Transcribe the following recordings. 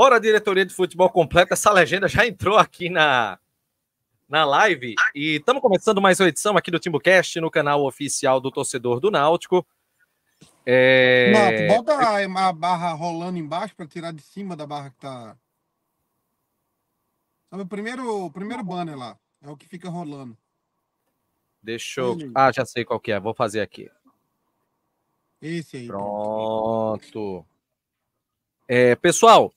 Fora a diretoria de futebol completa, essa legenda já entrou aqui na, na live. E estamos começando mais uma edição aqui do Timbucast no canal oficial do torcedor do Náutico. É... Nato, bota a, a, barra rolando embaixo para tirar de cima da barra que tá. É o primeiro, primeiro banner lá. É o que fica rolando. Deixa eu. Ah, já sei qual que é. Vou fazer aqui. Esse aí. Pronto. pronto. É, pessoal,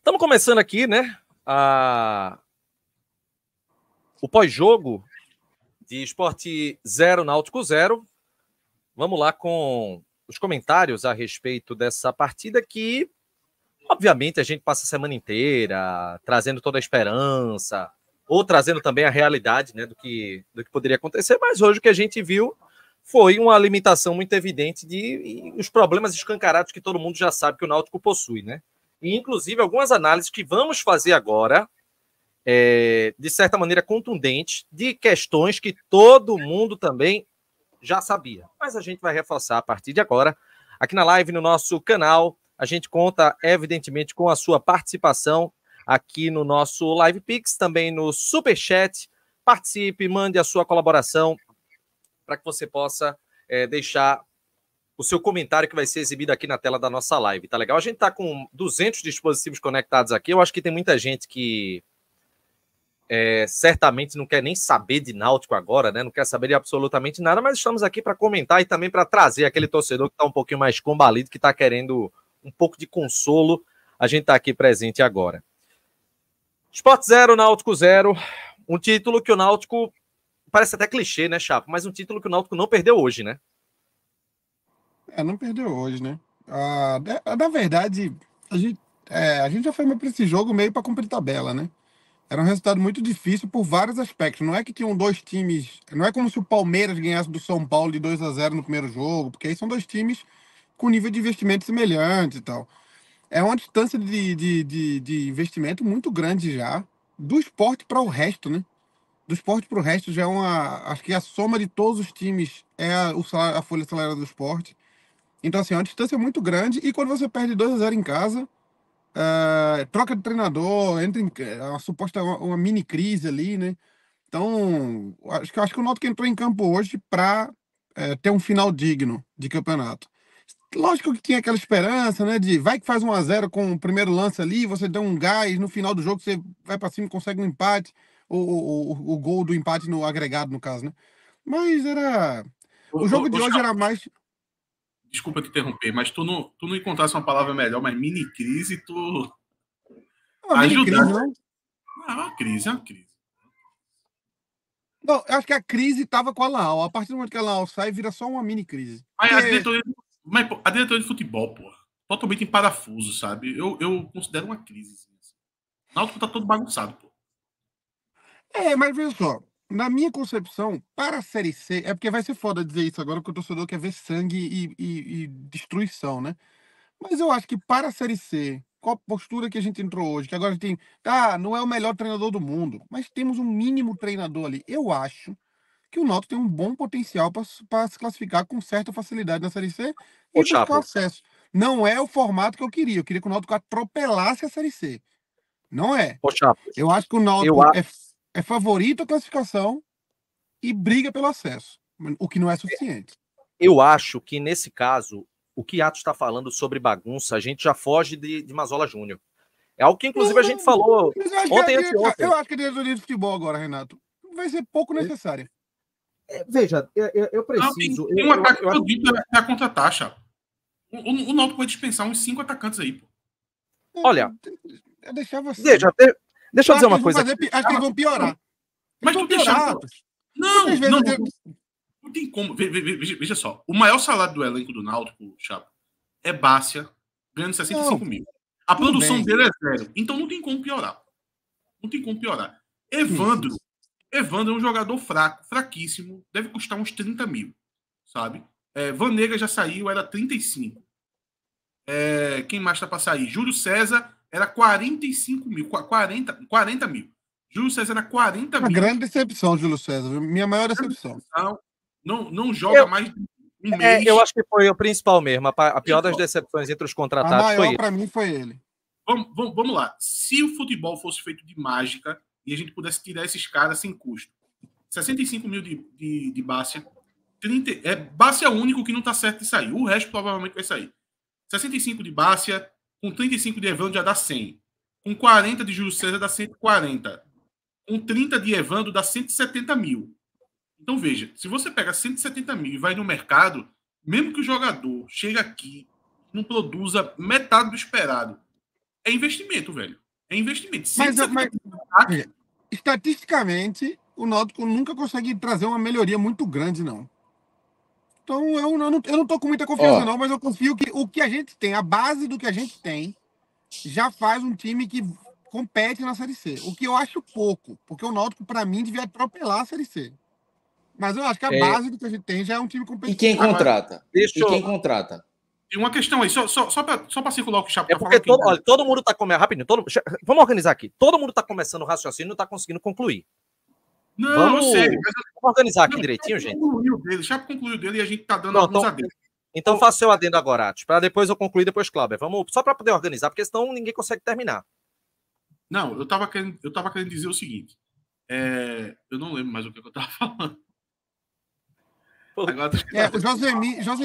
Estamos começando aqui, né? A... O pós-jogo de Esporte Zero Náutico Zero. Vamos lá com os comentários a respeito dessa partida que, obviamente, a gente passa a semana inteira trazendo toda a esperança ou trazendo também a realidade né, do, que, do que poderia acontecer, mas hoje o que a gente viu foi uma limitação muito evidente de os problemas escancarados que todo mundo já sabe que o Náutico possui, né? e inclusive algumas análises que vamos fazer agora, é, de certa maneira contundentes, de questões que todo mundo também já sabia. Mas a gente vai reforçar a partir de agora, aqui na live, no nosso canal. A gente conta, evidentemente, com a sua participação aqui no nosso Live Pix, também no Super Chat. Participe, mande a sua colaboração para que você possa é, deixar o seu comentário que vai ser exibido aqui na tela da nossa live, tá legal? A gente tá com 200 dispositivos conectados aqui. Eu acho que tem muita gente que é, certamente não quer nem saber de Náutico agora, né? Não quer saber de absolutamente nada, mas estamos aqui para comentar e também para trazer aquele torcedor que está um pouquinho mais combalido, que está querendo um pouco de consolo. A gente está aqui presente agora. spot zero, Náutico zero. Um título que o Náutico parece até clichê, né, Chapo? Mas um título que o Náutico não perdeu hoje, né? É, não perdeu hoje, né? Ah, na verdade, a gente, é, a gente já foi para esse jogo meio para cumprir tabela, né? Era um resultado muito difícil por vários aspectos. Não é que tinham dois times. Não é como se o Palmeiras ganhasse do São Paulo de 2 a 0 no primeiro jogo, porque aí são dois times com nível de investimento semelhante e tal. É uma distância de, de, de, de investimento muito grande já, do esporte para o resto, né? do esporte para o resto já é uma. Acho que a soma de todos os times é a, o a folha salarial do esporte. Então, assim, é uma distância muito grande. E quando você perde 2 a 0 em casa, uh, troca de treinador, entra em é uma suposta uma, uma, mini crise ali, né? Então, acho que, acho que o Náutico entrou em campo hoje para uh, eh, ter um final digno de campeonato. Lógico que tinha aquela esperança, né? De vai que faz 1 a 0 com o primeiro lance ali, você dá um gás, no final do jogo você vai para cima e consegue um empate, ou, ou, ou, o gol do empate no agregado, no caso, né? Mas era. O jogo de hoje era mais desculpa te interromper, mas tu não, tu não encontrasse uma palavra melhor, mas mini crise, tu. Uma ah, ajuda. Crise, não? Né? Ah, uma crise, é uma crise. Não, eu acho que a crise estava com a Laal. A partir do momento que a Laal sai, vira só uma mini crise. Mas, Porque... a, diretoria, mas a diretoria de futebol, pô, totalmente em parafuso, sabe? Eu, eu considero uma crise. Assim. Náutico tá todo bagunçado, pô. É, mas veja só na minha concepção, para a Série C, é porque vai ser foda dizer isso agora, porque o torcedor quer ver sangue e, e, e destruição, né? Mas eu acho que para a Série C, qual a postura que a gente entrou hoje, que agora tem, tá, não é o melhor treinador do mundo, mas temos um mínimo treinador ali. Eu acho que o Náutico tem um bom potencial para se classificar com certa facilidade na Série C e buscar acesso. Não é o formato que eu queria. Eu queria que o Náutico atropelasse a Série C. Não é. Ô, eu acho que o Náutico eu... é é favorito à classificação e briga pelo acesso, o que não é suficiente. Eu acho que nesse caso, o que Atos está falando sobre bagunça, a gente já foge de, de Mazola Júnior. É algo que, inclusive, não, a gente falou ontem. Que, eu, eu acho que a diretoria de futebol agora, Renato, vai ser pouco necessária. É, veja, é, é, eu, eu preciso. Não, tem, um ataque eu, eu, eu, eu... na contra-taxa. O, o, o Náutico pode dispensar uns cinco atacantes aí, pô. É, Olha, eu deixava assim. Veja, Deixa eu, dizer uma coisa. Fazer, aqui. acho que eles vão piorar. Mas vão Não, não, não, não tem como. veja, veja, só. O maior salário do elenco do Náutico, Chapo, é Bácia, ganhando 65 não, mil. A produção bem. dele é zero. Então não tem como piorar. Não tem como piorar. Evandro. Evandro é um jogador fraco, fraquíssimo. Deve custar uns 30 mil, sabe? É, Vanega já saiu, era 35. É, quem mais tá pra sair? Júlio César era 45 mil, 40, 40 mil. Júlio César era 40 Uma mil. Uma grande decepção, Júlio César. Minha maior decepção. Não, não joga eu, mais um é, mês. É, eu acho que foi o principal mesmo. A, a pior das decepções entre os contratados a maior para mim foi ele. Vamos, vamos, vamos lá. Se o futebol fosse feito de mágica e a gente pudesse tirar esses caras sem custo. 65 mil de, de, de Bárcia. 30, é Bacia é único que não está certo de sair. O resto provavelmente vai sair. 65 de Bárcia, com 35 de Evandro já dá 100. Com 40 de Júlio César dá 140. Com 30 de Evandro dá 170 mil. Então veja, se você pega 170 mil e vai no mercado, mesmo que o jogador chegue aqui, não produza metade do esperado, é investimento, velho. É investimento. Mas, mas tá? é, estatisticamente, o Náutico nunca consegue trazer uma melhoria muito grande, não. Então eu, não, eu não tô com muita confiança, não, mas eu confio que o que a gente tem, a base do que a gente tem, já faz um time que compete na Série C. O que eu acho pouco, porque o Náutico, para mim, devia atropelar a Série C. Mas eu acho que a é... base do que a gente tem já é um time competitivo. E quem contrata? Deixa e quem contrata? E uma questão aí, só, só, só para só pra circular o que o Chapo é tá porque todo, aqui, né? olha, todo mundo está começando. Rapidinho, todo, vamos organizar aqui. Todo mundo está começando o raciocínio e não está conseguindo concluir. Não, vamos, não sei. Vamos organizar aqui não, direitinho, já gente. Concluiu dele, já concluiu dele e a gente tá dando Pronto, alguns adendos. Então, então faça seu adendo agora, para depois eu concluir, depois Cláudio. Vamos só para poder organizar, porque senão ninguém consegue terminar. Não, eu estava querendo, eu tava querendo dizer o seguinte. É, eu não lembro mais o que eu estava falando. Agora, tá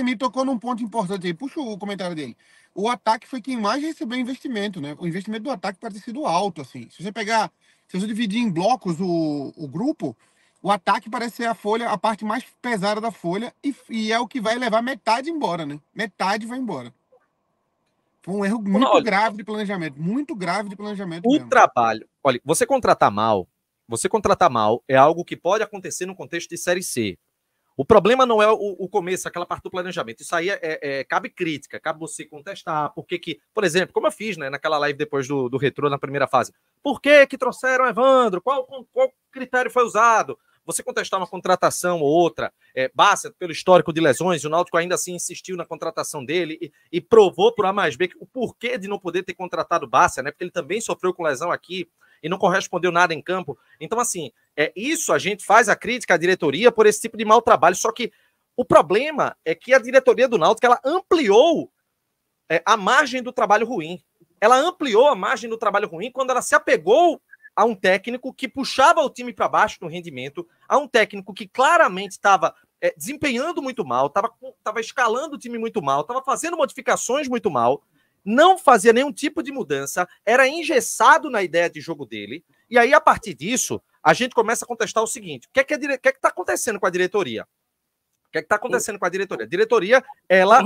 é, tocou num ponto importante aí. Puxa o comentário dele. O ataque foi quem mais recebeu investimento, né? O investimento do ataque parece ter sido alto, assim. Se você pegar se você dividir em blocos o, o grupo, o ataque parece ser a folha, a parte mais pesada da folha, e, e é o que vai levar metade embora, né? Metade vai embora. Foi um erro muito grave de planejamento, muito grave de planejamento. O mesmo. trabalho. Olha, você contratar mal, você contratar mal é algo que pode acontecer no contexto de série C. O problema não é o, o, começo, aquela parte do planejamento. Isso aí é, é, é, cabe crítica, cabe você contestar. Por que que, por exemplo, como eu fiz né, naquela live depois do, do retrô, na primeira fase, por que que trouxeram Evandro? Qual, qual critério foi usado? Você contestar uma contratação ou outra, é, basta pelo histórico de lesões, o Náutico ainda assim insistiu na contratação dele e, e provou por A mais B o porquê de não poder ter contratado Bárcia, né? Porque ele também sofreu com lesão aqui, e não correspondeu nada em campo. Então, assim, é isso a gente faz a crítica à diretoria por esse tipo de mau trabalho. Só que o problema é que a diretoria do Náutico ela ampliou é, a margem do trabalho ruim. Ela ampliou a margem do trabalho ruim quando ela se apegou a um técnico que puxava o time para baixo no rendimento, a um técnico que claramente estava é, desempenhando muito mal, estava escalando o time muito mal, estava fazendo modificações muito mal não fazia nenhum tipo de mudança, era engessado na ideia de jogo dele. E aí, a partir disso, a gente começa a contestar o seguinte: o que é que dire... está é acontecendo com a diretoria? O que é que está acontecendo com a diretoria? A diretoria, ela.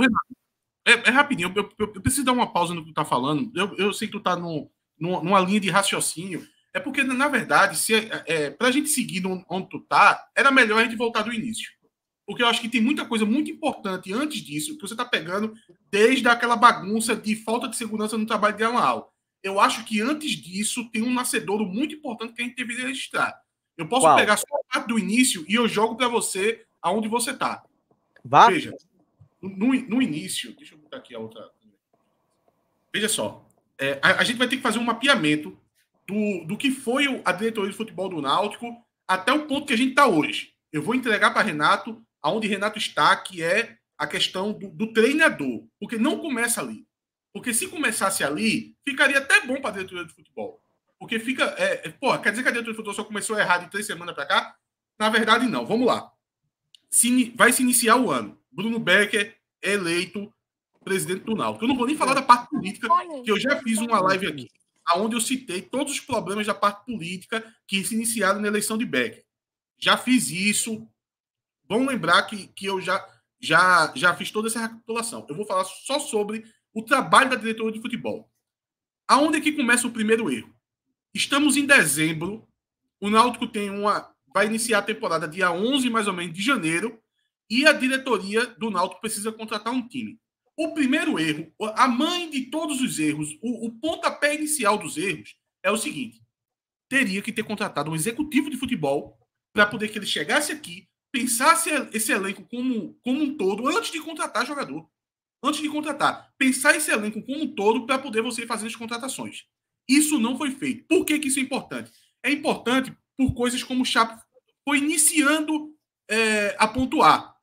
É, é rapidinho, eu, eu, eu, preciso dar uma pausa no que tu tá falando. Eu, eu sei que tu tá no, no, numa linha de raciocínio. É porque, na verdade, se é, é, pra gente seguir onde tu tá, era melhor a gente voltar do início porque eu acho que tem muita coisa muito importante antes disso que você está pegando desde aquela bagunça de falta de segurança no trabalho de Alan Eu acho que antes disso tem um nascedouro muito importante que a gente deveria registrar. Eu posso pegar só a parte do início e eu jogo para você aonde você está. Veja, no, no início, deixa eu botar aqui a outra. Veja só, é, a, a, gente vai ter que fazer um mapeamento do, do que foi a diretoria de futebol do Náutico até o ponto que a gente está hoje. Eu vou entregar para Renato aonde Renato está, que é a questão do, do, treinador, porque não começa ali. Porque se começasse ali, ficaria até bom para a diretoria de futebol. Porque fica. É, é, pô, quer dizer que a diretoria de futebol só começou errado em três semanas para cá? Na verdade, não. Vamos lá. Se, vai se iniciar o ano. Bruno Becker eleito presidente do Náutico. Eu não vou nem falar da parte política, que eu já fiz uma live aqui, aonde eu citei todos os problemas da parte política que se iniciaram na eleição de Becker. Já fiz isso, Vamos lembrar que, que eu já, já, já fiz toda essa recapitulação. Eu vou falar só sobre o trabalho da diretoria de futebol. Aonde é que começa o primeiro erro? Estamos em dezembro, o Náutico tem uma vai iniciar a temporada dia 11 mais ou menos de janeiro e a diretoria do Náutico precisa contratar um time. O primeiro erro, a mãe de todos os erros, o, o pontapé inicial dos erros é o seguinte: teria que ter contratado um executivo de futebol para poder que ele chegasse aqui, pensar esse elenco como, como um todo antes de contratar jogador. Antes de contratar, pensar esse elenco como um todo para poder você fazer as contratações. Isso não foi feito. Por que, que isso é importante? É importante por coisas como o Chapo foi iniciando é, a pontuar.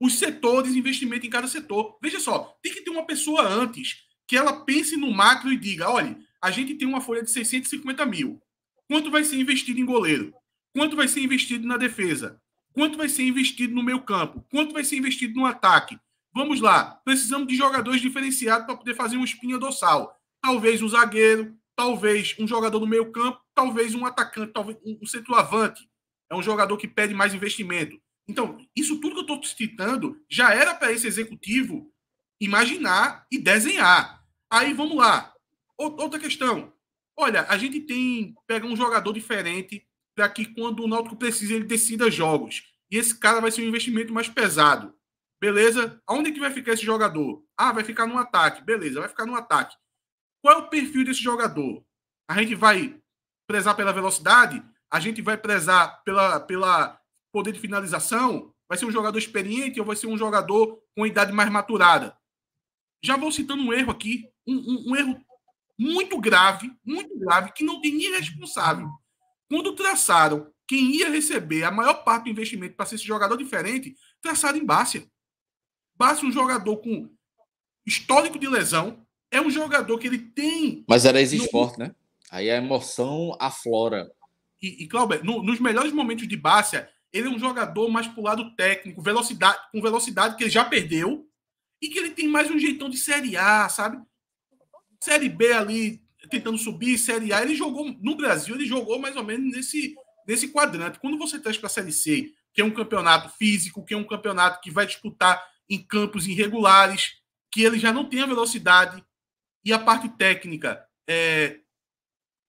Os setores, investimento em cada setor. Veja só, tem que ter uma pessoa antes que ela pense no macro e diga: olha, a gente tem uma folha de 650 mil. Quanto vai ser investido em goleiro? Quanto vai ser investido na defesa? Quanto vai ser investido no meio campo? Quanto vai ser investido no ataque? Vamos lá, precisamos de jogadores diferenciados para poder fazer um espinha dorsal. Talvez um zagueiro, talvez um jogador do meio campo, talvez um atacante, talvez um centroavante. É um jogador que pede mais investimento. Então, isso tudo que eu estou citando já era para esse executivo imaginar e desenhar. Aí vamos lá. Outra questão. Olha, a gente tem pega um jogador diferente para que quando o Náutico precisa ele decida jogos. E esse cara vai ser um investimento mais pesado. Beleza? Onde que vai ficar esse jogador? Ah, vai ficar no ataque. Beleza, vai ficar no ataque. Qual é o perfil desse jogador? A gente vai prezar pela velocidade? A gente vai prezar pela, pela poder de finalização? Vai ser um jogador experiente ou vai ser um jogador com idade mais maturada? Já vou citando um erro aqui, um, um, um erro muito grave, muito grave, que não tem nem responsável. Quando traçaram quem ia receber a maior parte do investimento para ser esse jogador diferente, traçaram em Bárcia. Bárcia é um jogador com histórico de lesão, é um jogador que ele tem. Mas era ex-esporte, no... né? Aí a emoção aflora. E, e Cláudio, no, nos melhores momentos de Bárcia, ele é um jogador mais pro lado técnico, velocidade, com velocidade que ele já perdeu, e que ele tem mais um jeitão de Série A, sabe? Série B ali, tentando subir Série A, ele jogou no Brasil, ele jogou mais ou menos nesse, nesse quadrante. Quando você traz para a Série C, que é um campeonato físico, que é um campeonato que vai disputar em campos irregulares, que ele já não tem a velocidade e a parte técnica é,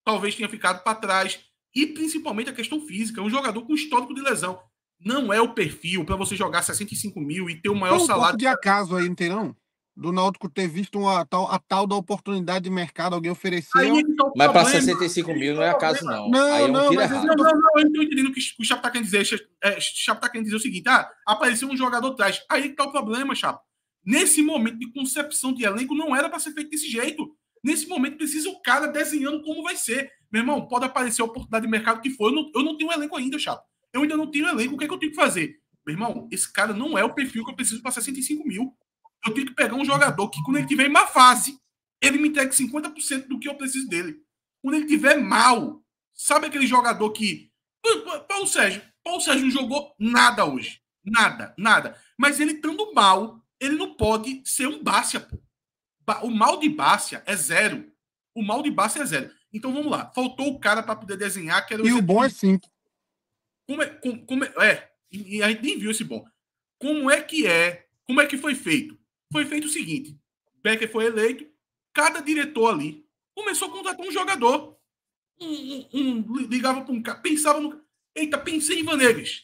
talvez tenha ficado para trás, e principalmente a questão física. É um jogador com histórico de lesão não é o perfil para você jogar 65 mil e ter o maior um salário. de acaso aí, não tem não? do Náutico ter visto uma tal, a tal da oportunidade de mercado, alguém ofereceu. Aí, então, mas para 65 mil não é acaso, não. Não, Aí é não, mas, não, não, não, eu estou entendendo o que o Chapa está querendo dizer. É, Chapa está querendo dizer o seguinte: ah, apareceu um jogador atrás. Aí está o problema, Chapa. Nesse momento de concepção de elenco, não era para ser feito desse jeito. Nesse momento, precisa o cara desenhando como vai ser. Meu irmão, pode aparecer a oportunidade de mercado que for. Eu não, eu não tenho elenco ainda, Chapa. Eu ainda não tenho elenco. O que é que eu tenho que fazer? Meu irmão, esse cara não é o perfil que eu preciso para 65 mil eu tenho que pegar um jogador que, quando ele tiver em má fase, ele me entregue 50% do que eu preciso dele. Quando ele tiver mal, sabe aquele jogador que. Paulo Sérgio. Paulo Sérgio não jogou nada hoje. Nada, nada. Mas ele estando mal, ele não pode ser um Bárcia, pô. O mal de Bárcia é zero. O mal de Bárcia é zero. Então vamos lá. Faltou o cara para poder desenhar. Que era o e o bom é 5. Como é, como, como é, é, e a gente nem viu esse bom. Como é que é? Como é que foi feito? foi feito o seguinte: Becker foi eleito, cada diretor ali começou a contratar um jogador. Um, um, um ligava para um cara, pensava no. Eita, pensei em Vanegas.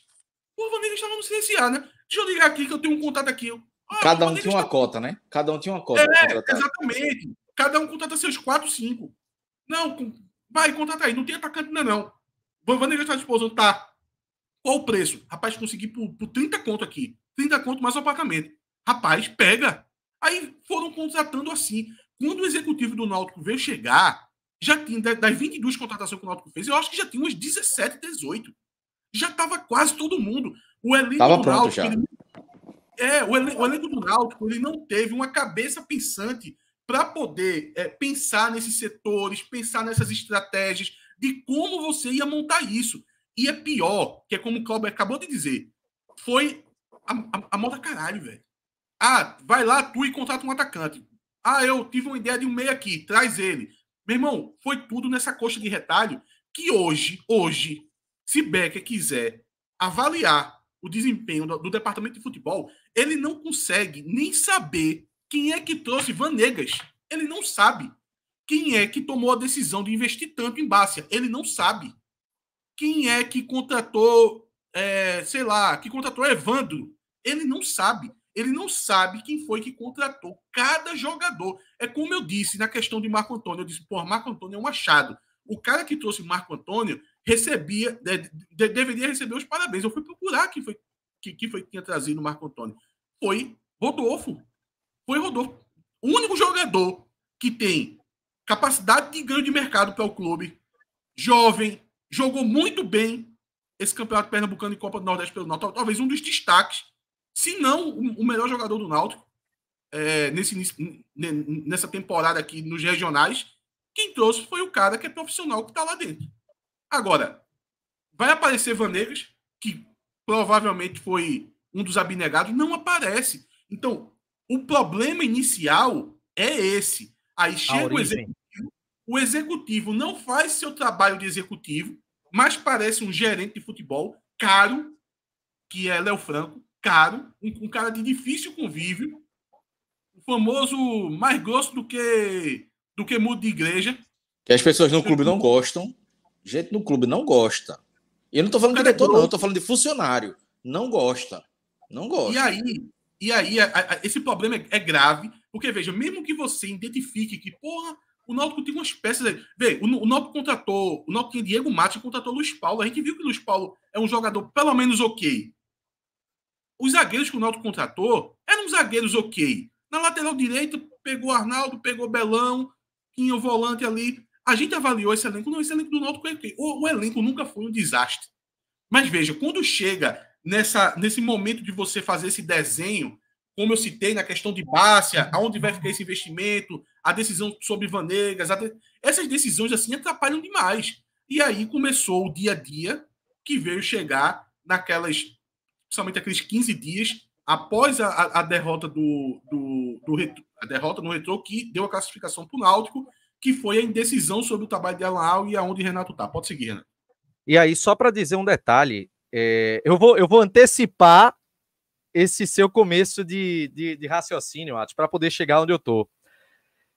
O Vanegas estava no CSA, né? Deixa eu ligar aqui que eu tenho um contato aqui. Ah, Cada um tinha uma tá... cota, né? Cada um tinha uma cota. É, exatamente. Cada um contrata seus quatro, cinco. Não, com... vai, contrata aí. Não tem atacante ainda, não. É Vanegas está disposto, tá. Qual o preço? Rapaz, consegui por, por 30 conto aqui. 30 conto mais o apartamento. Rapaz, pega. Aí foram contratando assim. Quando o executivo do Náutico veio chegar, já tinha das 22 contratações que o Náutico fez, eu acho que já tinha uns 17, 18. Já tava quase todo mundo. O elenco tava do Náutico, já. Ele, é, o, elenco, o elenco do Náutico, ele não teve uma cabeça pensante para poder é, pensar nesses setores, pensar nessas estratégias, de como você ia montar isso. E é pior, que é como o Cláudio acabou de dizer, foi a, a, a moda caralho, velho. Ah, vai lá tu e contrata um atacante. Ah, eu tive uma ideia de um meio aqui, traz ele. Meu irmão, foi tudo nessa coxa de retalho que hoje, hoje, se Becker quiser avaliar o desempenho do, do, departamento de futebol, ele não consegue nem saber quem é que trouxe Vanegas. Ele não sabe. Quem é que tomou a decisão de investir tanto em Bacia. Ele não sabe. Quem é que contratou, é, sei lá, que contratou Evandro? Ele não sabe. Ele não sabe quem foi que contratou cada jogador. É como eu disse na questão de Marco Antônio. Eu disse, pô, Marco Antônio é um achado. O cara que trouxe Marco Antônio recebia, de, de, deveria receber os parabéns. Eu fui procurar quem foi que, que foi que tinha trazido Marco Antônio. Foi Rodolfo. Foi Rodolfo. O único jogador que tem capacidade de ganho de mercado para o clube, jovem, jogou muito bem esse campeonato pernambucano e Copa do Nordeste pelo Norte, talvez um dos destaques se não o melhor jogador do Náutico é, nesse, nessa temporada aqui nos regionais. Quem trouxe foi o cara que é profissional que está lá dentro. Agora, vai aparecer Vanegas, que provavelmente foi um dos abnegados, não aparece. Então, o problema inicial é esse. Aí chega o executivo, o executivo não faz seu trabalho de executivo, mas parece um gerente de futebol caro, que é Léo Franco, caro, um, um cara de difícil convívio, o famoso mais grosso do que do que mudo de igreja. Que as pessoas no clube não uhum. gostam. Gente no clube não gosta. E eu não tô falando de diretor, é não, eu tô falando de funcionário. Não gosta. Não gosta. E aí, e aí a, a, esse problema é, é, grave, porque veja, mesmo que você identifique que, porra, o Náutico tem umas peças aí. Vê, o, o Náutico contratou, o Náutico Diego Matos contratou Luiz Paulo. A gente viu que Luiz Paulo é um jogador pelo menos ok. Os zagueiros que o Náutico contratou eram zagueiros ok. Na lateral direita, pegou Arnaldo, pegou Belão, tinha o volante ali. A gente avaliou esse elenco. Não, esse elenco do Náutico é ok. O, o elenco nunca foi um desastre. Mas veja, quando chega nessa, nesse momento de você fazer esse desenho, como eu citei na questão de Bárcia, aonde vai ficar esse investimento, a decisão sobre Vanegas, de... essas decisões assim atrapalham demais. E aí começou o dia a dia que veio chegar naquelas principalmente aqueles 15 dias após a, a derrota do, do, do retro, a derrota no retrô que deu a classificação para o Náutico, que foi a indecisão sobre o trabalho de Alan e aonde Renato tá. Pode seguir, Renato. E aí, só para dizer um detalhe, é, eu, vou, eu vou antecipar esse seu começo de, de, de raciocínio, Atos, para poder chegar onde eu tô.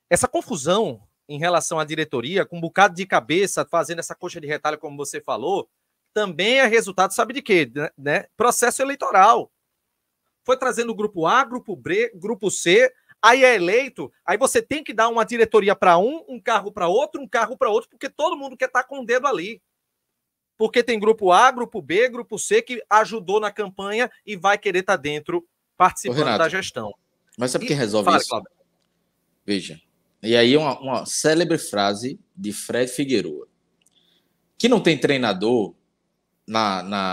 Essa confusão em relação à diretoria, com um bocado de cabeça, fazendo essa coxa de retalho, como você falou, também é resultado, sabe de quê? Né, né? Processo eleitoral. Foi trazendo o grupo A, grupo B, grupo C, aí é eleito, aí você tem que dar uma diretoria para um, um carro para outro, um carro para outro, porque todo mundo quer estar tá com o dedo ali. Porque tem grupo A, grupo B, grupo C que ajudou na campanha e vai querer estar tá dentro participando Renato, da gestão. Mas sabe o que resolve fala, isso? Cláudio. Veja. E aí uma, uma célebre frase de Fred Figueroa, que não tem treinador, na, na,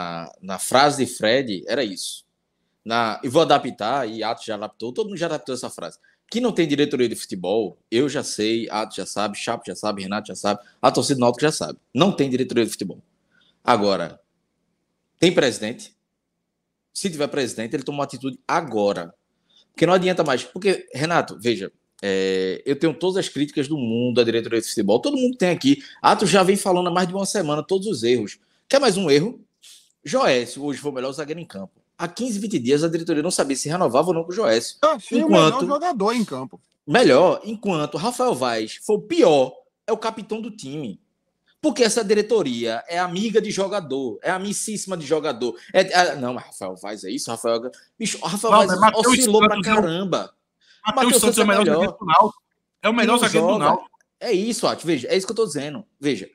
na frase de Fred era isso. Na, e vou adaptar, e Atos já adaptou, todo mundo já adaptou essa frase. Que não tem diretoria de futebol, eu já sei, Atos já sabe, Chapo já sabe, Renato já sabe, a torcida do Náutico já sabe. Não tem diretoria de futebol. Agora, tem presidente? Se tiver presidente, ele toma uma atitude agora. Porque não adianta mais. Porque, Renato, veja, é, eu tenho todas as críticas do mundo à diretoria de futebol. Todo mundo tem aqui. Atos já vem falando há mais de uma semana todos os erros. Quer mais um erro? Joécio hoje foi o melhor zagueiro em campo. Há 15, 20 dias a diretoria não sabia se renovava ou não com o Joécio. Ah, é sim, é enquanto, o melhor jogador em campo. Melhor, enquanto Rafael Vaz foi o pior, é o capitão do time. Porque essa diretoria é amiga de jogador, é amicíssima de jogador. É, é não, mas Rafael Vaz é isso, Rafael. Bicho, Rafael não, Vaz oscilou Santos pra caramba. É... Matheus Santos é o é melhor zagueiro do Náutico. É o melhor zagueiro do Náutico. É isso, Arthur, veja, é isso que eu tô dizendo. Veja,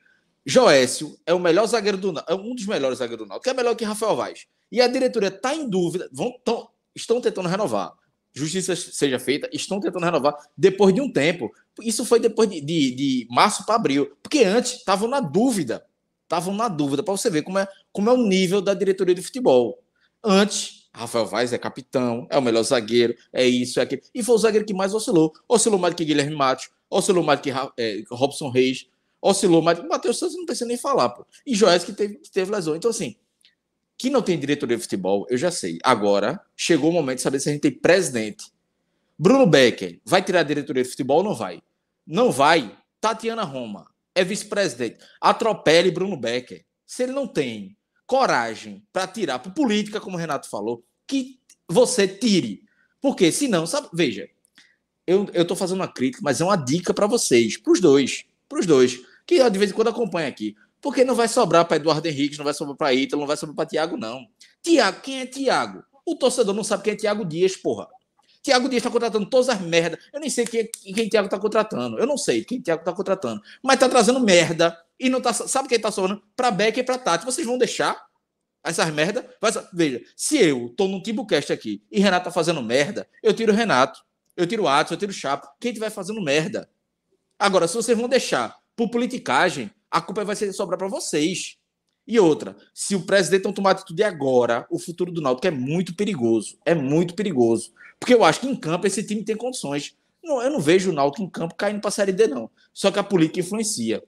Joécio é o melhor zagueiro do é um dos melhores zagueiros do Náutico, que é melhor que Rafael Vaz. E a diretoria está em dúvida, vão, tão, estão tentando renovar. Justiça seja feita, estão tentando renovar depois de um tempo. Isso foi depois de, de, de março para abril, porque antes estavam na dúvida. Estavam na dúvida, para você ver como é, como é o nível da diretoria de futebol. Antes, Rafael Vaz é capitão, é o melhor zagueiro, é isso, é aquilo. E foi o zagueiro que mais oscilou. Oscilou mais que Guilherme Matos, oscilou mais que é, Robson Reis, oscilou, mas o Matheus Santos não precisa nem falar, pô. E Joés que teve, que teve lesão. Então, assim, que não tem diretoria de futebol, eu já sei. Agora, chegou o momento de saber se a gente tem presidente. Bruno Becker vai tirar a diretoria de futebol ou não vai? Não vai. Tatiana Roma é vice-presidente. Atropele Bruno Becker. Se ele não tem coragem para tirar, por política, como o Renato falou, que você tire. Porque senão, sabe, veja, eu, eu fazendo uma crítica, mas é uma dica para vocês, para os dois, para os dois que eu de vez em quando acompanha aqui. Porque não vai sobrar para Eduardo Henrique, não vai sobrar para Ítalo, não vai sobrar para Tiago, não. Tiago, quem é Tiago? O torcedor não sabe quem é Tiago Dias, porra. Tiago Dias está contratando todas as merdas. Eu nem sei quem, quem Tiago está contratando. Eu não sei quem Tiago está contratando. Mas está trazendo merda. E não tá, sabe quem está sobrando? Para Beck e para Tati. Vocês vão deixar essas merdas? Veja, se eu estou num Timbucast aqui e Renato está fazendo merda, eu tiro o Renato. Eu tiro o Atos, eu tiro o Chapo. Quem tiver fazendo merda? Agora, se vocês vão deixar por politicagem, a culpa vai ser sobrar para vocês. E outra, se o presidente não tomar atitude agora, o futuro do Náutico é muito perigoso. É muito perigoso. Porque eu acho que em campo esse time tem condições. Não, eu não vejo o Náutico em campo caindo para a Série D, não. Só que a política influencia.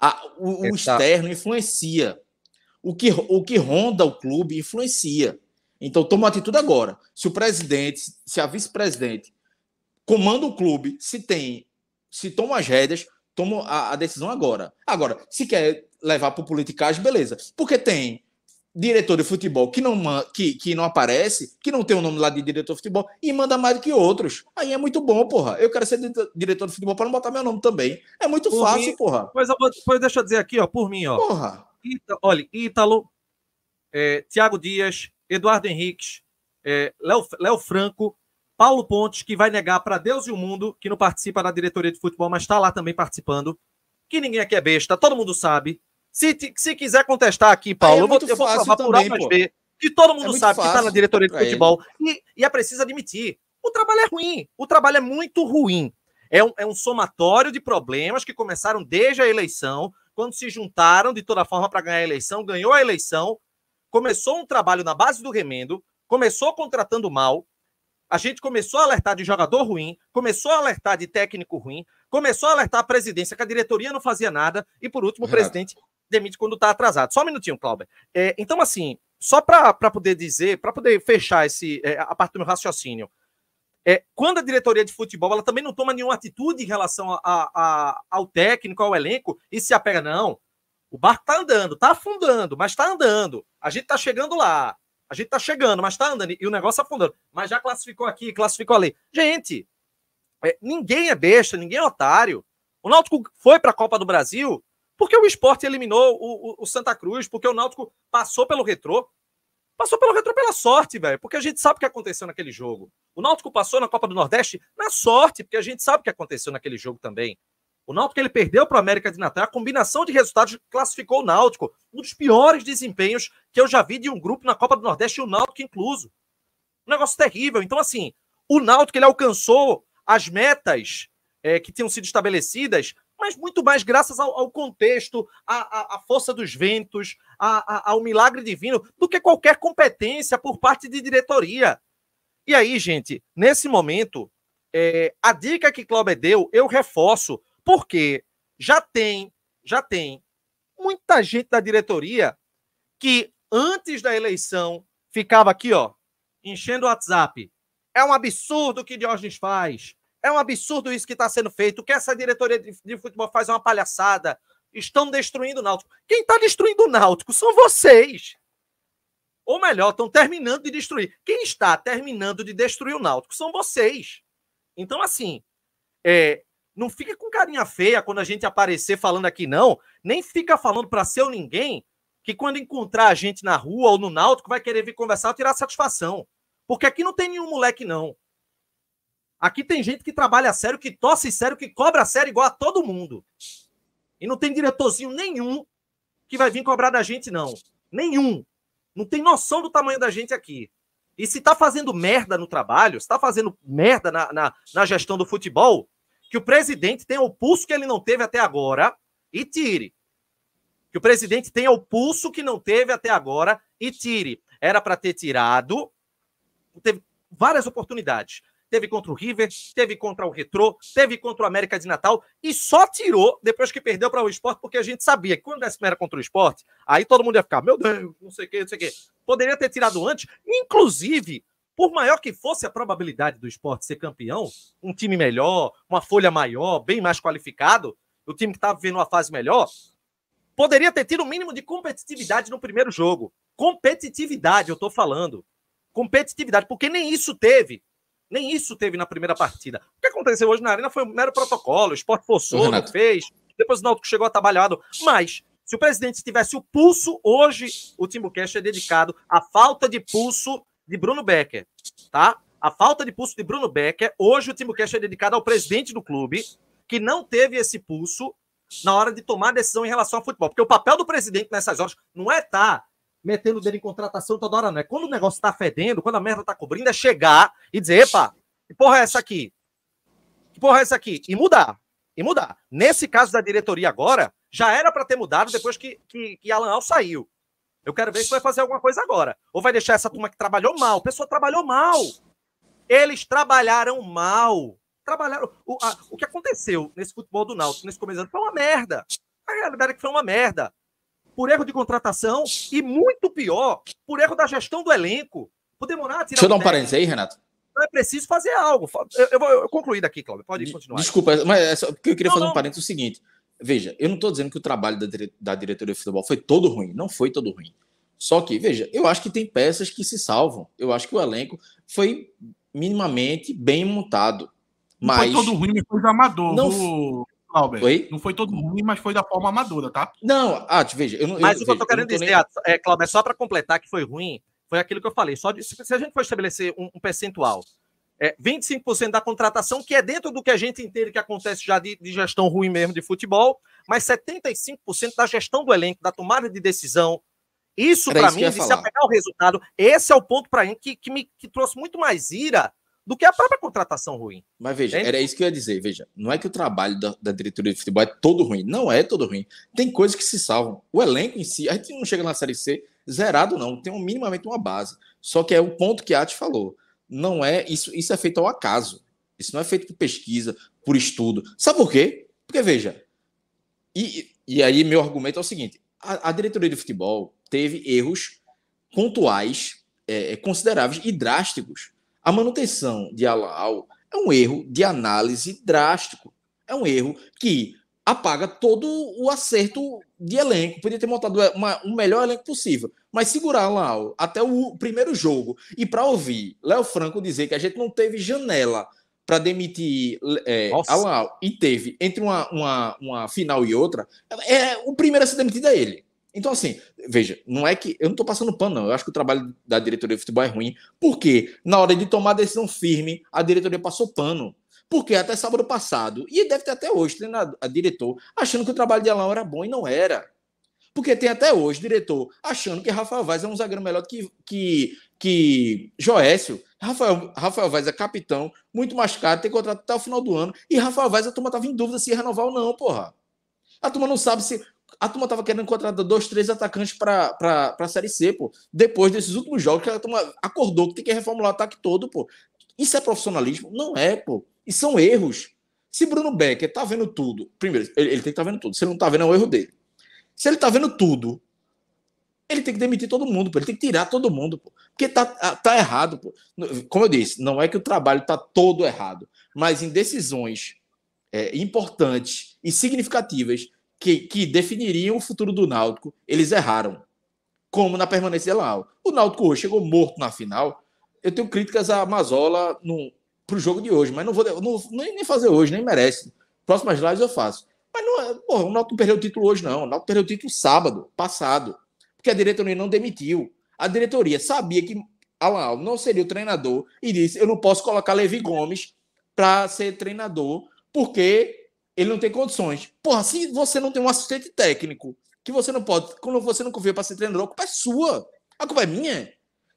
A, o, o externo influencia. O que, o que ronda o clube influencia. Então toma atitude agora. Se o presidente, se a vice-presidente comanda o clube, se tem, se toma as rédeas, tomo a, a decisão agora. Agora, se quer levar para o politicagem, beleza. Porque tem diretor de futebol que não, que, que não aparece, que não tem o nome lá de diretor de futebol, e manda mais do que outros. Aí é muito bom, porra. Eu quero ser diretor de futebol para não botar meu nome também. É muito por fácil, mim, porra. Pois, eu, pois deixa eu dizer aqui, ó, por mim, ó. Porra. Ita, olha, Ítalo, é, Thiago Dias, Eduardo Henriques, é, Léo Franco, Paulo Pontes, que vai negar para Deus e o mundo que não participa da diretoria de futebol, mas está lá também participando. Que ninguém aqui é besta, todo mundo sabe. Se, se quiser contestar aqui, Paulo, é eu, vou, eu vou provar também, por A mais B, que todo mundo é sabe que está na diretoria de futebol e, e, é preciso admitir. O trabalho é ruim, o trabalho é muito ruim. É um, é um somatório de problemas que começaram desde a eleição, quando se juntaram de toda forma para ganhar a eleição, ganhou a eleição, começou um trabalho na base do remendo, começou contratando mal, a gente começou a alertar de jogador ruim, começou a alertar de técnico ruim, começou a alertar a presidência que a diretoria não fazia nada e, por último, o Renato. presidente demite quando está atrasado. Só um minutinho, Cláudio. É, então, assim, só para poder dizer, para poder fechar esse, é, a parte do meu raciocínio, é, quando a diretoria de futebol ela também não toma nenhuma atitude em relação a, a, ao técnico, ao elenco, e se apega, não. O barco está andando, está afundando, mas está andando. A gente está chegando lá. A gente tá chegando, mas tá andando e o negócio afundando. Mas já classificou aqui, classificou ali. Gente, é, ninguém é besta, ninguém é otário. O Náutico foi para a Copa do Brasil porque o esporte eliminou o, o, o, Santa Cruz, porque o Náutico passou pelo retrô. Passou pelo retrô pela sorte, velho, porque a gente sabe o que aconteceu naquele jogo. O Náutico passou na Copa do Nordeste na sorte, porque a gente sabe o que aconteceu naquele jogo também. O Náutico ele perdeu para o América de Natal. A combinação de resultados classificou o Náutico. Um dos piores desempenhos que eu já vi de um grupo na Copa do Nordeste, e o Náutico incluso. Um negócio terrível. Então, assim, o Náutico ele alcançou as metas é, que tinham sido estabelecidas, mas muito mais graças ao, ao contexto, à, à, à, força dos ventos, à, ao milagre divino, do que qualquer competência por parte de diretoria. E aí, gente, nesse momento, é, a dica que Cláudio deu, eu reforço porque já tem, já tem muita gente da diretoria que antes da eleição ficava aqui, ó, enchendo o WhatsApp. É um absurdo o que Diógenes faz. É um absurdo isso que está sendo feito. O que essa diretoria de, de futebol faz é uma palhaçada. Estão destruindo o Náutico. Quem está destruindo o Náutico são vocês. Ou melhor, estão terminando de destruir. Quem está terminando de destruir o Náutico são vocês. Então, assim, é, não fica com carinha feia quando a gente aparecer falando aqui, não. Nem fica falando para seu ninguém que quando encontrar a gente na rua ou no Náutico vai querer vir conversar ou tirar satisfação. Porque aqui não tem nenhum moleque, não. Aqui tem gente que trabalha sério, que tosse sério, que cobra sério igual a todo mundo. E não tem diretorzinho nenhum que vai vir cobrar da gente, não. Nenhum. Não tem noção do tamanho da gente aqui. E se está fazendo merda no trabalho, se está fazendo merda na, na, na gestão do futebol, que o presidente tenha o pulso que ele não teve até agora e tire. Que o presidente tenha o pulso que não teve até agora e tire. Era para ter tirado, teve várias oportunidades. Teve contra o River, teve contra o Retrô, teve contra o América de Natal e só tirou depois que perdeu para o esporte, porque a gente sabia que quando desse era contra o esporte, aí todo mundo ia ficar, meu Deus, não sei o que, não sei o que. Poderia ter tirado antes, inclusive por maior que fosse a probabilidade do esporte ser campeão, um time melhor, uma folha maior, bem mais qualificado, o time que estava tá vivendo uma fase melhor, poderia ter tido o um mínimo de competitividade no primeiro jogo. Competitividade, eu estou falando. Competitividade, porque nem isso teve. Nem isso teve na primeira partida. O que aconteceu hoje na Arena foi um mero protocolo. O esporte forçou, não fez. Depois o Náutico chegou atabalhado. Mas, se o presidente tivesse o pulso, hoje o Cash é dedicado à falta de pulso de Bruno Becker, tá? A falta de pulso de Bruno Becker. Hoje o Cash é dedicado ao presidente do clube, que não teve esse pulso na hora de tomar decisão em relação ao futebol. Porque o papel do presidente nessas horas não é estar tá metendo dele em contratação toda hora, não. É quando o negócio está fedendo, quando a merda está cobrindo, é chegar e dizer, epa, que porra é essa aqui? Que porra é essa aqui? E mudar. E mudar. Nesse caso da diretoria agora, já era para ter mudado depois que, que, que Alan Al saiu. Eu quero ver se vai fazer alguma coisa agora. Ou vai deixar essa turma que trabalhou mal. A pessoa trabalhou mal. Eles trabalharam mal. Trabalharam. O, a, o que aconteceu nesse futebol do Náutico, nesse começo foi uma merda. A realidade é que foi uma merda. Por erro de contratação e, muito pior, por erro da gestão do elenco. Por demorar Deixa eu dar um parênteses aí, Renato. Não é preciso fazer algo. Eu, eu vou eu concluir daqui, Cláudio. Pode continuar. Desculpa, mas é só, eu queria não, fazer um parênteses é o seguinte. Veja, eu não estou dizendo que o trabalho da, dire... da diretoria de futebol foi todo ruim, não foi todo ruim. Só que, veja, eu acho que tem peças que se salvam. Eu acho que o elenco foi minimamente bem montado. Mas... Não foi todo ruim, mas foi amaduro amador. Não... Albert, foi? Não foi todo ruim, mas foi da forma amadora, tá? Não, ah, veja, eu não. Mas eu, o que eu tô querendo dizer, nem... Ah, é, Cláudio, é só para completar que foi ruim, foi aquilo que eu falei. Só de, se, a gente for estabelecer um, um percentual é, 25% da contratação, que é dentro do que a gente entende que acontece já de, de gestão ruim mesmo de futebol, mas 75% da gestão do elenco, da tomada de decisão. Isso, para mim, de se apegar ao resultado, esse é o ponto para mim que, que me que trouxe muito mais ira do que a própria contratação ruim. Mas veja, entende? era isso que eu ia dizer, veja, não é que o trabalho da, da, diretoria de futebol é todo ruim, não é todo ruim. Tem coisas que se salvam. O elenco em si, a gente não chega na Série C zerado não, tem um, minimamente uma base. Só que é o ponto que a Ati falou não é isso, isso é feito ao acaso. Isso não é feito por pesquisa, por estudo. Sabe por quê? Porque veja, e, e aí meu argumento é o seguinte: a, a diretoria de futebol teve erros pontuais é, é consideráveis e drásticos. A manutenção de Alau é um erro de análise drástico. É um erro que apaga todo o acerto de elenco. Podia ter montado uma, um melhor elenco possível. Mas segurar lá até o primeiro jogo e para ouvir Léo Franco dizer que a gente não teve janela para demitir é, Alan e teve entre uma, uma, uma final e outra, é o primeiro a ser demitido é ele. Então, assim, veja, não é que. Eu não estou passando pano, não. Eu acho que o trabalho da diretoria de futebol é ruim, porque na hora de tomar a decisão firme, a diretoria passou pano porque é até sábado passado, e deve ter até hoje, treinador, né, diretor, achando que o trabalho de Alão era bom e não era. Porque tem até hoje diretor achando que Rafael Vaz é um zagueiro melhor que, que, que Joécio. Rafael, Rafael Vaz é capitão, muito mais caro, tem contrato até o final do ano. E Rafael Vaz, a turma estava em dúvida se ia renovar ou não, porra. A turma não sabe se. A turma estava querendo contratar dois, três atacantes para a Série C, pô. Depois desses últimos jogos, que a turma acordou que tem que reformular o ataque todo, pô. Isso é profissionalismo? Não é, pô. E são erros. Se Bruno Becker tá vendo tudo, primeiro, ele, ele tem que estar tá vendo tudo. Se ele não tá vendo, é um erro dele. Se ele tá vendo tudo, ele tem que demitir todo mundo, pô. ele tem que tirar todo mundo, pô. porque tá, ah, tá errado. Pô. Como eu disse, não é que o trabalho tá todo errado, mas em decisões é, importantes e significativas que, que definiriam o futuro do Náutico, eles erraram. Como na permanência lá O Náutico hoje chegou morto na final, eu tenho críticas a Mazola para o jogo de hoje, mas não vou não, nem fazer hoje, nem merece. Próximas lives eu faço. Mas não, é, porra, o Náutico não perdeu o título hoje, não. O Náutico perdeu o título sábado, passado. Porque a diretoria não demitiu. A diretoria sabia que Alan Alves não seria o treinador e disse: eu não posso colocar Levi Gomes para ser treinador porque ele não tem condições. Porra, se você não tem um assistente técnico que você não pode, quando você não confia para ser treinador, a culpa é sua. A culpa é minha.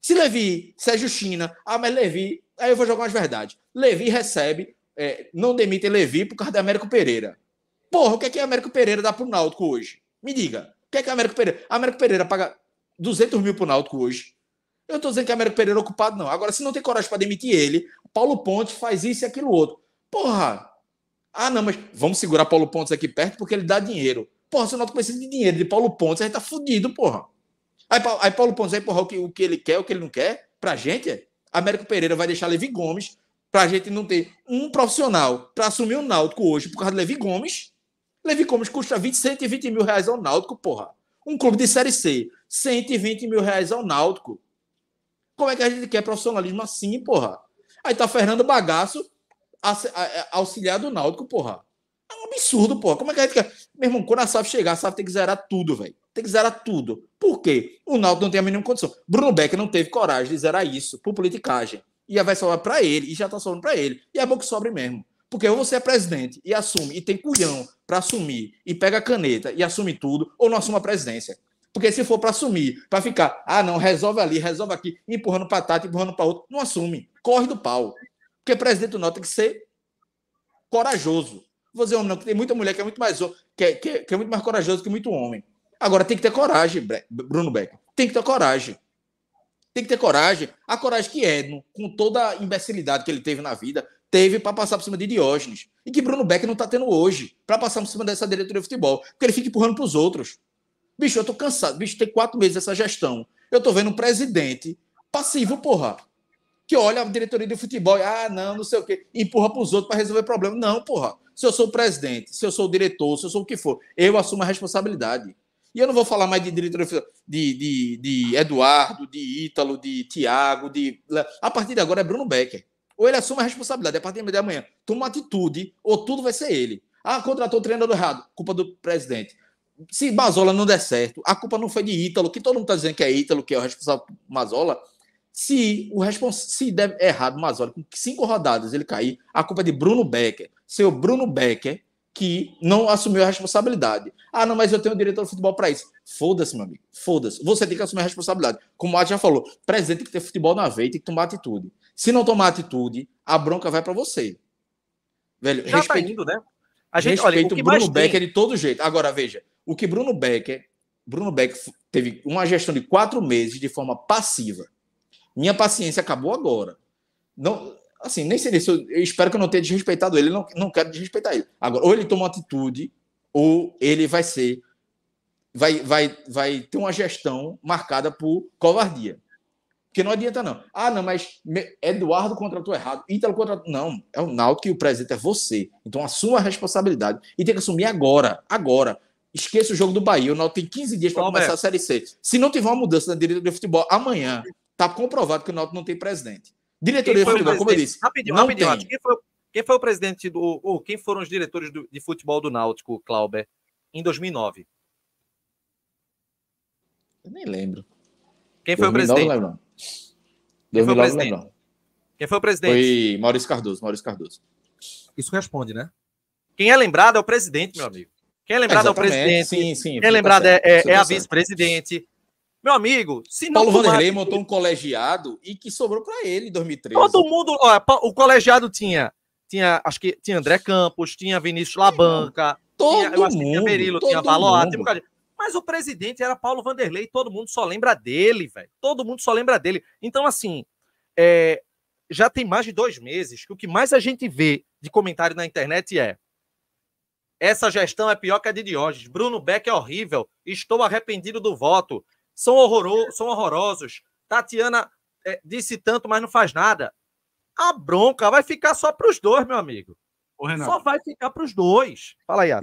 Se Levi, Sérgio China, ah, mas Levi, aí eu vou jogar umas verdades. Levi recebe, é, não demitem Levi por causa do Américo Pereira. Porra, o que é que Américo Pereira dá pro Náutico hoje? Me diga. O que é que Américo Pereira? Américo Pereira paga 200 mil pro Náutico hoje. Eu tô dizendo que Américo Pereira é ocupado, não. Agora, se não tem coragem para demitir ele, Paulo Pontes faz isso e aquilo outro. Porra! Ah, não, mas vamos segurar Paulo Pontes aqui perto porque ele dá dinheiro. Porra, se o Náutico precisa de dinheiro de Paulo Pontes, a gente tá fudido, porra. Aí, aí Paulo Ponzé empurrar o que, o que ele quer, o que ele não quer, pra gente, é. Américo Pereira vai deixar Levi Gomes, pra gente não ter um profissional para assumir o um Náutico hoje por causa de Levi Gomes. Levi Gomes custa 20, 120 mil reais ao Náutico, porra. Um clube de Série C, 120 mil reais ao Náutico. Como é que a gente quer profissionalismo assim, porra? Aí tá Fernando Bagaço, auxiliar do Náutico, porra. É um absurdo, porra. Como é que a gente quer? Meu irmão, quando a SAF chegar, a SAF tem que zerar tudo, velho. Tem que zerar tudo. Por quê? O Náutico não tem a mínima condição. Bruno Becker não teve coragem de zerar isso por politicagem. E vai sobrar para ele, e já está sobrando para ele. E é bom que sobre mesmo. Porque ou você é presidente e assume, e tem culhão para assumir, e pega a caneta e assume tudo, ou não assume a presidência. Porque se for para assumir, para ficar, ah, não, resolve ali, resolve aqui, empurrando para Tati, empurrando para outro, não assume. Corre do pau. Porque presidente do Norte tem que ser corajoso. Vou dizer homem, não, tem muita mulher que é muito mais que é, que é, que é muito mais corajoso que muito homem. Agora tem que ter coragem, Bruno Beck. Tem que ter coragem. Tem que ter coragem. A coragem que Edno, com toda a imbecilidade que ele teve na vida, teve para passar por cima de Diógenes. E que Bruno Beck não está tendo hoje para passar por cima dessa diretoria de futebol. Porque ele fica empurrando para os outros. Bicho, eu tô cansado. Bicho, tem quatro meses essa gestão. Eu tô vendo um presidente passivo, porra. Que olha a diretoria de futebol e, ah, não, não sei o quê. E empurra para os outros para resolver problema. Não, porra. Se eu sou o presidente, se eu sou o diretor, se eu sou o que for, eu assumo a responsabilidade. E eu não vou falar mais de diretor de, de, de Eduardo, de Ítalo, de Tiago, de. A partir de agora é Bruno Becker. Ou ele assume a responsabilidade, é a partir de amanhã. Toma uma atitude, ou tudo vai ser ele. Ah, contratou o treinador errado, culpa do presidente. Se Mazola não der certo, a culpa não foi de Ítalo, que todo mundo está dizendo que é Ítalo, que é o responsável por Mazola. Se o responsável, se der errado Mazola, com cinco rodadas ele cair, a culpa é de Bruno Becker. Seu Bruno Becker que não assumiu a responsabilidade. Ah, não, mas eu tenho direito ao futebol para isso. Foda-se, meu amigo. Foda-se. Você tem que assumir a responsabilidade. Como o Mati já falou, presidente tem que ter futebol na veia, tem que tomar atitude. Se não tomar atitude, a bronca vai para você. Velho, já tá respeito, tá indo, né? A gente, respeito olha, o Bruno Becker de todo jeito. Agora, veja, o que Bruno Becker... Bruno Becker teve uma gestão de quatro meses de forma passiva. Minha paciência acabou agora. Não, assim, nem sei se eu, eu, espero que eu não tenha desrespeitado ele, não, não quero desrespeitar ele. Agora, ou ele toma atitude, ou ele vai ser, vai, vai, vai ter uma gestão marcada por covardia. Porque não adianta, não. Ah, não, mas Eduardo contratou errado, Ítalo contratou. Não, é o Náutico que o presidente é você. Então assuma a responsabilidade. E tem que assumir agora, agora. Esqueça o jogo do Bahia. O Náutico tem 15 dias para começar a Série C. Se não tiver uma mudança na direita do futebol amanhã, tá comprovado que o Náutico não tem presidente. Diretoria futebol, como eu disse. Rapidinho, não rapidinho, tem. Quem foi, quem foi, o presidente do. Ou quem foram os diretores do, de futebol do Náutico, Clauber, em 2009? Eu nem lembro. Quem 2009, foi o presidente? Não lembro, não. Quem foi o presidente? Quem foi o presidente? Foi Maurício Cardoso, Maurício Cardoso. Isso responde, né? Quem é lembrado é o presidente, meu amigo. Quem é lembrado Exatamente. é o presidente. Sim, sim, Quem é lembrado tá é, é, é, a vice-presidente. Meu amigo, se não. Paulo Vanderlei montou um colegiado e que sobrou para ele em 2013. Todo mundo. Ó, o colegiado tinha. Tinha, acho que tinha André Campos, tinha Vinícius Labanca, todo tinha, eu acho mundo, que tinha Berilo, tinha Valoar, tinha um bocadinho. Mas o presidente era Paulo Vanderlei, todo mundo só lembra dele, velho. Todo mundo só lembra dele. Então, assim, é, já tem mais de dois meses que o que mais a gente vê de comentário na internet é essa gestão é pior que a de Diógenes. Bruno Beck é horrível. Estou arrependido do voto são, são horrorosos. Tatiana é, disse tanto, mas não faz nada. A bronca vai ficar só para os dois, meu amigo. Ô, Renato, só vai ficar para os dois. Fala aí, eu,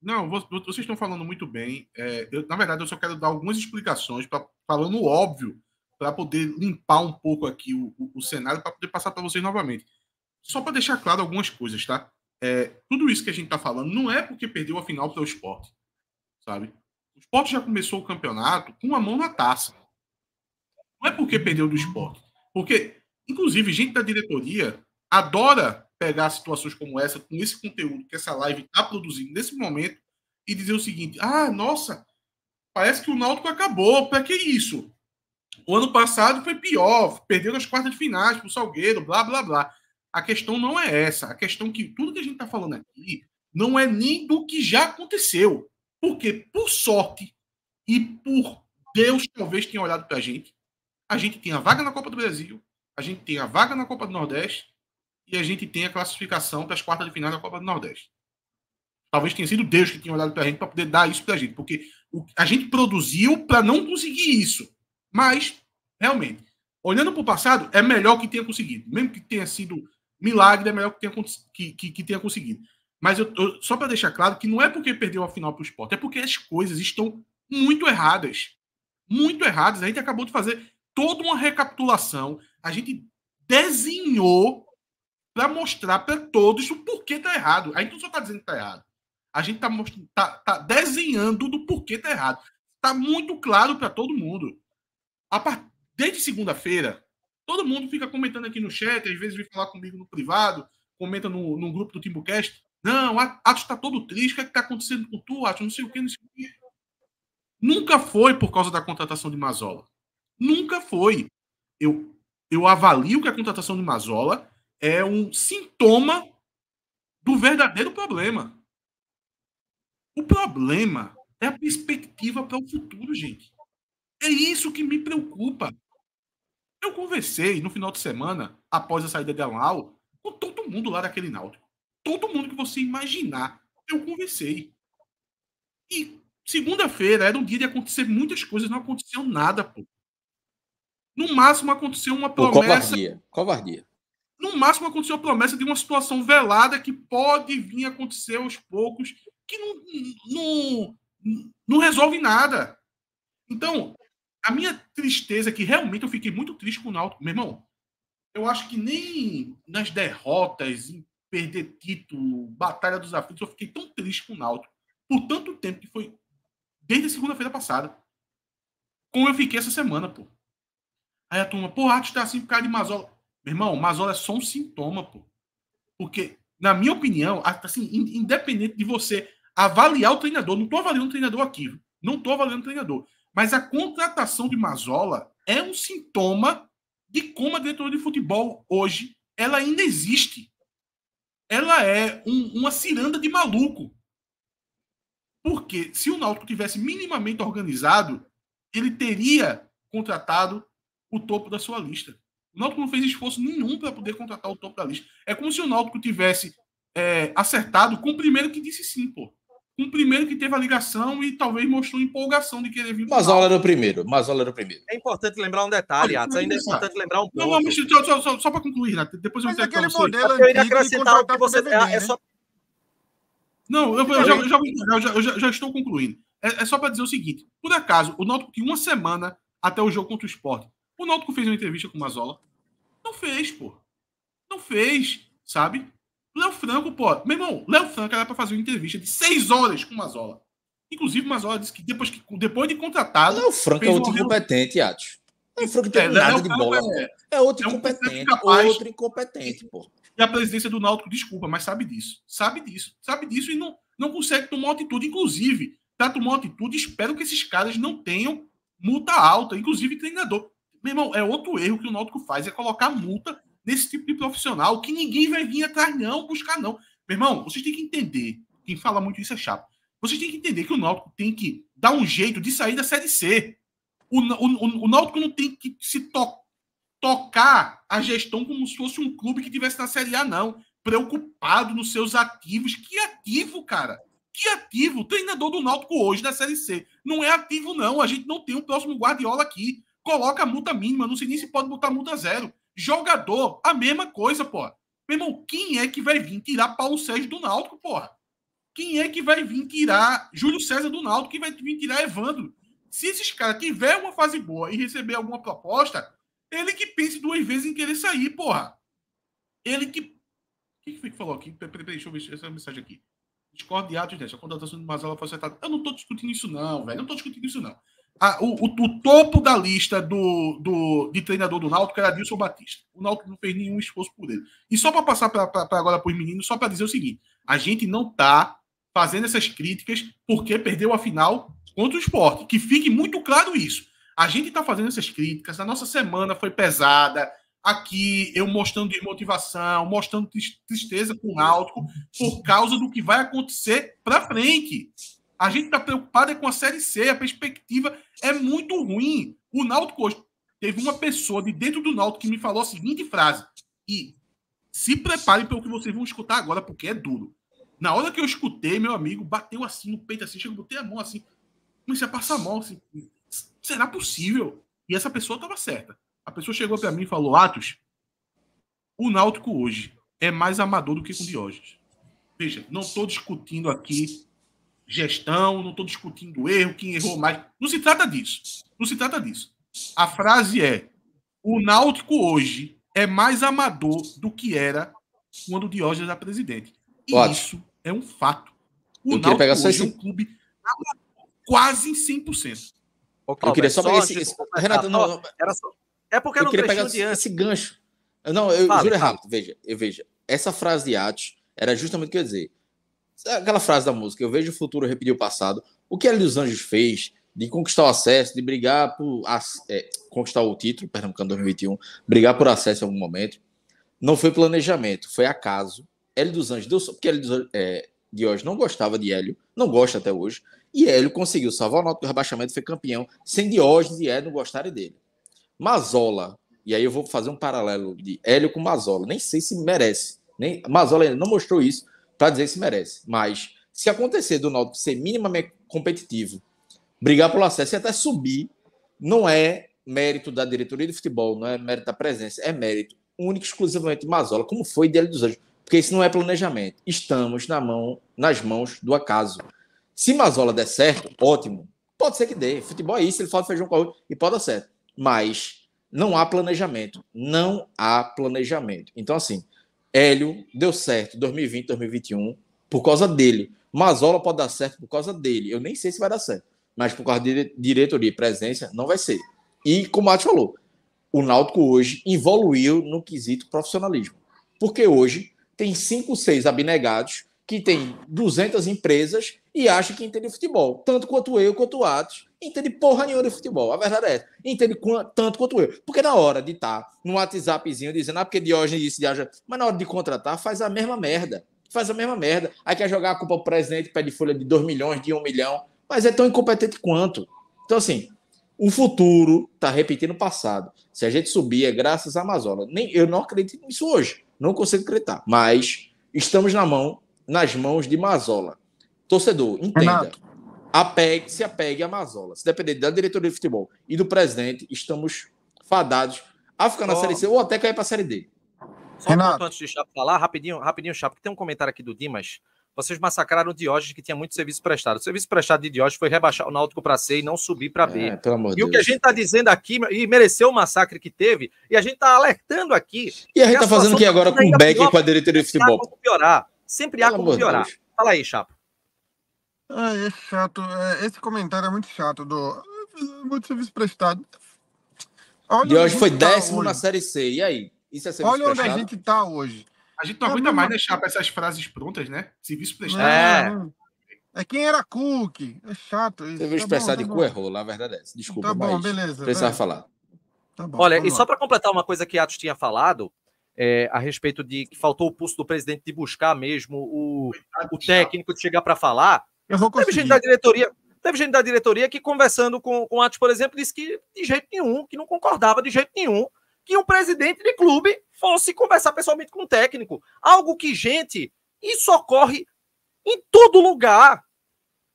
Não, vocês estão falando muito bem. É, eu, na verdade, eu só quero dar algumas explicações, pra, falando óbvio, para poder limpar um pouco aqui o, o, o cenário, para poder passar para vocês novamente. Só para deixar claro algumas coisas, tá? É, tudo isso que a gente está falando não é porque perdeu a final para o esporte, sabe? O esporte já começou o campeonato com a mão na taça. Não é porque perdeu do esporte. Porque, inclusive, gente da diretoria adora pegar situações como essa, com esse conteúdo que essa live está produzindo nesse momento, e dizer o seguinte: ah, nossa, parece que o Náutico acabou, para que isso? O ano passado foi pior, perdeu nas quartas de finais para o Salgueiro, blá, blá, blá. A questão não é essa. A questão que tudo que a gente está falando aqui não é nem do que já aconteceu. Porque, por sorte e por Deus talvez tenha olhado para a gente, a gente tem a vaga na Copa do Brasil, a gente tem a vaga na Copa do Nordeste e a gente tem a classificação para as quartas de final da Copa do Nordeste. Talvez tenha sido Deus que tenha olhado para a gente para poder dar isso para a gente, porque a gente produziu para não conseguir isso. Mas, realmente, olhando para o passado, é melhor que tenha conseguido. Mesmo que tenha sido milagre, é melhor que tenha, que, que, que tenha conseguido. Mas eu, eu só para deixar claro que não é porque perdeu a final para o esporte, é porque as coisas estão muito erradas. Muito erradas. A gente acabou de fazer toda uma recapitulação. A gente desenhou para mostrar para todos o porquê tá errado. A gente não só está dizendo que tá errado. A gente está tá, tá desenhando do porquê tá errado. Tá muito claro para todo mundo. A part... Desde segunda-feira, todo mundo fica comentando aqui no chat, às vezes vem falar comigo no privado, comenta no, no grupo do TimbuCast. Não, Atos está todo triste, o que é está acontecendo com tu, Atos? Não sei o que, não sei o que. Nunca foi por causa da contratação de Mazola. Nunca foi. Eu, eu avalio que a contratação de Mazola é um sintoma do verdadeiro problema. O problema é a perspectiva para o futuro, gente. É isso que me preocupa. Eu conversei no final de semana, após a saída de Alau, com todo mundo lá daquele Náutico todo mundo que você imaginar, eu conversei. E segunda-feira era um dia de acontecer muitas coisas, não aconteceu nada, pô. No máximo aconteceu uma promessa. covardia, covardia. No máximo aconteceu a promessa de uma situação velada que pode vir a acontecer aos poucos, que não, não, não resolve nada. Então, a minha tristeza, é que realmente eu fiquei muito triste com o Náutico, meu irmão, eu acho que nem nas derrotas, em perder título, Batalha dos Aflitos, eu fiquei tão triste com o Náutico por tanto tempo que foi desde segunda-feira passada. Como eu fiquei essa semana, pô. Aí a turma, pô, Atos tá assim por causa de Mazola. Meu irmão, Mazola é só um sintoma, pô. Porque, na minha opinião, assim, independente de você avaliar o treinador, não tô avaliando o treinador aqui, não tô avaliando o treinador, mas a contratação de Mazola é um sintoma de como a diretoria de futebol hoje, ela ainda existe ela é um, uma ciranda de maluco. Porque se o Náutico tivesse minimamente organizado, ele teria contratado o topo da sua lista. O Náutico não fez esforço nenhum para poder contratar o topo da lista. É como se o Náutico tivesse é, acertado com o primeiro que disse sim, pô um primeiro que teve a ligação e talvez mostrou empolgação de querer vir. Mas aula era o primeiro, mas aula era o primeiro. É importante lembrar um detalhe, Atos. Ainda é importante lembrar um ponto. Não, só, só, só, só para concluir, né? depois eu mas vou aquele modelo eu ainda acrescentar o que você DVD, é, é né? só... Não, eu, eu, já, eu, já, eu, já, eu já, estou concluindo. É, é só para dizer o seguinte: por acaso, o Náutico que uma semana até o jogo contra o Sport. O Náutico fez uma entrevista com o Mazola? Não fez, pô. Não fez, sabe? Léo Franco, pô. Meu irmão, Léo Franco era para fazer uma entrevista de seis horas com o Mazola. Inclusive, o Mazola disse que depois, que depois de contratado. Léo Franco é outro incompetente, rel... Léo Franco tem é, nada Léo de bola. É, é outro é um incompetente. Capaz, outro incompetente, pô. E a presidência do Náutico, desculpa, mas sabe disso. Sabe disso. Sabe disso e não, não consegue tomar uma atitude. Inclusive, para tomar uma atitude, espero que esses caras não tenham multa alta, inclusive treinador. Meu irmão, é outro erro que o Náutico faz, é colocar multa nesse tipo de profissional que ninguém vai vir atrás, não, buscar, não. Meu irmão, vocês têm que entender. Quem fala muito isso é chato. Vocês têm que entender que o Náutico tem que dar um jeito de sair da Série C. O, o, o Náutico não tem que se to, tocar a gestão como se fosse um clube que tivesse na Série A, não. Preocupado nos seus ativos. Que ativo, cara? Que ativo? O treinador do Náutico hoje na Série C. Não é ativo, não. A gente não tem um próximo Guardiola aqui. Coloca a multa mínima. Não sei nem se pode botar multa zero. Jogador, a mesma coisa, pô. Meu irmão, quem é que vai vir tirar Paulo Sérgio do Náutico, porra? Quem é que vai vir tirar Júlio César do Náutico? Quem vai vir tirar Evandro? Se esses caras tiver uma fase boa e receber alguma proposta, ele que pense duas vezes em querer sair, porra. Ele que. O que foi que falou aqui? Peraí, deixa eu ver essa mensagem aqui. Discord de atos dessa. A contratação de foi acertada. Eu não tô discutindo isso, não, velho. não tô discutindo isso, não a, o, o, topo da lista do, do, de treinador do Náutico era Dilson Batista. O Náutico não fez nenhum esforço por ele. E só para passar pra, pra, pra agora para os meninos, só para dizer o seguinte: a gente não está fazendo essas críticas porque perdeu a final contra o esporte. Que fique muito claro isso. A gente está fazendo essas críticas, a nossa semana foi pesada. Aqui, eu mostrando desmotivação, mostrando tristeza com o Náutico, por causa do que vai acontecer para frente. A gente está preocupado é com a Série C, a perspectiva é muito ruim. O Náutico hoje teve uma pessoa de dentro do Náutico que me falou a seguinte frase, e se preparem pelo que vocês vão escutar agora, porque é duro. Na hora que eu escutei, meu amigo bateu assim no peito, assim, chegou, botei a mão assim, comecei a passar a mão, assim, será possível? E essa pessoa estava certa. A pessoa chegou para mim e falou: Atos, o Náutico hoje é mais amador do que com Diógenes. Veja, não estou discutindo aqui gestão, não estou discutindo erro, quem errou mais. Não se trata disso. Não se trata disso. A frase é: o Náutico hoje é mais amador do que era quando o Diógenes era presidente. E Ótimo. isso é um fato. O Náutico pegar hoje é um clube quase em 100%. Eu queria só pegar esse, esse... Renato, não, Só... É porque eu não queria pegar esse, esse gancho. Não, eu fale, juro errado. Veja, eu veja. Essa frase de Atos era justamente o que eu ia dizer. Aquela frase da música, eu vejo o futuro repetir o passado. O que a dos Anjos fez de conquistar o acesso, de brigar por é, conquistar o título, Pernambucano 2021, é brigar por acesso em algum momento, não foi planejamento, foi acaso. Hélio dos Anjos deu porque Hélio dos, é, de hoje não gostava de Hélio, não gosta até hoje, e Hélio conseguiu salvar o Náutico do rebaixamento, foi campeão, sem Diógenes e Hélio gostarem dele. Mazola, e aí eu vou fazer um paralelo de Hélio com Mazola, nem sei se merece, nem Mazola ainda não mostrou isso, para dizer se merece. Mas se acontecer do Náutico ser minimamente competitivo, brigar pelo acesso e até subir, não é mérito da diretoria de futebol, não é mérito da presença, é mérito único e exclusivamente de Mazola, como foi dele dos anjos. Porque isso não é planejamento. Estamos na mão, nas mãos do acaso. Se Mazola der certo, ótimo. Pode ser que dê. Futebol é isso, ele fala feijão com arroz e pode dar certo. Mas não há planejamento. Não há planejamento. Então, assim, Hélio deu certo 2020, 2021 por causa dele. Mazola pode dar certo por causa dele. Eu nem sei se vai dar certo, mas por causa de diretoria e presença, não vai ser. E como o Mate falou, o Náutico hoje evoluiu no quesito profissionalismo. Porque hoje tem cinco, seis abnegados que tem 200 empresas e acha que entende futebol. Tanto quanto eu, quanto o Atos, entende porra nenhuma de futebol. A verdade é essa. Entende tanto quanto eu. Porque na hora de estar tá no WhatsAppzinho dizendo, ah, porque Diógenes disse Diógenes... Mas na hora de contratar, faz a mesma merda. Faz a mesma merda. Aí quer jogar a culpa pro presidente, pede folha de 2 milhões, de 1 um milhão. Mas é tão incompetente quanto. Então, assim, o futuro está repetindo o passado. Se a gente subir, é graças à Mazola Nem, eu não acredito nisso hoje. Não consigo acreditar. Mas estamos na mão, nas mãos de Mazola Torcedor, entenda. Renato. Apegue, se apegue a Mazola. Se depender da diretoria de futebol e do presidente, estamos fadados a ficar na oh. Série C ou até cair para a Série D. Só Renato. antes de Chapo falar, rapidinho, rapidinho, Chapo, que tem um comentário aqui do Dimas. Vocês massacraram o Diógenes, que tinha muito serviço prestado. O serviço prestado de Diógenes foi rebaixar o Náutico para C e não subir para B. É, e Deus. o que a gente está dizendo aqui, e mereceu o massacre que teve, e a gente está alertando aqui. E a gente está fazendo o que agora tá com o Beck e com a diretoria de futebol? Sempre há como piorar. Sempre há como piorar. Fala aí, Chapo. Ah, é chato. É, esse comentário é muito chato do. Muito serviço prestado. Olha hoje foi tá décimo na Série C. E aí? Isso é Olha onde a gente tá hoje. A gente não é aguenta mais deixar essas frases prontas, né? Serviço prestado. É. É, é quem era Cook. É chato isso. Tá prestado. viu expressar de cu errou, lá a verdade é essa. Desculpa, Tá bom, mas beleza. precisava falar. Tá bom, Olha, e lá. só para completar uma coisa que Atos tinha falado é, a respeito de que faltou o pulso do presidente de buscar mesmo o, o técnico de chegar para falar. Eu vou conseguir. Teve gente da diretoria, teve gente da diretoria que, conversando com, com o Atos, por exemplo, disse que de jeito nenhum, que não concordava de jeito nenhum que um presidente de clube fosse conversar pessoalmente com um técnico. Algo que, gente, isso ocorre em todo lugar.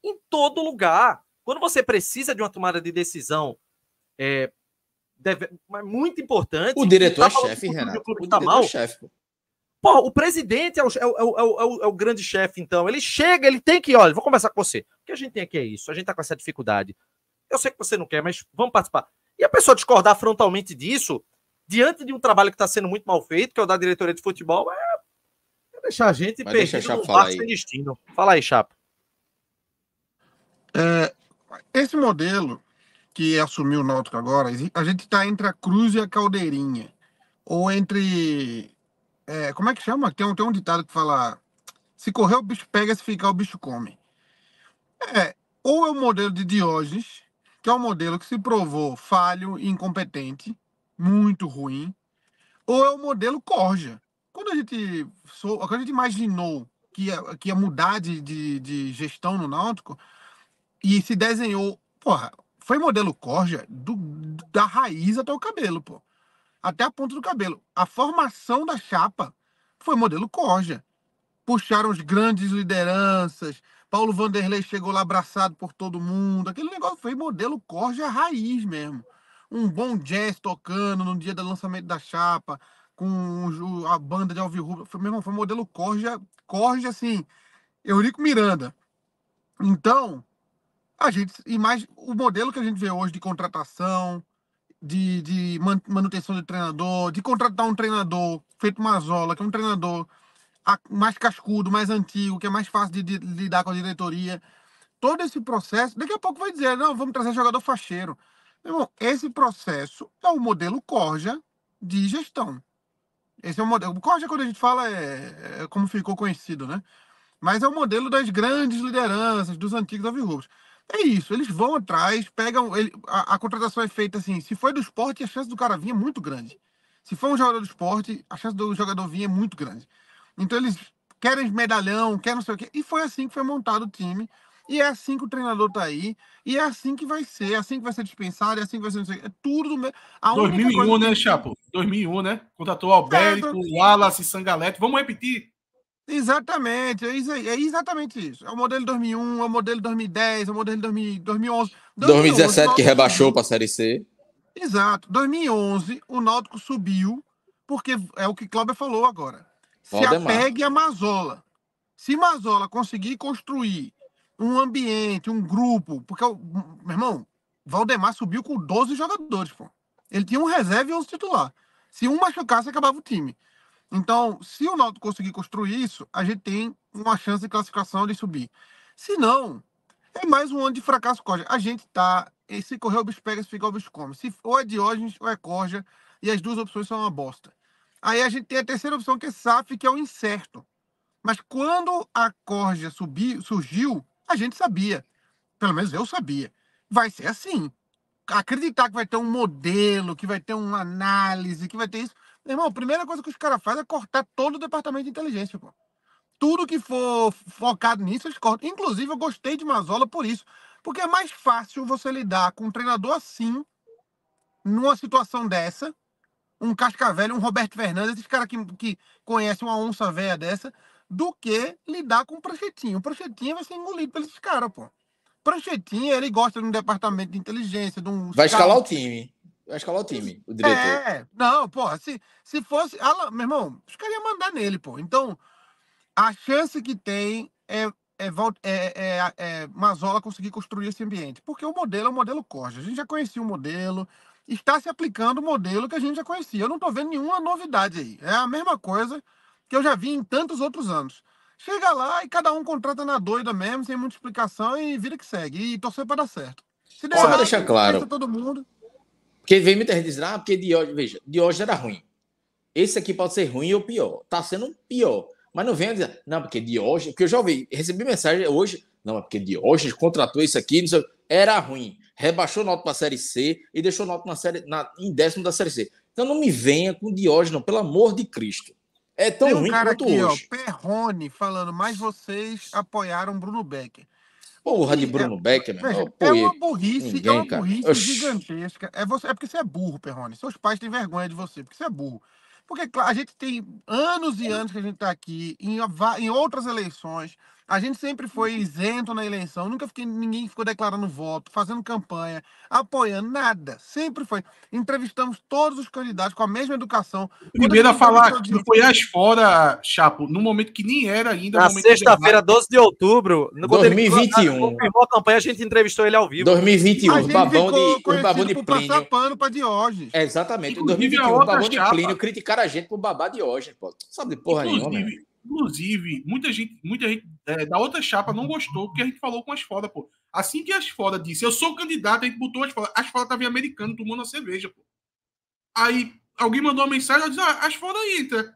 Em todo lugar. Quando você precisa de uma tomada de decisão é, deve, mas é muito importante. O diretor tá é chefe, Renato. O, clube o tá é mal, é chefe. Porra, o presidente é, é, é o, é o, é o, é o grande chefe, então. Ele chega, ele tem que, olha, vou conversar com você. O que a gente tem aqui é isso, a gente tá com essa dificuldade. Eu sei que você não quer, mas vamos participar. E a pessoa discordar frontalmente disso, diante de um trabalho que está sendo muito mal feito, que é o da diretoria de futebol, é, é deixar a gente mas perdido deixa a no barco sem destino. Fala aí, Chapa. É, esse modelo que assumiu o Náutico agora, a gente está entre a Cruz e a Caldeirinha, ou entre é, como é que chama? Tem um, tem um ditado que fala: se correr, o bicho pega, se ficar, o bicho come. É, ou é o modelo de Diógenes, que é um modelo que se provou falho, incompetente, muito ruim, ou é o modelo Corja. Quando a gente, quando a gente imaginou que ia, que ia mudar de, de, de gestão no Náutico, e se desenhou, porra, foi modelo Corja do, da raiz até o cabelo, pô até a ponta do cabelo. A formação da chapa foi modelo Corja. Puxaram os grandes lideranças. Paulo Vanderlei chegou lá abraçado por todo mundo. Aquele negócio foi modelo Corja raiz mesmo. Um bom jazz tocando no dia do lançamento da chapa, com a banda de Alvi Rubro. Foi, mesmo, foi modelo Corja, Corja assim, Eurico Miranda. Então, a gente. E mais o modelo que a gente vê hoje de contratação, de, de manutenção de treinador, de contratar um treinador feito Mazola, que é um treinador mais cascudo, mais antigo, que é mais fácil de, de, de, lidar com a diretoria. Todo esse processo, daqui a pouco vai dizer, não, vamos trazer jogador facheiro. Meu irmão, esse processo é o modelo Corja de gestão. Esse é o modelo. Corja, quando a gente fala, é, é como ficou conhecido, né? Mas é o modelo das grandes lideranças, dos antigos avirrubos. É isso, eles vão atrás, pegam. Ele, a, a, contratação é feita assim. Se foi do esporte, a chance do cara vir é muito grande. Se for um jogador do esporte, a chance do jogador vir é muito grande. Então eles querem medalhão, querem não sei o quê. E foi assim que foi montado o time. E é assim que o treinador tá aí. E é assim que vai ser. É assim que vai ser dispensado. É assim que vai ser. É tudo do mesmo. 2001, coisa... né, Chapo? 2001, né? Contratou o Alberto, o Wallace, Sangalete. Vamos repetir Exatamente, é, isso aí, é exatamente isso. É o modelo 2001, é o modelo 2010, é o modelo 2000, 2011. 2017 que rebaixou para a Série C. Exato. 2011 o Náutico subiu porque é o que Cláudio falou agora. Se Valdemar. apegue a Mazola. Se Mazola conseguir construir um ambiente, um grupo, porque meu irmão, Valdemar subiu com 12 jogadores, pô. Ele tinha um reserva e 11 titular. Se um machucasse, acabava o time. Então, se o Náutico conseguir construir isso, a gente tem uma chance de classificação de subir. Se não, é mais um ano de fracasso Corja. A gente tá. E eh, se correr o bicho pega, se ficar o bicho come. Se, ou é Diógenes ou é Corja. E as duas opções são uma bosta. Aí a gente tem a terceira opção, que é SAF, que é o incerto. Mas quando a Corja subiu surgiu, a gente sabia. Pelo menos eu sabia. Vai ser assim. Acreditar que vai ter um modelo, que vai ter uma análise, que vai ter isso Irmão, a primeira coisa que os caras fazem é cortar todo o departamento de inteligência, pô. Tudo que for focado nisso, eles cortam. Inclusive, eu gostei de Mazola por isso. Porque é mais fácil você lidar com um treinador assim, numa situação dessa, um Cascavel, um Roberto Fernandes, esses caras que, que conhecem uma onça velha dessa, do que lidar com o Pranchetinho. O Pranchetinho vai ser engolido pelos caras, pô. Pranchetinho, ele gosta de um departamento de inteligência, de um. Vai escalar o time. Vai escalar o time, o diretor. É, não, porra, se, se fosse. Ah, meu irmão, os caras iam mandar nele, pô. Então, a chance que tem é, é, é, é, é Mazola conseguir construir esse ambiente. Porque o modelo é o modelo Corja. A gente já conhecia o modelo, está se aplicando o modelo que a gente já conhecia. Eu não estou vendo nenhuma novidade aí. É a mesma coisa que eu já vi em tantos outros anos. Chega lá e cada um contrata na doida mesmo, sem muita explicação, e vira que segue. E torcer para dar certo. Se der Só para deixar claro. Todo mundo. Porque vem muita gente dizendo, ah, porque Diógenes, veja, Diógenes era ruim. Esse aqui pode ser ruim ou pior. Tá sendo pior. Mas não venha dizer, não, porque Diógenes, porque eu já ouvi, recebi mensagem hoje, não, é porque Diógenes contratou isso aqui, não sei, era ruim. Rebaixou nota para a Série C e deixou nota na série, na, em décimo da Série C. Então não me venha com Diógenes, não, pelo amor de Cristo. É tão Tem um ruim cara quanto aqui, hoje. Ó, Perrone falando, mas vocês apoiaram Bruno Becker. Porra de Bruno é, Beck, meu veja, É uma burrice, é ninguém, é uma burrice gigantesca. É, você, é porque você é burro, Perrone. Seus pais têm vergonha de você, porque você é burro. Porque a gente tem anos e anos que a gente está aqui, em, em outras eleições, a gente sempre foi isento na eleição, nunca fiquei, ninguém ficou declarando voto, fazendo campanha, apoiando, nada. Sempre foi. Entrevistamos todos os candidatos com a mesma educação. Primeiro a falar que não foi as fora, Chapo, no momento que nem era ainda. Na sexta-feira, 12 de outubro, no 2021. Confirmou a campanha, a gente entrevistou ele ao vivo. 2021, um, babão de, os babão de Plínio. Passar pano pra Diógenes. É, exatamente. Em 2021, o babão chapa. de Plínio criticaram a gente por babar Diógenes, pô. Sabe de porra inclusive, nenhuma. Inclusive, muita gente, muita gente é, da outra chapa não gostou, porque a gente falou com as fodas, pô. Assim que as fodas disse, eu sou candidato, a gente botou as fodas. As fodas estavam americano tomando a cerveja, pô. Aí alguém mandou uma mensagem, ela disse, ah, as fodas entra tá?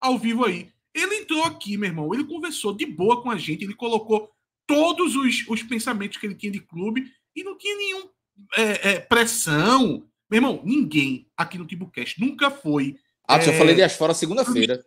ao vivo aí. Ele entrou aqui, meu irmão, ele conversou de boa com a gente, ele colocou todos os, os pensamentos que ele tinha de clube e não tinha nenhum é, é, pressão. Meu irmão, ninguém aqui no Cast nunca foi. Ah, é... eu falei de as fora segunda-feira.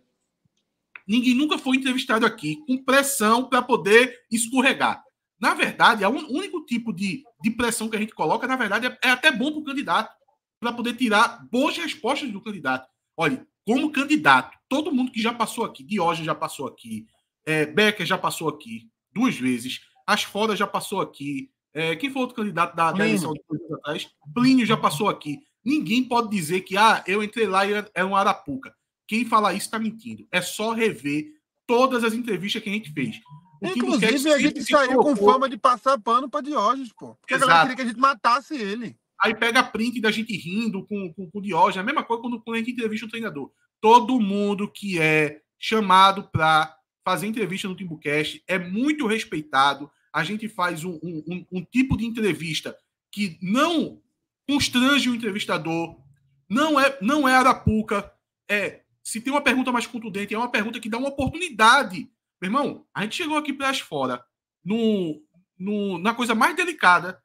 Ninguém nunca foi entrevistado aqui com pressão para poder escorregar. Na verdade, é o único tipo de, de pressão que a gente coloca, na verdade, é, é até bom para o candidato, para poder tirar boas respostas do candidato. Olha, como candidato, todo mundo que já passou aqui, Diogen já passou aqui, é, Becker já passou aqui duas vezes, Asfoda já passou aqui, é, quem foi outro candidato da, da eleição de dois anos atrás? Plínio já passou aqui. Ninguém pode dizer que ah, eu entrei lá e era um arapuca. Quem falar isso está mentindo. É só rever todas as entrevistas que a gente fez. O Inclusive, a gente saiu colocou... com fama de passar pano para Diógenes, pô. Porque Exato. a galera queria que a gente matasse ele. Aí pega print da gente rindo com, com, com o Diógenes. A mesma coisa quando, quando a gente entrevista um treinador. Todo mundo que é chamado para fazer entrevista no Timbucast é muito respeitado. A gente faz um, um, um tipo de entrevista que não constrange o entrevistador, não é, não é arapuca, é se tem uma pergunta mais contundente, é uma pergunta que dá uma oportunidade. Meu irmão, a gente chegou aqui para as fora no, no, na coisa mais delicada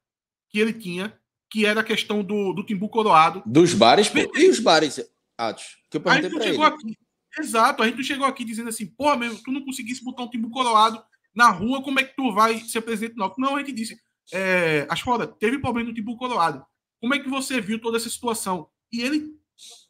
que ele tinha, que era a questão do, do Timbu Coroado. Dos bares e os bares, Atos, que eu perguntei para ele. Aqui, exato, a gente chegou aqui dizendo assim, porra, mesmo, tu não conseguisse botar um Timbu Coroado na rua, como é que tu vai ser presidente novo? Não, a gente disse, é, fora, teve problema no Timbu Coroado. Como é que você viu toda essa situação? E ele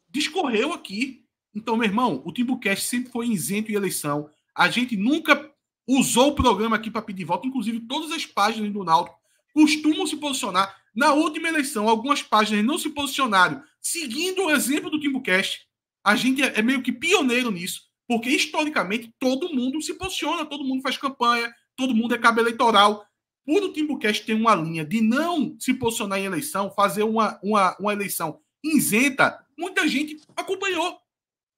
discorreu aqui então, meu irmão, o Timbucast sempre foi isento em eleição. A gente nunca usou o programa aqui para pedir voto. Inclusive, todas as páginas do Náutico costumam se posicionar. Na última eleição, algumas páginas não se posicionaram. Seguindo o exemplo do Timbucast, a gente é, é meio que pioneiro nisso, porque historicamente todo mundo se posiciona, todo mundo faz campanha, todo mundo é cabo eleitoral. Por o Timbucast tem uma linha de não se posicionar em eleição, fazer uma, uma, uma eleição isenta, muita gente acompanhou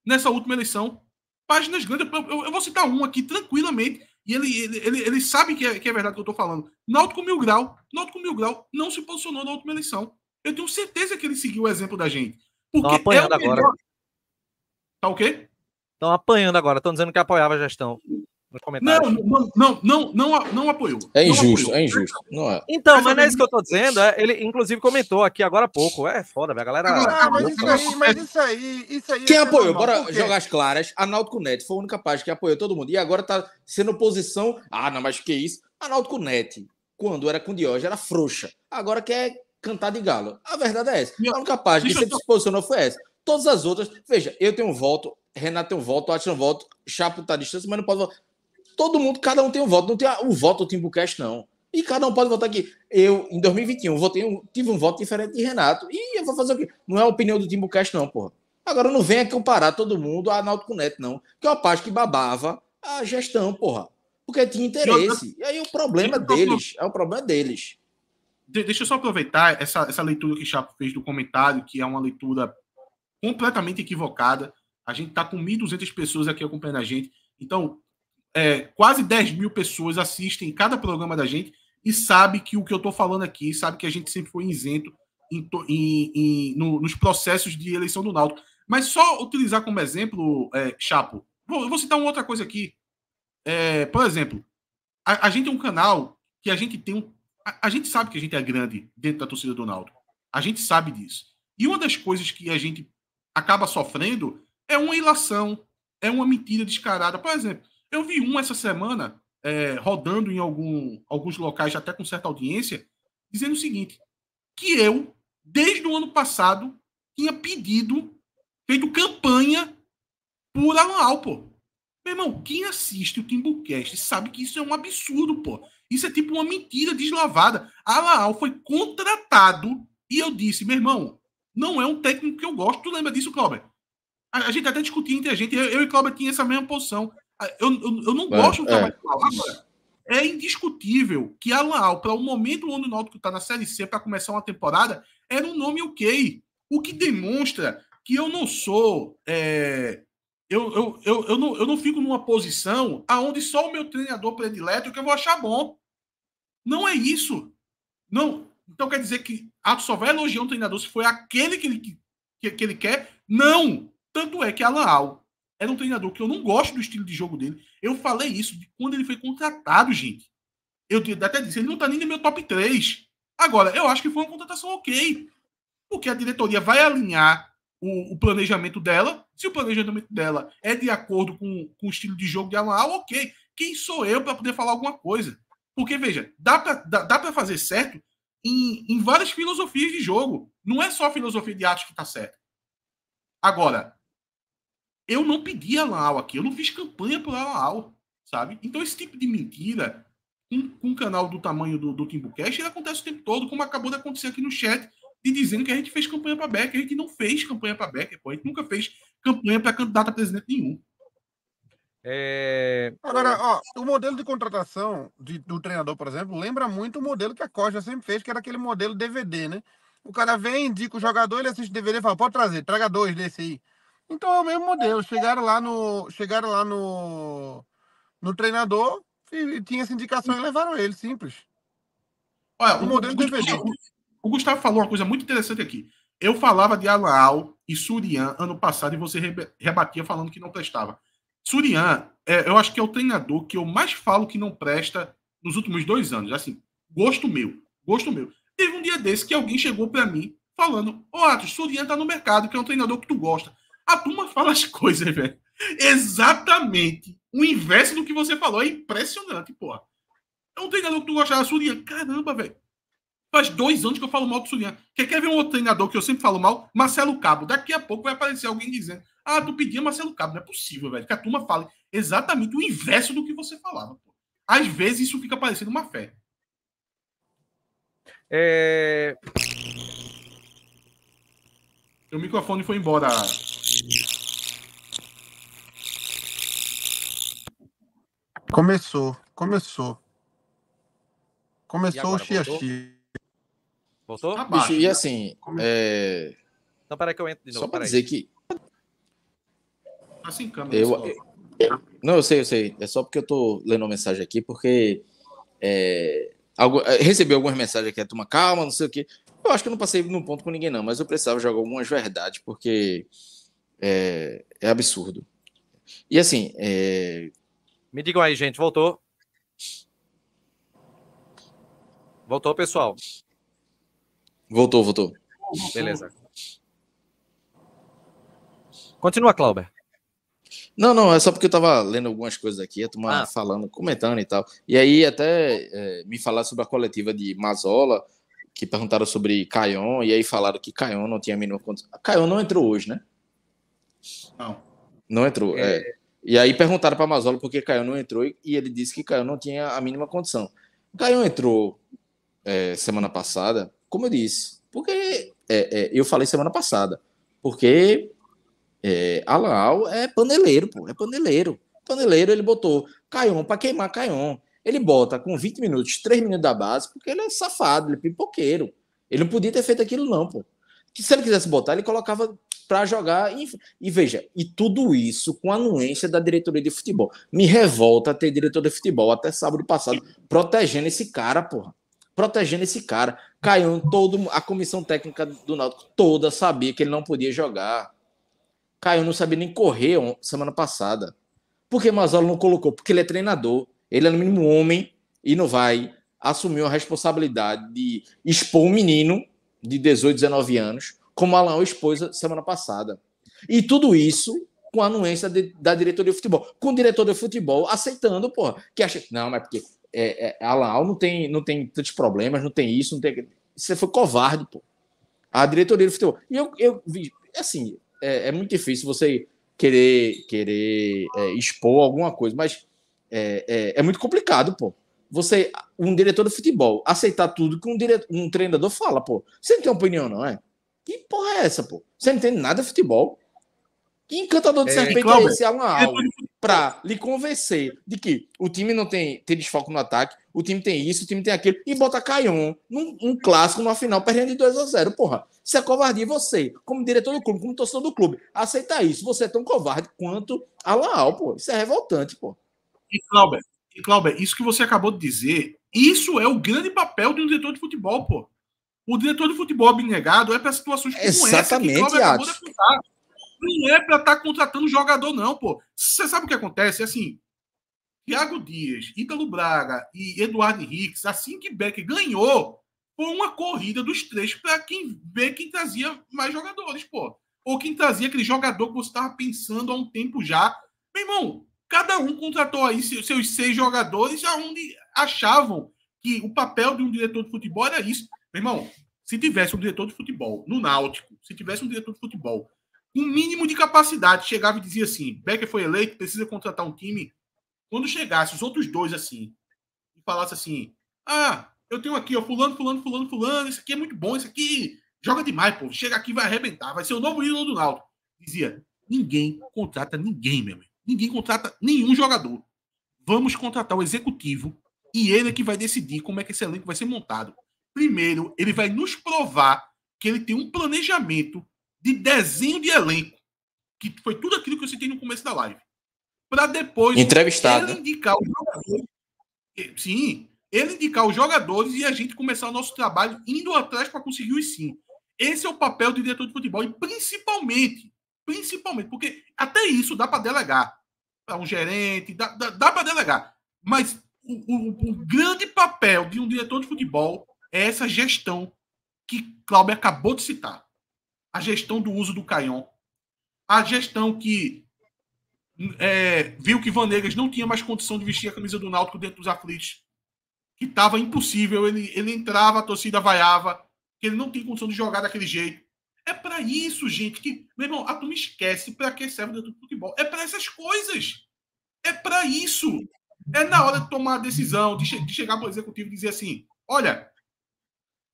nessa última eleição. Páginas grandes, eu, eu, eu vou citar um aqui tranquilamente, e ele, ele, ele, ele sabe que é, que é verdade o que eu estou falando. com Mil Grau, com Mil Grau não se posicionou na última eleição. Eu tenho certeza que ele seguiu o exemplo da gente. Porque é o melhor... agora. Tá ok Estão apanhando agora, estão dizendo que apoiava a gestão nos comentários. Não, não, não, não, não, apoiou. É injusto, é injusto. Não é. Então, mas não é isso que eu tô dizendo. é Ele, inclusive, comentou aqui agora há pouco. É foda, velho. A galera. Ah, mas isso aí, mas isso aí, isso aí. Quem é apoiou? Bora jogar as claras. A Náutico Net foi a única parte que apoiou todo mundo. E agora tá sendo posição. Ah, não, mas que isso? A Náutico Net, quando era com diogo era frouxa. Agora quer cantar de galo. A verdade é essa. A única parte que se posicionou foi essa. Todas as outras, veja, eu tenho um voto, Renato tem um voto, Atila tem um voto, Chapo tá distância, mas não pode votar todo mundo, cada um tem um voto. Não tem o ah, voto do Timbucast, não. E cada um pode votar aqui. Eu, em 2021, votei um, tive um voto diferente de Renato. E eu vou fazer o quê? Não é a opinião do Timbucast, não, porra. Agora não venha comparar todo mundo a Náutico Neto, não. Que é uma parte que babava a gestão, porra. Porque tinha interesse. E aí o problema deles, é o problema deles. Deixa eu só aproveitar essa, essa leitura que o Chapo fez do comentário, que é uma leitura completamente equivocada. A gente está com 1.200 pessoas aqui acompanhando a gente. Então, é, quase 10 mil pessoas assistem cada programa da gente e sabe que o que eu estou falando aqui, sabe que a gente sempre foi isento em, em, em, no, nos processos de eleição do Náutico. Mas só utilizar como exemplo, é, Chapo, vou, vou citar uma outra coisa aqui. É, por exemplo, a, a, gente é um canal que a gente tem um. A, a, gente sabe que a gente é grande dentro da torcida do Náutico. A gente sabe disso. E uma das coisas que a gente acaba sofrendo é uma ilação, é uma mentira descarada. Por exemplo, eu vi um essa semana, é, rodando em algum, alguns locais, até com certa audiência, dizendo o seguinte: que eu, desde o ano passado, tinha pedido, feito campanha por Alan Alpo. Meu irmão, quem assiste o Timbucast sabe que isso é um absurdo, pô. Isso é tipo uma mentira deslavada. Alan Al foi contratado e eu disse, meu irmão, não é um técnico que eu gosto. Tu lembra disso, Clóber A, gente até discutia entre a gente. Eu, eu e Clóber tinha essa mesma posição. Ah, eu, eu, eu não é, gosto é, do trabalho é. do Alan. é indiscutível que Alan Al, para o momento onde o Náutico está na Série C para começar uma temporada, era um nome ok. O que demonstra que eu não sou. É, eu, eu, eu, eu, não, eu não fico numa posição aonde só o meu treinador predileto é que eu vou achar bom. Não é isso. Não. Então quer dizer que a só vai elogiar um treinador se foi aquele que ele, que, que ele quer? Não! Tanto é que Alan Al era um treinador que eu não gosto do estilo de jogo dele. Eu falei isso de quando ele foi contratado, gente. Eu até disse, ele não tá nem no meu top 3. Agora, eu acho que foi uma contratação ok. Porque a diretoria vai alinhar o, o planejamento dela. Se o planejamento dela é de acordo com, com o estilo de jogo de Alan ok. Quem sou eu para poder falar alguma coisa? Porque, veja, dá para dá, dá pra fazer certo em, em várias filosofias de jogo. Não é só a filosofia de arte que tá certo. Agora, eu não pedi a Alau aqui, eu não fiz campanha para Alau, sabe? Então esse tipo de mentira com, com um canal do tamanho do, do Timbucast, ele acontece o tempo todo, como acabou de acontecer aqui no chat, de dizendo que a gente fez campanha para Becker, a gente não fez campanha para Becker, pô, a gente nunca fez campanha para candidato a presidente nenhum. É... Agora, ó, o modelo de contratação de, do treinador, por exemplo, lembra muito o modelo que a Costa sempre fez, que era aquele modelo DVD, né? O cara vem, indica o jogador, ele assiste o DVD e fala, pode trazer, traga dois desse aí. Então é o mesmo modelo. Chegaram lá no, chegaram lá no, no treinador e tinha essa indicação e levaram ele, simples. Olha, o, o modelo Gustavo, DVD. O Gustavo falou uma coisa muito interessante aqui. Eu falava de Alaal e Surian ano passado e você rebatia falando que não prestava. Surian, é, eu acho que é o treinador que eu mais falo que não presta nos últimos dois anos. Assim, gosto meu, gosto meu. Teve um dia desse que alguém chegou para mim falando: Ô oh, Atos, Surian tá no mercado, que é um treinador que tu gosta. A turma fala as coisas, velho. Exatamente o inverso do que você falou. É impressionante, porra. É um treinador que tu gostava, Surian. Caramba, velho. Faz dois anos que eu falo mal do Surian. Quer, quer ver um outro treinador que eu sempre falo mal? Marcelo Cabo. Daqui a pouco vai aparecer alguém dizendo: Ah, tu pedia Marcelo Cabo. Não é possível, velho. Que a turma fale exatamente o inverso do que você falava. Pô. Às vezes isso fica parecendo uma fé. É... O microfone foi embora, Começou, começou. Começou agora, o xixi. Voltou? voltou? Tá Abaixo, e né? assim. É... Então, que eu entro de novo. Só para dizer que. Assim, câmera. Eu, Não, eu sei, eu sei. É só porque eu tô lendo uma mensagem aqui, porque. É, é... Recebi algumas mensagens aqui, a turma, calma, não sei o quê. Eu acho que eu não passei num ponto com ninguém, não, mas eu precisava jogar algumas verdades, porque é, é absurdo. E assim. É... Me digam aí, gente, voltou. Voltou, pessoal. Voltou, voltou. Beleza. Continua, Clauber. Não, não, é só porque eu tava lendo algumas coisas aqui, a turma ah. falando, comentando e tal. E aí até é, me falaram sobre a coletiva de Mazola, que perguntaram sobre Caion, e aí falaram que Caion não tinha a mínima condição. Caion não entrou hoje, né? Não. Não entrou, é. é. E aí perguntaram para Mazola por que Caio não entrou e ele disse que Caio não tinha a mínima condição. Caio entrou é, semana passada, como eu disse, porque é, é eu falei semana passada, porque é, é paneleiro, pô, é paneleiro. Paneleiro ele botou Caião para queimar Caião Ele bota com 20 minutos, 3 minutos da base, porque ele é safado, ele é pipoqueiro. Ele não podia ter feito aquilo, não, pô. Que se ele quisesse botar, ele colocava para jogar. E, e, veja, e tudo isso com a anuência da diretoria de futebol. Me revolta ter diretor de futebol até sábado passado protegendo esse cara, porra. Protegendo esse cara. Caiu todo a comissão técnica do Náutico toda sabia que ele não podia jogar. Caiu não sabia nem correr semana passada. Por que Mazzolo não colocou? Porque ele é treinador. Ele é no mínimo homem e não vai assumir a responsabilidade de expor um menino de 18, 19 anos como Alain expôs semana passada. E tudo isso com a anuência de, da diretoria de futebol. Com o diretor de futebol aceitando, porra, que acha. Não, mas porque é, é, Alain não tem, não tem tantos problemas, não tem isso, não tem. Você foi covarde, pô. A diretoria de futebol. E eu, eu vi. Assim, é, é muito difícil você querer, querer é, expor alguma coisa, mas é, é, é, muito complicado, pô. Você, um diretor de futebol, aceitar tudo que um, diretor, um treinador fala, pô. Você não tem opinião, não é? Que porra é essa, pô? Você não entende nada de futebol? Que encantador de é, serpente é esse, Alan Alves, pra lhe convencer de que o time não tem, tem desfoco no ataque, o time tem isso, o time tem aquilo, e bota Caion num um clássico, numa final, perdendo de 2 a 0 porra. Isso é covardia. Você, como diretor do clube, como torcedor do clube, aceita isso. Você é tão covarde quanto Alan Alves, pô. Isso é revoltante, pô. E Clauber, e isso que você acabou de dizer, isso é o grande papel de um diretor de futebol, pô. O diretor de futebol abnegado é para situações como Exatamente, é essa. Exatamente, Não é para estar tá contratando jogador, não, pô. Você sabe o que acontece? Assim, Thiago Dias, Ítalo Braga e Eduardo Henrique, assim que Beck ganhou, foi uma corrida dos três para quem vê quem trazia mais jogadores, pô. Ou quem trazia aquele jogador que você estava pensando há um tempo já. Meu irmão, cada um contratou aí seus seis jogadores aonde achavam que o papel de um diretor de futebol era isso. Meu irmão, se tivesse um diretor de futebol no Náutico, se tivesse um diretor de futebol com um mínimo de capacidade, chegava e dizia assim: Becker foi eleito, precisa contratar um time. Quando chegasse os outros dois assim, e falasse assim: Ah, eu tenho aqui, ó, fulano, fulano, fulano, fulano, isso aqui é muito bom, isso aqui joga demais, pô. Chega aqui, vai arrebentar, vai ser o novo ídolo do Náutico. Dizia: Ninguém contrata ninguém, meu irmão. Ninguém contrata nenhum jogador. Vamos contratar o executivo e ele é que vai decidir como é que esse elenco vai ser montado. Primeiro, ele vai nos provar que ele tem um planejamento de desenho de elenco, que foi tudo aquilo que eu citei no começo da live. Para depois Entrevistado. ele né? indicar os jogadores. Sim, ele indicar os jogadores e a gente começar o nosso trabalho indo atrás para conseguir os sim. Esse é o papel do diretor de futebol, e principalmente, principalmente, porque até isso dá para delegar para um gerente, dá, dá, dá para delegar. Mas o, o, o grande papel de um diretor de futebol é essa gestão que Cláudio acabou de citar. A gestão do uso do Caion. A gestão que é, viu que Vanegas não tinha mais condição de vestir a camisa do Náutico dentro dos aflitos, que estava impossível, ele, ele entrava, a torcida vaiava, que ele não tinha condição de jogar daquele jeito. É para isso, gente, que, meu irmão, a me esquece para que serve dentro do futebol. É para essas coisas. É para isso. É na hora de tomar a decisão, de, che de chegar para o executivo e dizer assim: olha,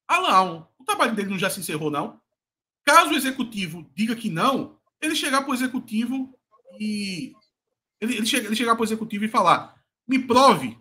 Alain, ah, o trabalho dele não já se encerrou, não? Caso o executivo diga que não, ele chegar para o executivo e. Ele, ele, chega, ele chegar para o executivo e falar: me prove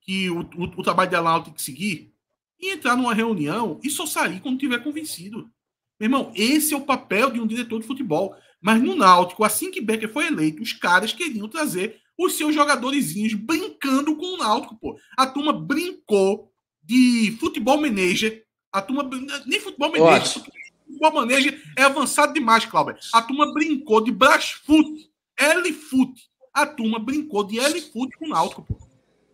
que o, o, o trabalho de Alain tem que seguir, e entrar numa reunião e só sair quando tiver convencido. Meu irmão, esse é o papel de um diretor de futebol. Mas no Náutico, assim que Becker foi eleito, os caras queriam trazer os seus jogadorzinhos brincando com o Náutico, pô. A turma brincou de futebol manager a turma. Nem futebol maneja. Futebol maneja é avançado demais, Cláudio. A turma brincou de Brasfoot, L-Foot. A turma brincou de L-Foot com o Náutico, pô.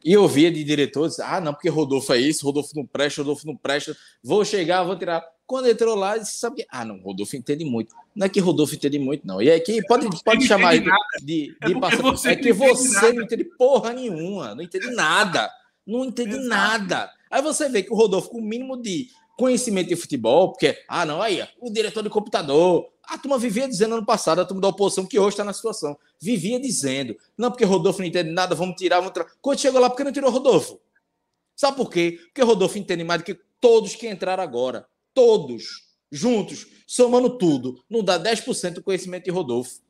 E eu via de diretores, ah, não, porque Rodolfo é isso, Rodolfo não presta, Rodolfo não presta, vou chegar, vou tirar. Quando entrou lá, disse, sabe que, ah, não, Rodolfo entende muito. Não é que Rodolfo entende muito, não. E aqui é pode, pode chamar de, de, de É, é que você nada. não entende porra nenhuma, não entende nada. Não entende Exato. nada. Aí você vê que o Rodolfo, com o mínimo de conhecimento de futebol, porque, ah, não, aí, o diretor de computador, a turma vivia dizendo ano passado, a turma da oposição, que hoje está na situação, vivia dizendo, não, porque Rodolfo não entende nada, vamos tirar, vamos tirar. Quando chegou lá, porque não tirou Rodolfo? Sabe por quê? Porque Rodolfo entende mais do que todos que entraram agora. Todos, juntos, somando tudo, não dá 10% do conhecimento de Rodolfo.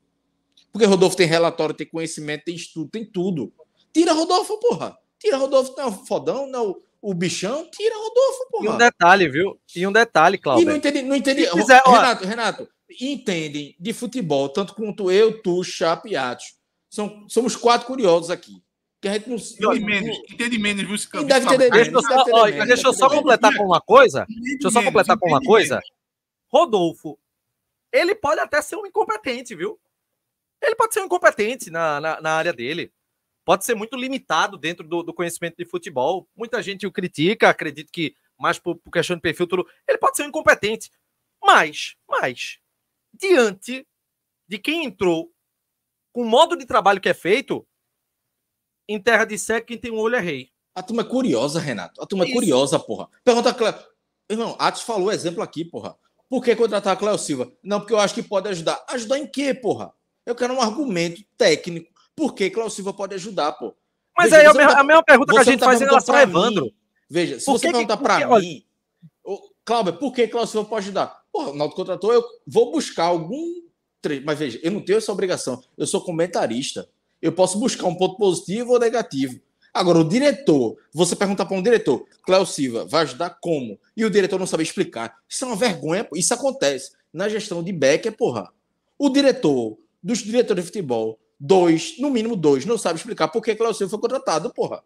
Porque Rodolfo tem relatório, tem conhecimento, tem estudo, tem tudo. Tira Rodolfo, porra. Tira Rodolfo, não é o fodão, não é o o bichão, tira Rodolfo, porra. E um detalhe, viu? E um detalhe, Cláudio. E não entendi, não entendi. Quiser, Renato, Renato, entendem de futebol, tanto quanto eu, tu, Chapo e Atos. São, somos quatro curiosos aqui. Que a gente não entende menos, entende menos, viu? Esse deve deixa, eu só, ó, deixa eu só completar com uma coisa. Deixa eu só completar com uma coisa. Rodolfo, ele pode até ser um incompetente, viu? Ele pode ser um incompetente na, na, na área dele pode ser muito limitado dentro do, do, conhecimento de futebol. Muita gente o critica, acredito que mais por, por questão de perfil, tudo. Ele pode ser um incompetente. Mas, mas, diante de quem entrou com o modo de trabalho que é feito, em terra de seca, quem tem um olho é rei. A turma é curiosa, Renato. A turma é curiosa, porra. Pergunta a Cleo. Irmão, Atos falou exemplo aqui, porra. Por que contratar a Cleo Silva? Não, porque eu acho que pode ajudar. Ajudar em quê, porra? Eu quero um argumento técnico porque Klaus Silva pode ajudar, pô. Mas veja, aí é a, mesma, tá, a mesma pergunta que a gente tá faz é em relação a Evandro. veja, se você que, perguntar para mim, olha... Cláudio, por que Klaus Silva pode ajudar? Pô, o Náutico contratou, eu vou buscar algum. Mas veja, eu não tenho essa obrigação. Eu sou comentarista. Eu posso buscar um ponto positivo ou negativo. Agora, o diretor, você pergunta para um diretor, Cléo Silva, vai ajudar como? E o diretor não saber explicar. Isso é uma vergonha, pô. isso acontece. Na gestão de Becker, é porra. O diretor, dos diretores de futebol, Dois, no mínimo dois, não sabe explicar por que Cláudio Silva foi contratado, porra.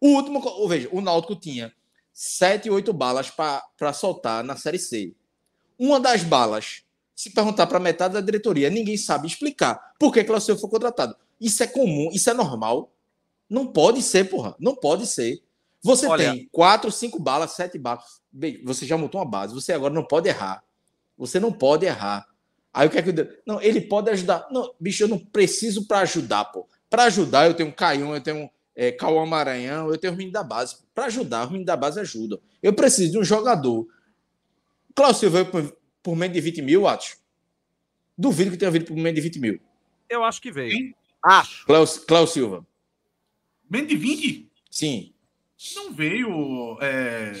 O último, ou veja, o Náutico tinha sete, oito balas para soltar na Série C. Uma das balas, se perguntar para metade da diretoria, ninguém sabe explicar por que Cláudio Silva foi contratado. Isso é comum, isso é normal. Não pode ser, porra. Não pode ser. Você Olha, tem quatro, cinco balas, sete balas. Bem, você já montou uma base. Você agora não pode errar. Você não pode errar. Aí o que é que eu... Não, ele pode ajudar. Não, bicho, eu não preciso para ajudar, pô. Para ajudar, eu tenho Caio, eu tenho é, Cauã Maranhão, eu tenho o menino da base. Para ajudar, o menino da base ajuda. Eu preciso de um jogador. Cláudio Silva por, por menos de 20 mil, acho. Duvido que tenha vindo por menos de 20 mil. Eu acho que veio. Hein? Acho. Cláudio Silva. Menos de 20? Sim. Não veio. É...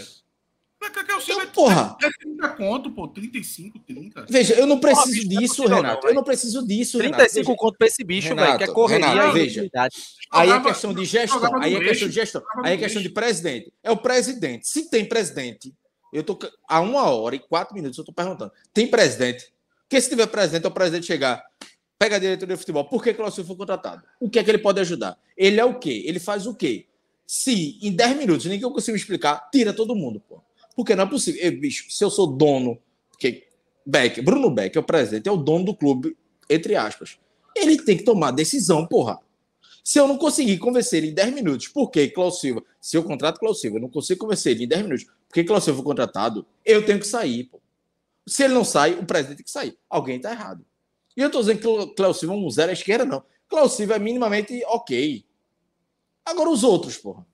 Cacau Silva então, é porra. é 30 conto, pô, 35, 30. Veja, eu não preciso porra, é disso, não, Renato. eu não preciso disso, 35 Renato. conto pra esse bicho, velho, que é correr. Renato, veja. É aí é questão de gestão, aí é questão de gestão, aí é questão de presidente. É o presidente. Se tem presidente, eu tô há uma hora e quatro minutos eu tô perguntando. Tem presidente? Porque se tiver presidente, é o presidente chegar, pega a diretoria de futebol, por que, que o foi contratado? O que é que ele pode ajudar? Ele é o quê? Ele faz o quê? Se em 10 minutos ninguém conseguiu explicar, tira todo mundo, pô porque não é possível. Eu, bicho, se eu sou dono, que Beck, Bruno Beck é o presidente, é o dono do clube, entre aspas. Ele tem que tomar decisão, porra. Se eu não conseguir convencer ele em 10 minutos, por que Klaus Silva? Se eu contrato Klaus Silva, eu não consigo convencer ele em 10 minutos, porque Klaus Silva foi contratado, eu tenho que sair, pô. Se ele não sai, o presidente tem que sair. Alguém tá errado. E eu tô dizendo que Klaus Silva é um zero à esquerda, não. Klaus Silva é minimamente ok. Agora os outros, porra.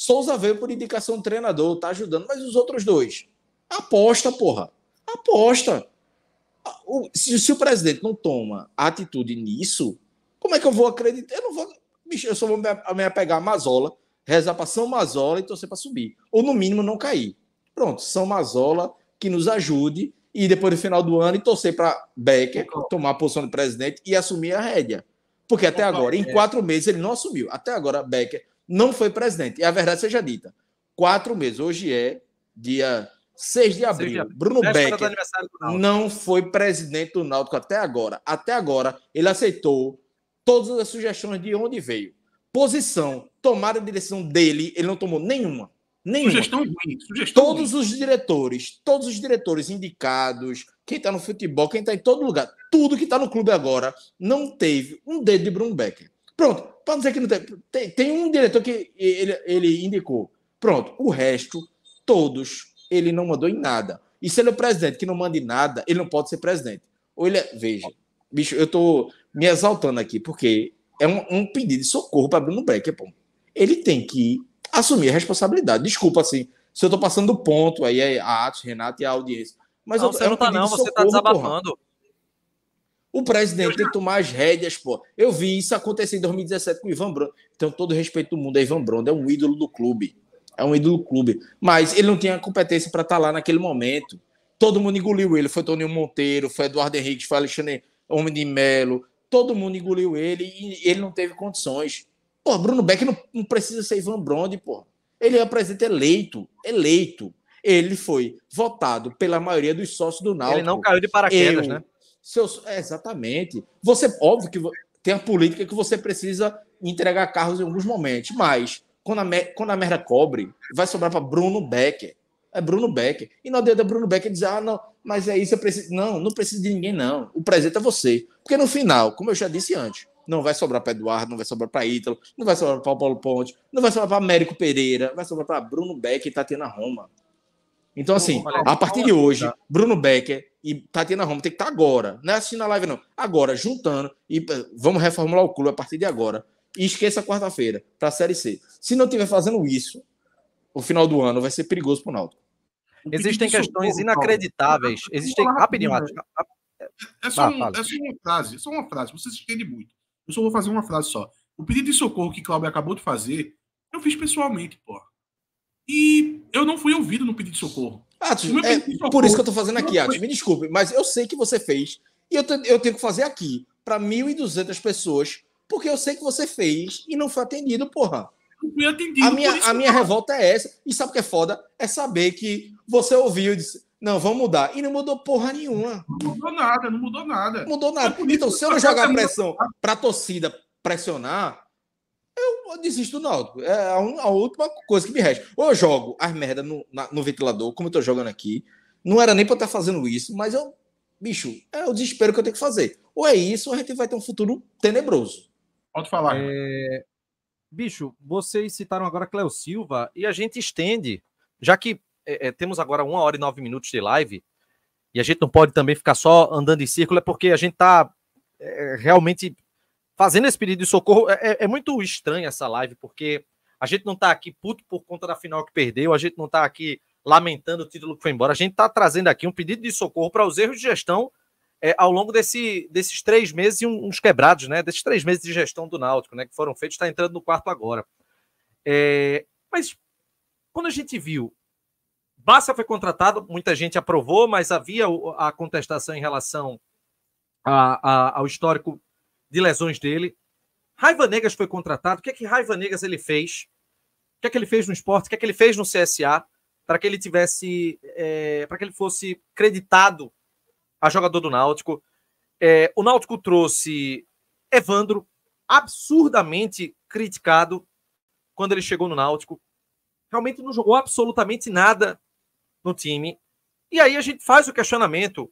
Souza veio por indicação do treinador, tá ajudando, mas os outros dois? Aposta, porra. Aposta. Ah, se, se o presidente não toma atitude nisso, como é que eu vou acreditar? Eu não vou. Bicho, eu só vou me apegar a Mazola, rezar para São Mazola e torcer para subir. Ou no mínimo não cair. Pronto, São Mazola que nos ajude e depois do final do ano e torcer para Becker tomar a posição de presidente e assumir a rédea. Porque até agora, em é. quatro meses, ele não assumiu. Até agora, Becker não foi presidente. E a verdade seja dita, quatro meses. Hoje é dia 6 de abril. Bruno Becker não foi presidente do Náutico até agora. Até agora, ele aceitou todas as sugestões de onde veio. Posição, tomada de decisão dele, ele não tomou nenhuma. Nenhuma. Sugestão ruim. Sugestão todos ruim. os diretores, todos os diretores indicados, quem está no futebol, quem está em todo lugar, tudo que está no clube agora, não teve um dedo de Bruno Becker. Pronto, para dizer que não tem, tem, tem. um diretor que ele, ele indicou. Pronto. O resto, todos, ele não mandou em nada. E se ele é o presidente que não manda em nada, ele não pode ser presidente. Ou ele é, Veja, bicho, eu tô me exaltando aqui, porque é um, um pedido de socorro para Bruno Breck. Ele tem que assumir a responsabilidade. Desculpa, assim, se eu tô passando ponto aí, é, a Atos, Renato e a audiência. Mas não, eu, você é um não tá, não, você tá desabafando. Porra. O presidente tem que tomar as rédeas, pô. Eu vi isso acontecer em 2017 com o Ivan Brondo. Então, todo respeito do mundo é Ivan Brondo, é um ídolo do clube. É um ídolo do clube. Mas ele não tinha competência para estar tá lá naquele momento. Todo mundo engoliu ele. Foi Toninho Monteiro, foi Eduardo Henrique, foi Alexandre Homem de Melo. Todo mundo engoliu ele e ele não teve condições. Pô, Bruno Beck não, não precisa ser Ivan Brondi, pô. Ele é o presidente eleito, eleito. Ele foi votado pela maioria dos sócios do Náutico. Ele não caiu de paraquedas, Eu, né? Seus, é, exatamente. Você, óbvio que tem a política que você precisa entregar carros em alguns momentos, mas quando a, quando a merda cobre, vai sobrar para Bruno Becker. É Bruno Becker. E não adianta é Bruno Becker dizer, ah, não, mas é isso, eu preciso. Não, não preciso de ninguém, não. O presente é você. Porque no final, como eu já disse antes, não vai sobrar para Eduardo, não vai sobrar para Ítalo, não vai sobrar para Paulo Ponte, não vai sobrar para Américo Pereira, vai sobrar para Bruno Becker e Tatiana Roma. Então, assim, a partir de hoje, Bruno Becker e Tatiana Roma tem que estar tá agora. Não é assistindo a live, não. Agora, juntando e eh, vamos reformular o clube a partir de agora. E esqueça quarta-feira para a Série C. Se não estiver fazendo isso, o final do ano vai ser perigoso para o Náutico. Existem questões socorro, inacreditáveis. Paulo. Existem. Rapidinho, é, é, só um, é só uma frase, é só uma frase. Você se entende muito. Eu só vou fazer uma frase só. O pedido de socorro que Cláudio acabou de fazer, eu fiz pessoalmente, porra e eu não fui ouvido no pedido de socorro. Ah, é, de socorro, por isso que eu estou fazendo aqui, Atos. Me desculpe, mas eu sei que você fez e eu, te, eu tenho que fazer aqui para 1.200 pessoas, porque eu sei que você fez e não foi atendido, porra. Não fui atendido. A minha, a minha revolta é essa. E sabe o que é foda? É saber que você ouviu e disse. Não, vamos mudar. E não mudou porra nenhuma. Não mudou nada, não mudou nada. Mudou é nada. Então, se eu não jogar pressão para a torcida pressionar, eu desisto do Náutico. É a, a, última coisa que me resta. Ou eu jogo as merda no, no ventilador, como eu tô jogando aqui. Não era nem para estar tá fazendo isso, mas eu, bicho, é o desespero que eu tenho que fazer. Ou é isso, ou a gente vai ter um futuro tenebroso. Pode falar. É... Bicho, vocês citaram agora Cléo Silva e a gente estende, já que é, é, temos agora uma hora e nove minutos de live, e a gente não pode também ficar só andando em círculo, é porque a gente tá é, realmente fazendo esse pedido de socorro. É, é, é muito estranha essa live, porque a gente não está aqui puto por conta da final que perdeu, a gente não está aqui lamentando o título que foi embora. A gente está trazendo aqui um pedido de socorro para os erros de gestão é, ao longo desse, desses três meses e uns quebrados, né? Desses três meses de gestão do Náutico, né? Que foram feitos, está entrando no quarto agora. É, mas quando a gente viu, Bassa foi contratado, muita gente aprovou, mas havia a contestação em relação a, a, ao histórico de lesões dele. Raiva Negas foi contratado. O que é que Raiva Negas ele fez? O que é que ele fez no esporte? O que é que ele fez no CSA para que ele tivesse, é, para que ele fosse creditado a jogador do Náutico? É, o Náutico trouxe Evandro, absurdamente criticado quando ele chegou no Náutico. Realmente não jogou absolutamente nada no time. E aí a gente faz o questionamento: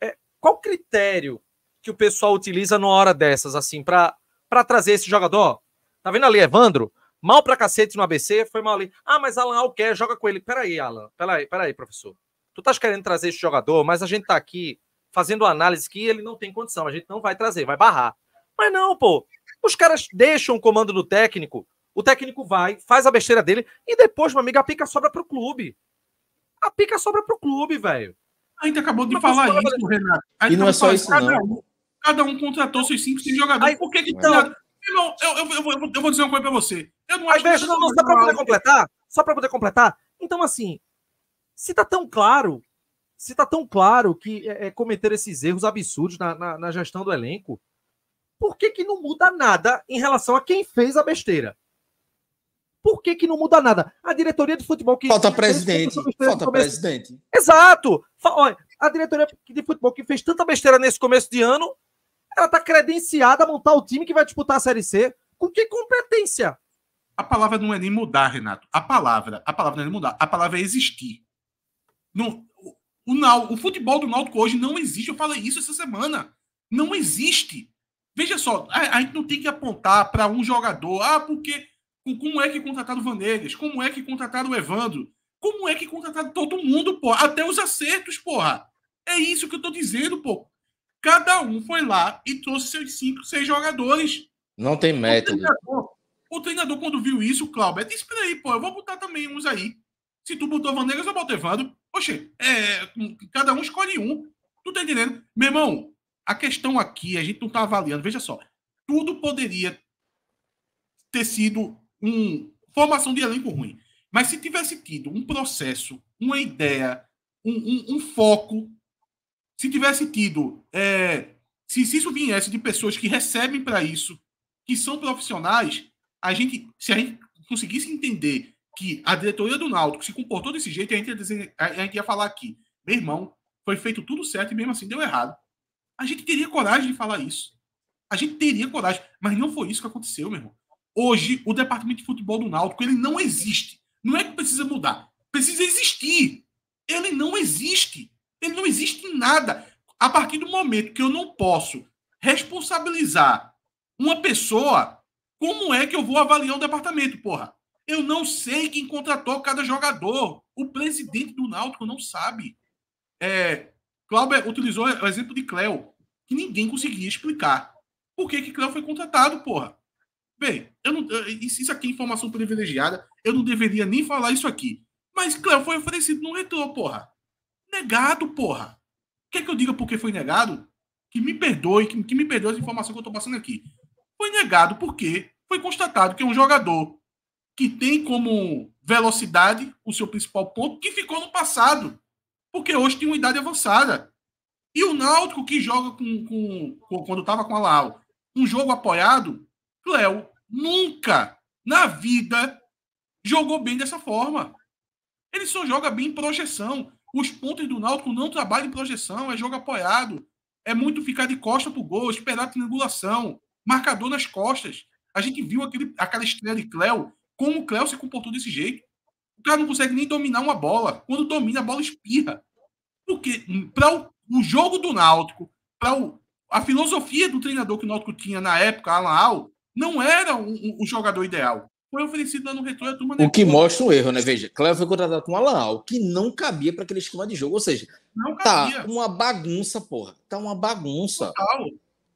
é, qual critério que o pessoal utiliza numa hora dessas, assim, para trazer esse jogador. Tá vendo ali, Evandro? Mal pra cacete no ABC, foi mal ali. Ah, mas Alan Alquer joga com ele. Peraí, Alan. Peraí, peraí, professor. Tu tá querendo trazer esse jogador, mas a gente tá aqui fazendo análise que ele não tem condição. A gente não vai trazer, vai barrar. Mas não, pô. Os caras deixam o comando do técnico, o técnico vai, faz a besteira dele, e depois, meu amigo, a pica sobra pro clube. A pica sobra pro clube, velho. ainda acabou de mas falar isso, né? Renato. E não é só isso, ah, não. Um Cada um contratou seus 5, 6 jogadores. Aí, Por que que então, Irmão, eu, eu, eu, vou, eu, vou dizer uma coisa pra você. Eu não acho que... não, só pra poder completar, só pra poder completar. Então, assim, se tá tão claro, se tá tão claro que é, é cometer esses erros absurdos na, na, na gestão do elenco, por que, que não muda nada em relação a quem fez a besteira? Por que, que não muda nada? A diretoria de futebol que. Falta presidente. Falta presidente. Exato! a diretoria de futebol que fez tanta besteira nesse começo de ano ela está credenciada a montar o time que vai disputar a Série C. Com que competência? A palavra não é nem mudar, Renato. A palavra, a palavra não é nem mudar. A palavra é existir. Não, o, o, o futebol do Náutico hoje não existe. Eu falei isso essa semana. Não existe. Veja só, a, a gente não tem que apontar para um jogador. Ah, porque como é que contrataram o Vanegas? Como é que contrataram o Evandro? Como é que contrataram todo mundo, porra? Até os acertos, porra. É isso que eu tô dizendo, pô. Cada um foi lá e trouxe seus cinco, seis jogadores. Não tem método. O treinador, o treinador quando viu isso, Cláudio, disse: aí pô, eu vou botar também uns aí. Se tu botou Vanegas, eu boto Evandro. Poxa, é, cada um escolhe um. Tu tá entendendo? Meu irmão, a questão aqui, a gente não tá avaliando. Veja só, tudo poderia ter sido um formação de elenco ruim. Mas se tivesse tido um processo, uma ideia, um, um, um foco, se tivesse tido. É, se, se isso viesse de pessoas que recebem para isso, que são profissionais, a gente, se a gente conseguisse entender que a diretoria do Náutico se comportou desse jeito, a gente ia, dizer, a gente ia falar aqui, meu irmão, foi feito tudo certo e mesmo assim deu errado. A gente teria coragem de falar isso. A gente teria coragem, mas não foi isso que aconteceu, meu irmão. Hoje, o departamento de futebol do Náutico, ele não existe. Não é que precisa mudar, precisa existir. Ele não existe. Ele não existe em nada. A partir do momento que eu não posso responsabilizar uma pessoa, como é que eu vou avaliar o departamento, porra? Eu não sei quem contratou cada jogador. O presidente do Náutico não sabe. É, Cláudio utilizou o exemplo de Cléo, que ninguém conseguia explicar. Por que, que Cléo foi contratado, porra? Bem, eu não, isso aqui é informação privilegiada. Eu não deveria nem falar isso aqui. Mas Cléo foi oferecido no retorno, porra. Negado, porra. Quer que eu diga por que foi negado? Que me perdoe, que, que me perdoe as informação que eu tô passando aqui. Foi negado porque foi constatado que é um jogador que tem como velocidade o seu principal ponto, que ficou no passado, porque hoje tem uma idade avançada. E o Náutico, que joga com, com, com quando estava com a Lau, um jogo apoiado, Cléo nunca na vida jogou bem dessa forma. Ele só joga bem em projeção. Os pontos do Náutico não trabalham em projeção, é jogo apoiado. É muito ficar de costa pro gol, esperar a triangulação, marcador nas costas. A gente viu aquele, aquela estreia de Cléo, como o Cléo se comportou desse jeito. O cara não consegue nem dominar uma bola. Quando domina, a bola espirra. Porque para o, o, jogo do Náutico, para a filosofia do treinador que o Náutico tinha na época, Alan Al, não era o, o jogador ideal foi oferecido lá no retorno. A turma né? o que mostra um erro, né? Veja, Cléo foi contratado com Alan Al, que não cabia para aquele esquema de jogo. Ou seja, não tá uma bagunça, porra. Tá uma bagunça. Total.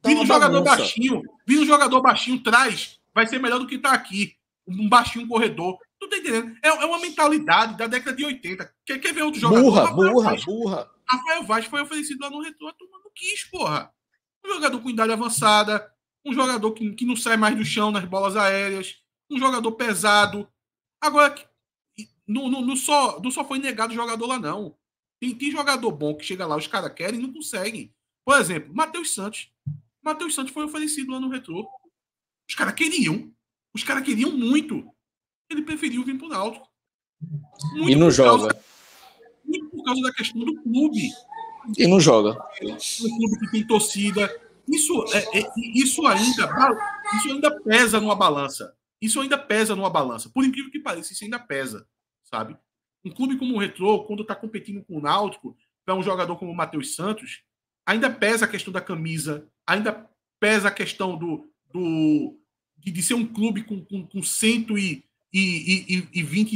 Tá vindo um jogador bagunça. baixinho, vindo um jogador baixinho traz, vai ser melhor do que tá aqui. Um baixinho corredor. Tu tá entendendo? É, é uma mentalidade da década de 80. Quer, quer ver outro jogador? Burra, Rafael burra, Vaz. burra. Rafael Vaz foi oferecido lá no retorno, a turma não quis, porra. Um jogador com idade avançada, um jogador que, que não sai mais do chão nas bolas aéreas um jogador pesado. Agora, não, não, não, só, não só foi negado jogador lá, não. Tem, tem jogador bom que chega lá, os caras querem e não conseguem. Por exemplo, Matheus Santos. Matheus Santos foi oferecido lá no Retro. Os caras queriam. Os caras queriam muito. Ele preferiu vir pro Náutico. e não joga. Causa, muito por causa da questão do clube. E não joga. Um clube que tem torcida. Isso, é, é, isso, ainda, isso ainda pesa numa balança. Isso ainda pesa numa balança. Por incrível que pareça, isso ainda pesa, sabe? Um clube como o Retrô, quando está competindo com o Náutico, para um jogador como o Matheus Santos, ainda pesa a questão da camisa, ainda pesa a questão do, do de, de ser um clube com, com, com 120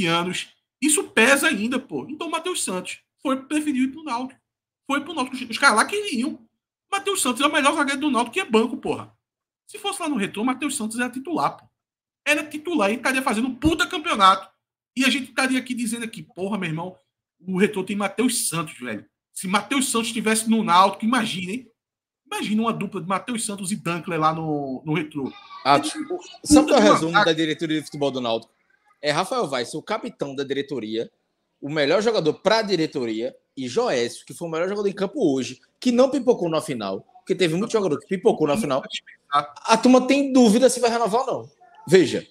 anos. Isso pesa ainda, pô. Então o Matheus Santos foi preferido ir pro Náutico. Foi pro Náutico. Os caras lá queriam. Matheus Santos é o melhor zagueiro do Náutico que é banco, porra. Se fosse lá no retrô Matheus Santos era titular, pô era titular e estaria fazendo puta campeonato. E a gente estaria aqui dizendo aqui, porra, meu irmão, o retorno tem Matheus Santos, velho. Se Matheus Santos estivesse no Náutico, imagina, hein? Imagina uma dupla de Matheus Santos e Dankler lá no, no retrô. Ah, sabe qual é o resumo da diretoria de futebol do Náutico? É Rafael Weiss, o capitão da diretoria, o melhor jogador para a diretoria, e Joécio, que foi o melhor jogador em campo hoje, que não pipocou na final, porque teve muito jogador que pipocou na final. A turma tem dúvida se vai renovar ou não. Veja,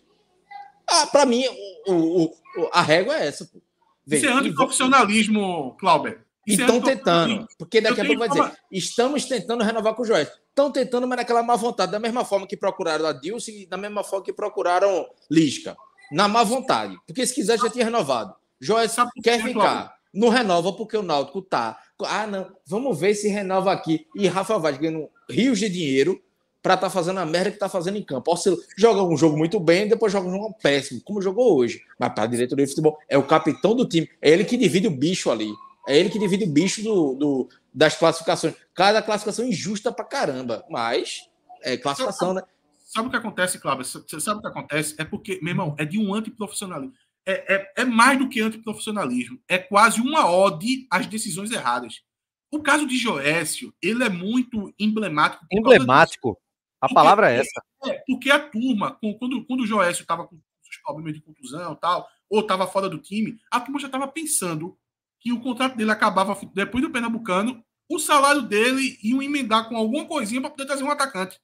ah, para mim, o, o, a régua é essa. você Veja, Isso é antiprofissionalismo, Clauber. Estão tentando, porque daqui a pouco vai dizer: estamos tentando renovar com o Joel. Estão tentando, mas naquela má vontade, da mesma forma que procuraram a Dilce, da mesma forma que procuraram Lisca. Na má vontade, porque se quiser já tinha renovado. Joel quer ficar, não renova porque o Náutico tá. Ah, não, vamos ver se renova aqui. E Rafa Vaz ganhando rios de dinheiro para estar tá fazendo a merda que está fazendo em campo. Oscila, joga um jogo muito bem, depois joga um jogo péssimo, como jogou hoje. Mas para a diretoria de futebol, é o capitão do time, é ele que divide o bicho ali. É ele que divide o bicho do, do das classificações. Cada classificação é injusta para caramba, mas é classificação, né? Sabe o que acontece, Cláudio? Você sabe o que acontece? É porque, meu irmão, é de um antiprofissionalismo. É, é, é mais do que antiprofissionalismo. É quase uma ode às decisões erradas. O caso de Joécio, ele é muito emblemático. Emblemático. A porque, palavra é, é essa. É, porque a turma, quando, quando o Joécio estava com os problemas de contusão tal, ou estava fora do time, a turma já estava pensando que o contrato dele acabava depois do Pernambucano, o salário dele ia emendar com alguma coisinha para poder trazer um atacante.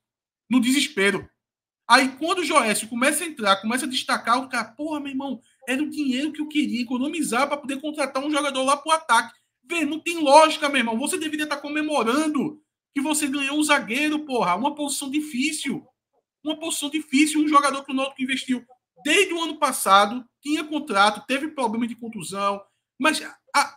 No desespero. Aí quando o Joécio começa a entrar, começa a destacar, o cara, porra, meu irmão, era o dinheiro que eu queria economizar para poder contratar um jogador lá pro ataque. Vê, não tem lógica, meu irmão. Você deveria estar tá comemorando que você ganhou um zagueiro, porra. Uma posição difícil. Uma posição difícil. Um jogador que o Náutico investiu desde o ano passado, tinha contrato, teve problema de contusão. Mas a,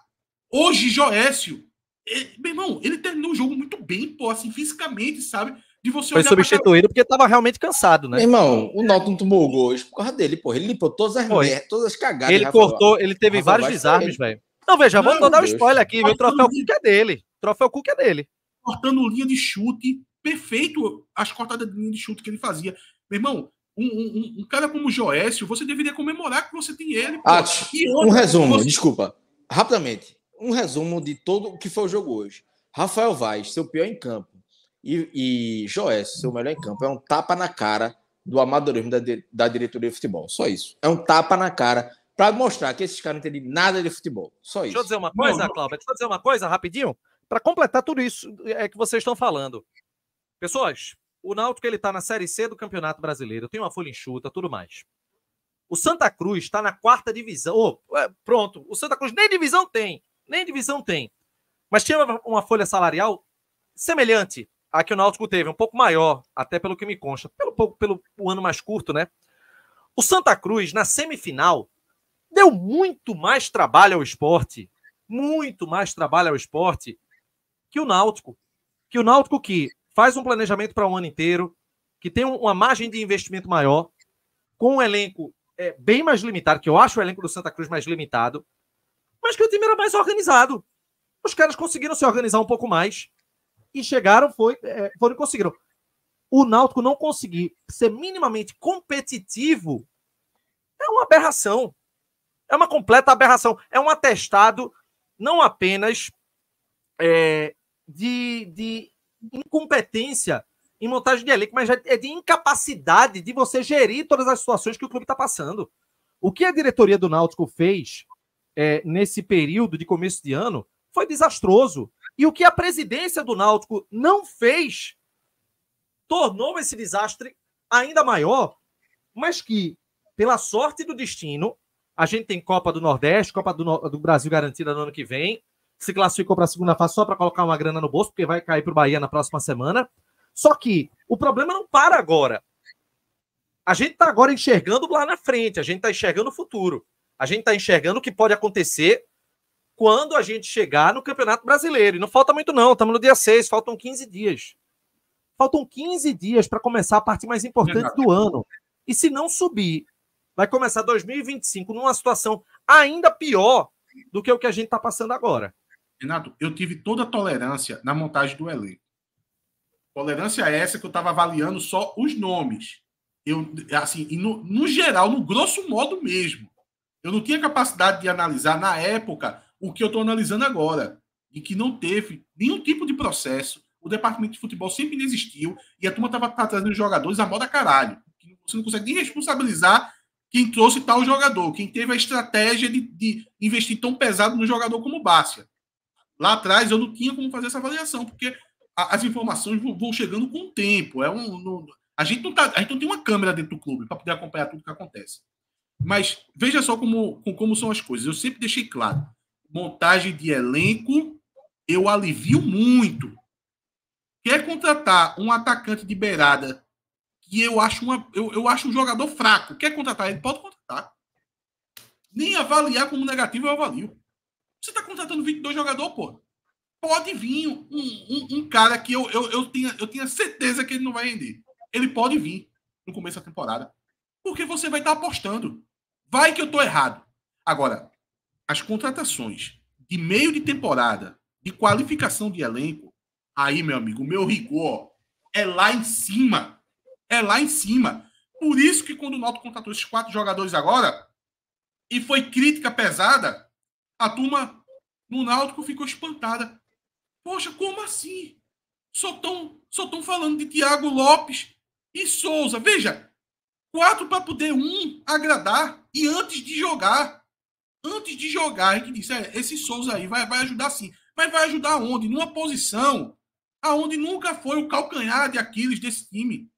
hoje, Joécio, é, meu irmão, ele terminou o jogo muito bem, pô, assim, fisicamente, sabe? De você Foi substituído pra... porque tava realmente cansado, né? Meu irmão, o Nautilus não tomou gol hoje por causa dele, porra. Ele limpou todas as merdas, todas as cagadas. Ele cortou, ele teve vários desarmes, velho. Não, veja, vamos vou dar um spoiler aqui, meu troféu Cuca é dele. Troféu Cuca é dele cortando linha de chute, perfeito as cortadas de linha de chute que ele fazia. Meu irmão, um, um, um cara como o Joécio, você deveria comemorar que você tem ele. Ah, um resumo, você... desculpa. Rapidamente. Um resumo de todo o que foi o jogo hoje. Rafael Vaz, seu pior em campo, e, e Joécio, seu melhor em campo, é um tapa na cara do amadorismo da, da diretoria de futebol. Só isso. É um tapa na cara para mostrar que esses caras não entendem nada de futebol. Só isso. Deixa eu dizer uma coisa, Cláudia. Deixa eu dizer uma coisa rapidinho para completar tudo isso é, é que vocês estão falando. Pessoas, o Náutico ele tá na Série C do Campeonato Brasileiro, tem uma folha enxuta, tudo mais. O Santa Cruz está na quarta divisão. Oh, pronto, o Santa Cruz nem divisão tem, nem divisão tem. Mas tinha uma folha salarial semelhante à que o Náutico teve, um pouco maior, até pelo que me consta, pelo pouco pelo o ano mais curto, né? O Santa Cruz na semifinal deu muito mais trabalho ao esporte, muito mais trabalho ao esporte que o Náutico. Que o Náutico que faz um planejamento para o um ano inteiro, que tem uma margem de investimento maior, com um elenco é, bem mais limitado, que eu acho o elenco do Santa Cruz mais limitado, mas que o time era mais organizado. Os caras conseguiram se organizar um pouco mais e chegaram, foi, é, foram conseguiram. O Náutico não conseguir ser minimamente competitivo é uma aberração. É uma completa aberração. É um atestado não apenas é, de, de incompetência em montagem de elenco, mas é de incapacidade de você gerir todas as situações que o clube está passando. O que a diretoria do Náutico fez é, nesse período de começo de ano foi desastroso. E o que a presidência do Náutico não fez tornou esse desastre ainda maior, mas que, pela sorte do destino, a gente tem Copa do Nordeste, Copa do, no do Brasil garantida no ano que vem, se classificou para a segunda fase só para colocar uma grana no bolso, porque vai cair para o Bahia na próxima semana. Só que o problema não para agora. A gente está agora enxergando lá na frente, a gente está enxergando o futuro. A gente está enxergando o que pode acontecer quando a gente chegar no Campeonato Brasileiro. E não falta muito, não. Estamos no dia 6, faltam 15 dias. Faltam 15 dias para começar a parte mais importante do ano. E se não subir, vai começar 2025 numa situação ainda pior do que o que a gente está passando agora. Renato, eu tive toda a tolerância na montagem do elenco. Tolerância é essa que eu estava avaliando só os nomes. Eu, assim, no, no geral, no grosso modo mesmo. Eu não tinha capacidade de analisar na época o que eu estou analisando agora. E que não teve nenhum tipo de processo. O departamento de futebol sempre não existiu. E a turma estava tá trazendo jogadores a moda caralho. Você não consegue nem responsabilizar quem trouxe tal jogador, quem teve a estratégia de, de investir tão pesado no jogador como o Bárcia. Lá atrás eu não tinha como fazer essa avaliação, porque as informações vão chegando com o tempo. É um, não, a, gente não tá, a gente não tem uma câmera dentro do clube para poder acompanhar tudo que acontece. Mas veja só como, como são as coisas. Eu sempre deixei claro: montagem de elenco, eu alivio muito. Quer contratar um atacante de beirada que eu acho, uma, eu, eu acho um jogador fraco? Quer contratar ele? Pode contratar. Nem avaliar como negativo eu avalio. Você está contratando 22 jogadores, pô. Pode vir um, um, um cara que eu, eu, eu, tinha, eu tinha certeza que ele não vai render. Ele pode vir no começo da temporada. Porque você vai estar tá apostando. Vai que eu estou errado. Agora, as contratações de meio de temporada, de qualificação de elenco, aí, meu amigo, meu rigor é lá em cima. É lá em cima. Por isso que quando o Noto contratou esses quatro jogadores agora, e foi crítica pesada, a turma no Náutico ficou espantada. Poxa, como assim? Só estão só tão falando de Thiago Lopes e Souza. Veja, quatro para poder um agradar e antes de jogar. Antes de jogar, a gente disse, é, esse Souza aí vai, vai ajudar sim. Mas vai ajudar onde? Numa posição aonde nunca foi o calcanhar de Aquiles desse time.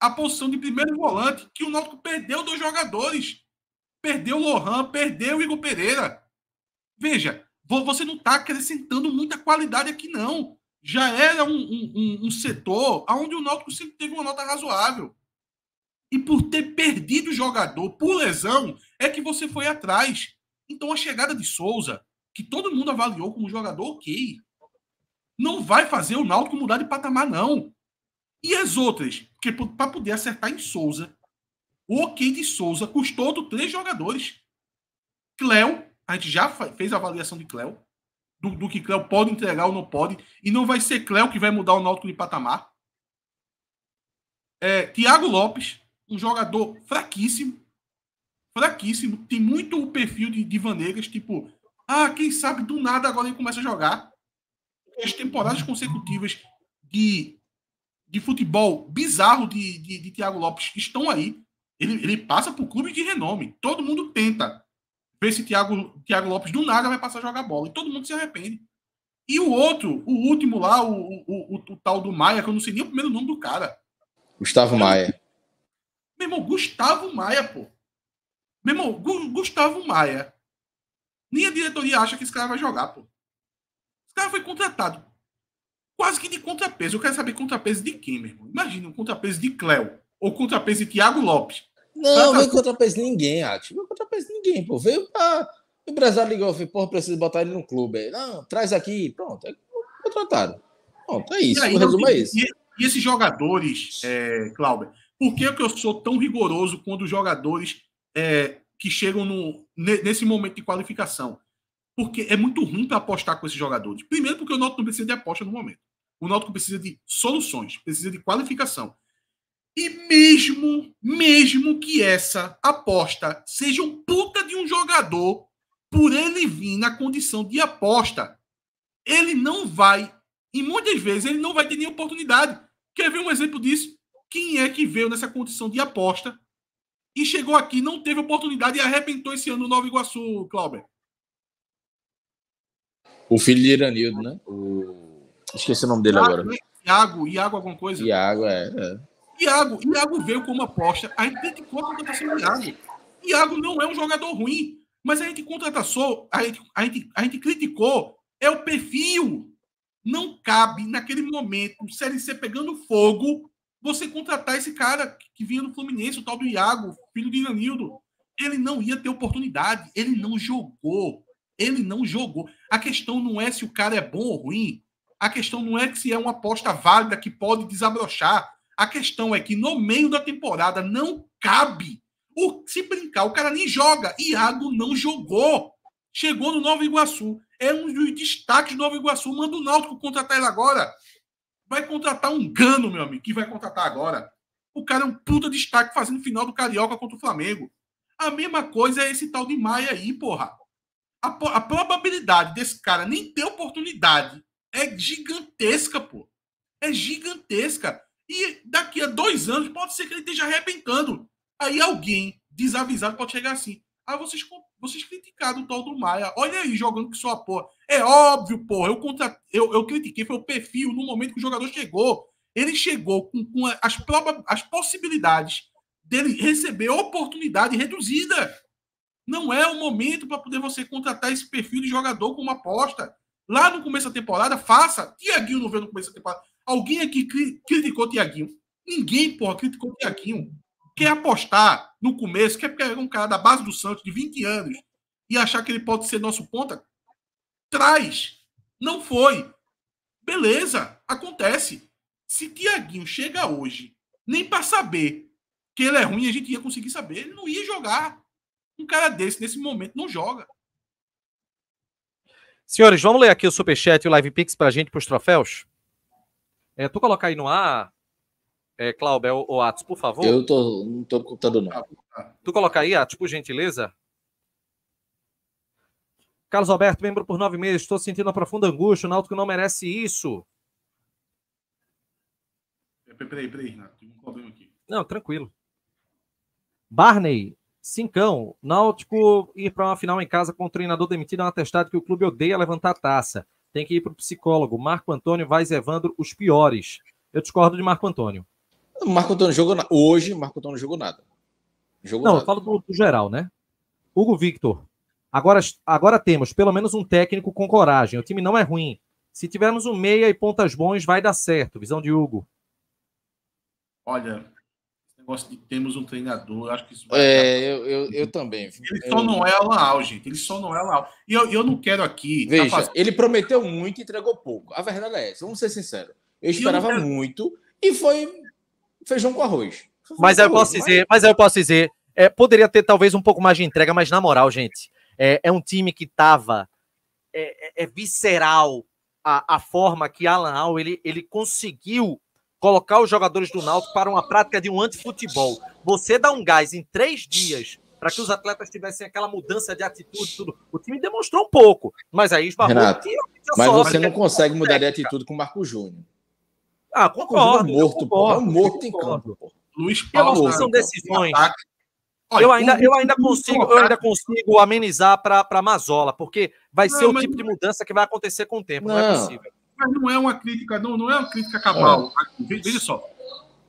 A posição de primeiro volante que o Náutico perdeu dois jogadores. Perdeu o Lohan, perdeu o Igor Pereira. Veja, você não está acrescentando muita qualidade aqui, não. Já era um, um, um setor onde o Náutico sempre teve uma nota razoável. E por ter perdido o jogador por lesão, é que você foi atrás. Então a chegada de Souza, que todo mundo avaliou como jogador ok, não vai fazer o Náutico mudar de patamar, não. E as outras? Porque para poder acertar em Souza, o ok de Souza custou outro três jogadores. Cléo, a gente já fez a avaliação de Cléo, do, do, que Cléo pode entregar ou não pode, e não vai ser Cléo que vai mudar o Náutico de patamar. É, Tiago Lopes, um jogador fraquíssimo, fraquíssimo, tem muito o perfil de, de Vanegas, tipo, ah, quem sabe do nada agora ele começa a jogar. As temporadas consecutivas de, de futebol bizarro de, de, de Lopes estão aí. Ele, ele passa por clube de renome. Todo mundo tenta. Vê se Thiago, Thiago Lopes do nada vai passar a jogar bola. E todo mundo se arrepende. E o outro, o último lá, o, o, o, o tal do Maia, que eu não sei nem o primeiro nome do cara. Gustavo Maia. Meu irmão, Gustavo Maia, pô. Meu irmão, Gu Gustavo Maia. Nem a diretoria acha que esse cara vai jogar, pô. Esse cara foi contratado. Quase que de contrapeso. Eu quero saber contrapeso de quem, meu irmão? Imagina um contrapeso de Cléo ou contrapeso de Thiago Lopes. Não, veio contra peso ninguém, Ati. Veio contra peso ninguém, pô. Veio pra. O Brasil ligou e falou, porra, preciso botar ele no clube. não, traz aqui, pronto. Aí, é contrataram. Pronto, é isso. Aí, o resumo é isso. E esses jogadores, é, Cláudio, por que, que eu sou tão rigoroso quando os jogadores é, que chegam no, nesse momento de qualificação? Porque é muito ruim para apostar com esses jogadores. Primeiro, porque o Náutico não precisa de aposta no momento. O Náutico precisa de soluções, precisa de qualificação. E mesmo, mesmo que essa aposta seja um puta de um jogador, por ele vir na condição de aposta, ele não vai, e muitas vezes ele não vai ter nem oportunidade. Quer ver um exemplo disso? Quem é que veio nessa condição de aposta e chegou aqui, não teve oportunidade e arrebentou esse ano no Nova Iguaçu, Clauber? O filho de Iranildo, né? O... Esqueci o nome dele Iago, ah, agora. Iago, Iago alguma coisa? Iago, é. é. Iago, Iago veio com uma aposta. A gente criticou a contratação o Iago. Iago não é um jogador ruim, mas a gente contratou, a gente, a gente, a gente criticou, é o perfil. Não cabe, naquele momento, o CLC pegando fogo, você contratar esse cara que vinha do Fluminense, o tal do Iago, filho de Danildo. Ele não ia ter oportunidade, ele não jogou. Ele não jogou. A questão não é se o cara é bom ou ruim. A questão não é se é uma aposta válida que pode desabrochar. A questão é que no meio da temporada não cabe. O, se brincar, o cara nem joga. Iago não jogou. Chegou no Nova Iguaçu. É um dos destaques do Nova Iguaçu. Manda o Náutico contratar ele agora. Vai contratar um Gano, meu amigo, que vai contratar agora. O cara é um puta destaque fazendo final do Carioca contra o Flamengo. A mesma coisa é esse tal de Maia aí, porra. A, a probabilidade desse cara nem ter oportunidade é gigantesca, pô. É gigantesca. E daqui a dois anos pode ser que ele esteja arrebentando. Aí alguém desavisado pode chegar assim. Ah, vocês, vocês criticaram o tal do Maia. Olha aí, jogando que sua porra. É óbvio, porra. Eu, contra... eu, eu critiquei, foi o perfil no momento que o jogador chegou. Ele chegou com, com as, proba... as possibilidades dele receber oportunidade reduzida. Não é o momento para poder você contratar esse perfil de jogador com uma aposta. Lá no começo da temporada, faça. Tiaguinho não veio no começo da temporada. Alguém aqui criticou o Tiaguinho. Ninguém, porra, criticou o Tiaguinho. Quer apostar no começo, quer pegar um cara da base do Santos de 20 anos e achar que ele pode ser nosso ponta? Traz. Não foi. Beleza, acontece. Se Tiaguinho chega hoje, nem para saber que ele é ruim, a gente ia conseguir saber. Ele não ia jogar. Um cara desse, nesse momento, não joga. Senhores, vamos ler aqui o Superchat e o Live Pix pra gente, pros troféus? É, tu colocar aí no ar, é, Claubel ou Atos, por favor. Eu tô, não tô com nada. não. Tu colocar aí, Atos, por gentileza. Carlos Alberto, membro por nove meses, estou sentindo uma profunda angústia, o Náutico não merece isso. É, peraí, peraí, Renato, tem um problema aqui. Não, tranquilo. Barney, cincão, Náutico ir para uma final em casa com o um treinador demitido é um atestado que o clube odeia levantar a taça. Tem que ir para o psicólogo. Marco Antônio, vai Evandro, os piores. Eu discordo de Marco Antônio. Marco Antônio jogou na... Hoje, Marco Antônio jogou nada. Jogou Não, nada. eu falo do, do geral, né? Hugo Victor. Agora, agora temos pelo menos um técnico com coragem. O time não é ruim. Se tivermos um meia e pontas bons, vai dar certo. Visão de Hugo. Olha, negócio de temos um treinador, acho que isso vai. É, eu, eu, eu, também. Ele eu... só não é Alan gente. Ele só não é Alan E eu, eu não quero aqui. Tá Veja, tá ele prometeu muito e entregou pouco. A verdade é essa, vamos ser sinceros. Eu esperava eu quero... muito e foi feijão com arroz. Feijão mas com eu arroz, posso mas... dizer, mas eu posso dizer, é, poderia ter talvez um pouco mais de entrega, mas na moral, gente, é, é um time que tava. É, é, é visceral a, a forma que Alan Al ele, ele conseguiu colocar os jogadores do Náutico para uma prática de um antifutebol. Você dá um gás em três dias para que os atletas tivessem aquela mudança de atitude, tudo. O time demonstrou um pouco, mas aí esbarrou. Renato, mas só, você né? não consegue mudar técnica. de atitude com o Marco Júnior. Ah, concordo. É morto, é concordo, pô. morto em campo, Luiz Paulo. são né, decisões. Olha, eu ainda, eu ainda consigo, eu ainda consigo amenizar para Mazola, porque vai não, ser o mas... tipo de mudança que vai acontecer com o tempo, não, é não é possível. Mas não é uma crítica, não, não é uma crítica cabal. É. Tá? Veja só.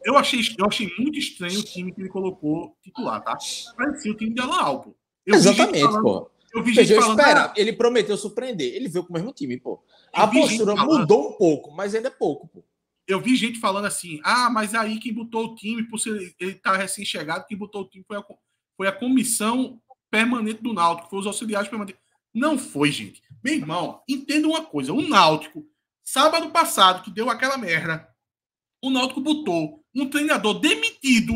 Eu achei, eu achei muito estranho o time que ele colocou titular, tá? Parecia o time de Alan Eu Exatamente, falando, pô. Eu vi gente falando, espera, ah, ele prometeu surpreender. Ele veio com o mesmo time, pô. A postura falando, mudou um pouco, mas ainda é pouco, pô. Eu vi gente falando assim: ah, mas é aí quem botou o time, por ser ele tá recém-chegado, quem botou o time foi a, foi a comissão permanente do Náutico, foi os auxiliares permanentes. Não foi, gente. Meu irmão, entenda uma coisa: o Náutico Sábado passado, que deu aquela merda, o Náutico botou um treinador demitido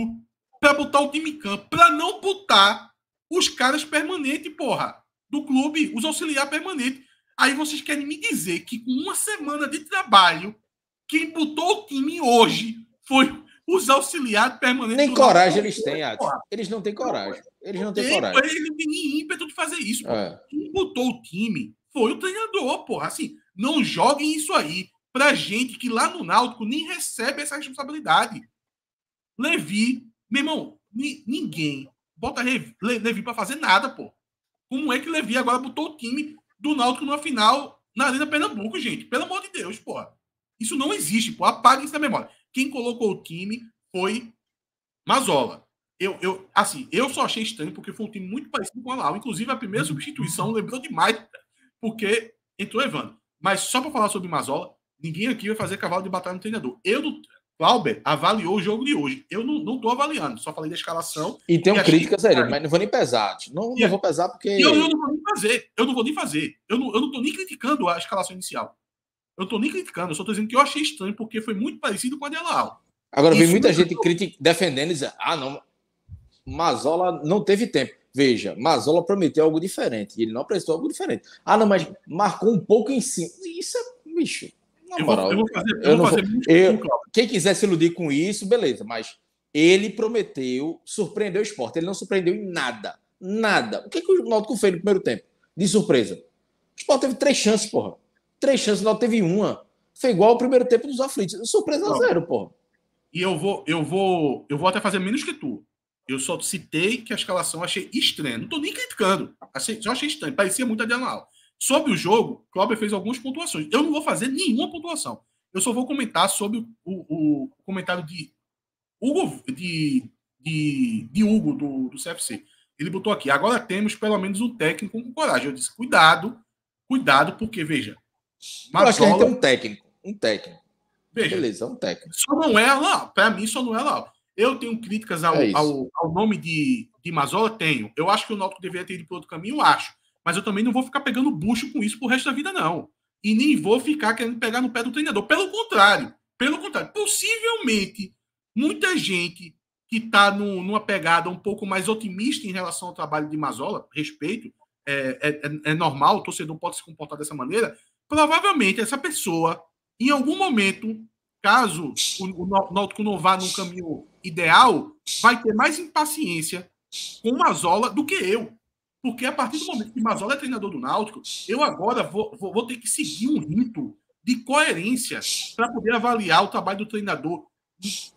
para botar o time em campo, para não botar os caras permanentes, porra, do clube, os auxiliares permanentes. Aí vocês querem me dizer que com uma semana de trabalho, quem botou o time hoje foi os auxiliares permanentes. Nem coragem eles têm, Eles não têm coragem. Eles não têm coragem. Eles não têm nem ímpeto de fazer isso. É. Quem botou o time foi o treinador, porra. Assim, não joguem isso aí pra gente que lá no Náutico nem recebe essa responsabilidade. Levi, meu irmão, ninguém bota Levi, pra para fazer nada, pô. Como é que Levi agora botou o time do Náutico numa final na Arena Pernambuco, gente? Pelo amor de Deus, pô. Isso não existe, pô. Apague isso da memória. Quem colocou o time foi Mazola. Eu, eu, assim, eu só achei estranho porque foi um time muito parecido com o Lau. Inclusive, a primeira substituição lembrou demais, porque entrou Evandro. Mas só para falar sobre Mazola, ninguém aqui vai fazer cavalo de batalha no treinador. Eu não. Clauber avaliou o jogo de hoje. Eu não, estou avaliando, só falei da escalação. E tem um críticas aí, mas não vou nem pesar. Não, não vou pesar porque. Eu, eu, não vou nem fazer. Eu não vou nem fazer. Eu não, eu não tô nem criticando a escalação inicial. Eu estou tô nem criticando, eu só tô dizendo que eu achei estranho, porque foi muito parecido com a de Alau. Agora, Isso vem muita gente critic... defendendo e dizendo, ah, não, Mazola não teve tempo. Veja, Mazola prometeu algo diferente e ele não apresentou algo diferente. Ah, não, mas marcou um pouco em cima. Isso é, bicho, na moral. Eu vou, vou fazer, Quem quiser se iludir com isso, beleza, mas ele prometeu surpreender o esporte. Ele não surpreendeu em nada. Nada. O que, que o Náutico fez no primeiro tempo? De surpresa. O esporte teve três chances, porra. Três chances, o Náutico teve uma. Foi igual ao primeiro tempo dos aflitos. Surpresa não. zero, porra. E eu vou, eu vou, eu vou até fazer menos que tu. Eu só citei que a escalação achei estranha. Não estou nem criticando. Achei, só achei estranho. Parecia muito a de Sobre o jogo, Cláudio fez algumas pontuações. Eu não vou fazer nenhuma pontuação. Eu só vou comentar sobre o, o, comentário de Hugo, de, de, de Hugo do, do CFC. Ele botou aqui. Agora temos pelo menos um técnico com coragem. Eu disse, cuidado, cuidado, porque, veja. mas eu acho que ele tem um técnico. Um técnico. Veja, Beleza, um técnico. Só não é lá. Para mim, só não é lá. Eu tenho críticas ao, é ao, ao, nome de, de Mazola? Tenho. Eu acho que o Náutico deveria ter ido para outro caminho? acho. Mas eu também não vou ficar pegando bucho com isso pro resto da vida, não. E nem vou ficar querendo pegar no pé do treinador. Pelo contrário. Pelo contrário. Possivelmente, muita gente que está numa pegada um pouco mais otimista em relação ao trabalho de Mazola, respeito, é, é, é, é, normal, o torcedor pode se comportar dessa maneira. Provavelmente essa pessoa, em algum momento, caso o, o Náutico não vá num caminho ideal vai ter mais impaciência com Mazola do que eu. Porque a partir do momento que Mazola é treinador do Náutico, eu agora vou, vou, vou ter que seguir um rito de coerência para poder avaliar o trabalho do treinador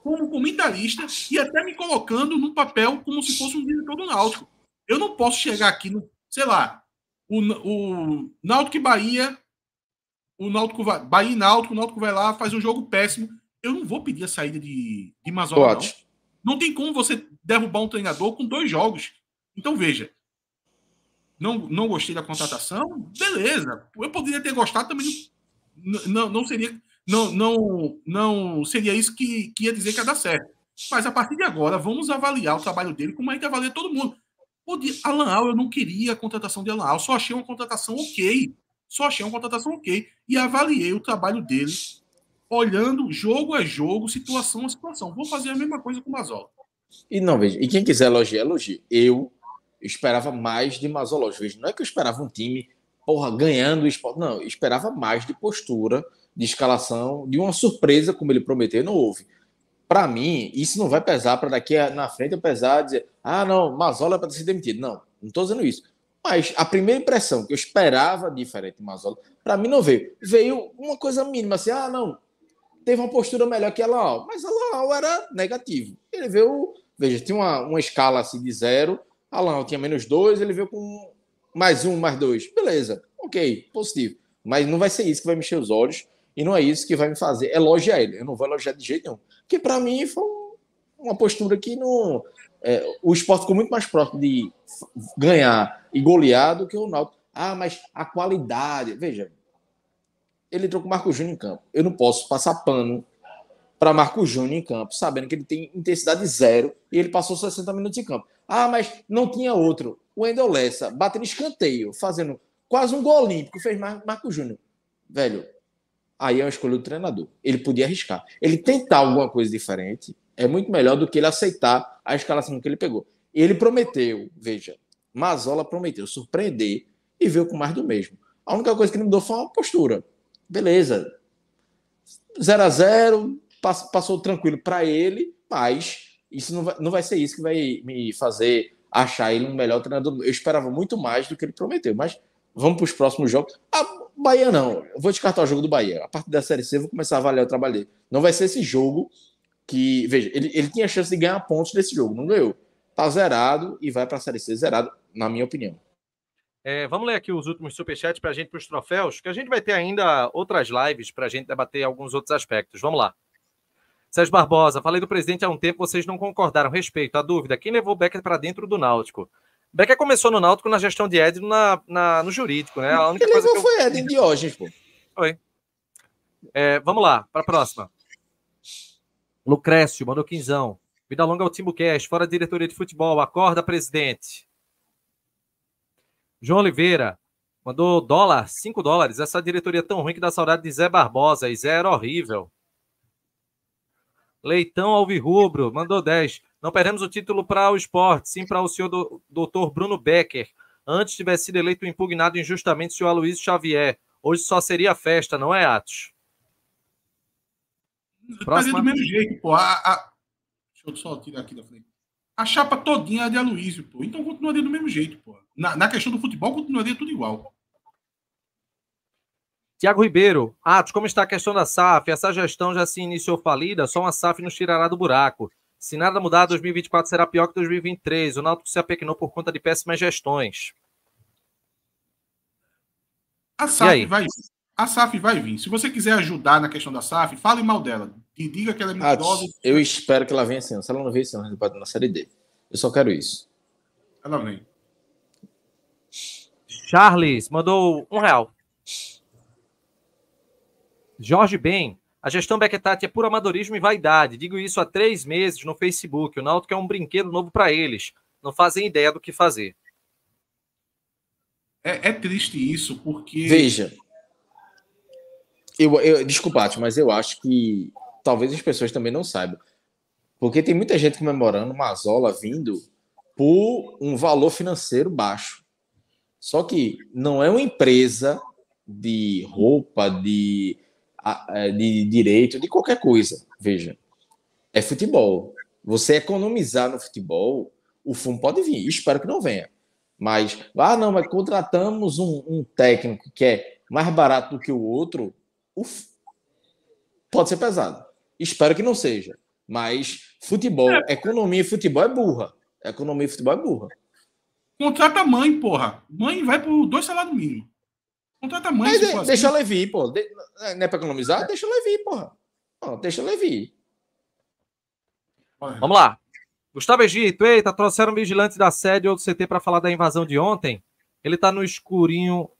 como comentarista e até me colocando no papel como se fosse um diretor do Náutico. Eu não posso chegar aqui no, sei lá, o, o Náutico e Bahia, o Náutico vai, Bahia e Náutico, o Náutico vai lá, faz um jogo péssimo eu não vou pedir a saída de, de Mazola, não. não. tem como você derrubar um treinador com dois jogos. Então, veja, não, não gostei da contratação, beleza. Eu poderia ter gostado também. Não, não seria não, não, não seria isso que, que ia dizer que ia dar certo. Mas a partir de agora, vamos avaliar o trabalho dele como a é gente avalia todo mundo. Podia, Alan Al, eu não queria a contratação de Alan Al, só achei uma contratação ok. Só achei uma contratação ok. E avaliei o trabalho dele olhando jogo a jogo, situação a situação. Vou fazer a mesma coisa com o Mazola. E não, veja, e quem quiser elogiar, elogie. Eu esperava mais de Mazola. Veja, não é que eu esperava um time, porra, ganhando o esporte. Não, eu esperava mais de postura, de escalação, de uma surpresa, como ele prometeu, não houve. Para mim, isso não vai pesar para daqui na frente eu pesar dizer, ah, não, Mazola é para ser demitido. Não, não estou dizendo isso. Mas a primeira impressão que eu esperava diferente de Mazola, para mim não veio. Veio uma coisa mínima, assim, ah, não, teve uma postura melhor que ela, mas ela era negativo. Ele veio, veja, tinha uma, uma escala assim de zero, Alaal tinha menos dois, ele veio com mais um, mais dois. Beleza, ok, positivo. Mas não vai ser isso que vai mexer os olhos e não é isso que vai me fazer elogiar ele. Eu não vou elogiar de jeito nenhum. Que para mim foi uma postura que não. É, o esporte ficou muito mais próximo de ganhar e golear do que o Náutico. Ah, mas a qualidade. Veja, ele entrou com o Marco Júnior em campo. Eu não posso passar pano para Marco Júnior em campo, sabendo que ele tem intensidade zero e ele passou 60 minutos em campo. Ah, mas não tinha outro. O Endel Lessa batendo escanteio, fazendo quase um gol olímpico, fez Mar Marco Júnior. Velho, aí é uma escolha do treinador. Ele podia arriscar. Ele tentar alguma coisa diferente é muito melhor do que ele aceitar a escalação que ele pegou. Ele prometeu, veja, Mazola prometeu surpreender e veio com mais do mesmo. A única coisa que ele mudou foi uma postura beleza. 0 a 0 passou, tranquilo para ele, mas isso não vai, não vai ser isso que vai me fazer achar ele um melhor treinador. Eu esperava muito mais do que ele prometeu, mas vamos para os próximos jogos. A Bahia não, eu vou descartar o jogo do Bahia. A partir da Série C eu vou começar a avaliar o trabalho dele. Não vai ser esse jogo que, veja, ele, ele tinha chance de ganhar pontos nesse jogo, não ganhou. Tá zerado e vai para a Série C zerado, na minha opinião. É, vamos ler aqui os últimos superchats para a gente, para os troféus, que a gente vai ter ainda outras lives para a gente debater alguns outros aspectos. Vamos lá. Sérgio Barbosa, falei do presidente há um tempo, vocês não concordaram. Respeito, a dúvida. Quem levou Becker para dentro do Náutico? Becker começou no Náutico na gestão de Edno na, na, no jurídico, né? A única Quem levou que eu... foi Edno de hoje, pô. Foi. É, vamos lá, para a próxima. Lucrécio, mandou quinzão. Vida longa ao Cash, fora diretoria de futebol. Acorda, presidente. João Oliveira mandou dólar, 5 dólares. Essa diretoria é tão ruim que dá saudade de Zé Barbosa. E Zé era horrível. Leitão Rubro mandou 10. Não perdemos o título para o esporte, sim para o senhor do, doutor Bruno Becker. Antes tivesse sido eleito impugnado injustamente o senhor Aloysio Xavier. Hoje só seria festa, não é, Atos? Próxima. Tá Mas do mesmo jeito, pô. A, a... Deixa eu só tirar aqui da frente a chapa todinha é de Aloysio, pô. Então continuaria do mesmo jeito, pô. Na, na questão do futebol, continuaria tudo igual. Tiago Ribeiro, Atos, como está a questão da SAF? Essa gestão já se iniciou falida, só uma SAF nos tirará do buraco. Se nada mudar, 2024 será pior que 2023. O Náutico se apequenou por conta de péssimas gestões. A SAF vai, a SAF vai vir. Se você quiser ajudar na questão da SAF, fale mal dela. E diga que ela é ah, mentirosa. eu espero que ela venha assim. Se ela não vem assim, ela na série D. Eu só quero isso. Ela vem. Charles mandou um real. Jorge Bem. A gestão Beckettati é puro amadorismo e vaidade. Digo isso há três meses no Facebook. O Náutico é um brinquedo novo para eles. Não fazem ideia do que fazer. É, é triste isso, porque. Veja, eu, eu, desculpa, mas eu acho que talvez as pessoas também não saibam. Porque tem muita gente comemorando Mazola vindo por um valor financeiro baixo. Só que não é uma empresa de roupa, de, é, de direito, de qualquer coisa. Veja, é futebol. Você economizar no futebol, o fundo pode vir. Espero que não venha. Mas, ah, não, mas contratamos um, um técnico que é mais barato do que o outro pode ser pesado. Espero que não seja. Mas futebol, é. economia e futebol é burra. Economia e futebol é burra. Contrata a mãe, porra. Mãe vai por dois salários mínimos. Contrata a mãe. Mas, de, assim. deixa assim. ela pô. De, não é pra economizar? Deixa ela vir, porra. Pô, deixa ela vir. Vamos lá. Gustavo Egito, eita, trouxeram um vigilante da sede ou do CT para falar da invasão de ontem. Ele tá no escurinho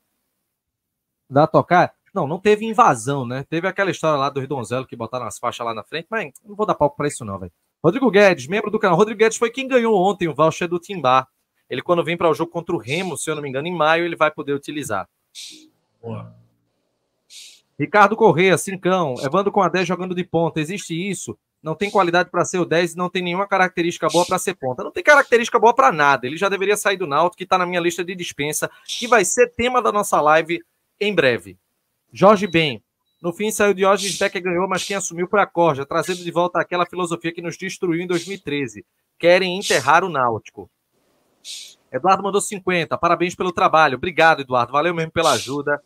da tocar. Não, não teve invasão, né? Teve aquela história lá do Ridonzelo que botaram as faixas lá na frente, mas não vou dar palco para isso, não, velho. Rodrigo Guedes, membro do canal. Rodrigo Guedes foi quem ganhou ontem o voucher do Timbar. Ele, quando vem para o jogo contra o Remo, se eu não me engano, em maio, ele vai poder utilizar. Boa. Ricardo Corrêa, Cincão, evando com a 10 jogando de ponta. Existe isso? Não tem qualidade para ser o 10 e não tem nenhuma característica boa para ser ponta. Não tem característica boa para nada. Ele já deveria sair do Náutico, que está na minha lista de dispensa, que vai ser tema da nossa live em breve. Jorge Ben. No fim saiu de Diógenes Becker ganhou, mas quem assumiu foi a Corja, trazendo de volta aquela filosofia que nos destruiu em 2013. Querem enterrar o Náutico. Eduardo mandou 50. Parabéns pelo trabalho. Obrigado, Eduardo. Valeu mesmo pela ajuda.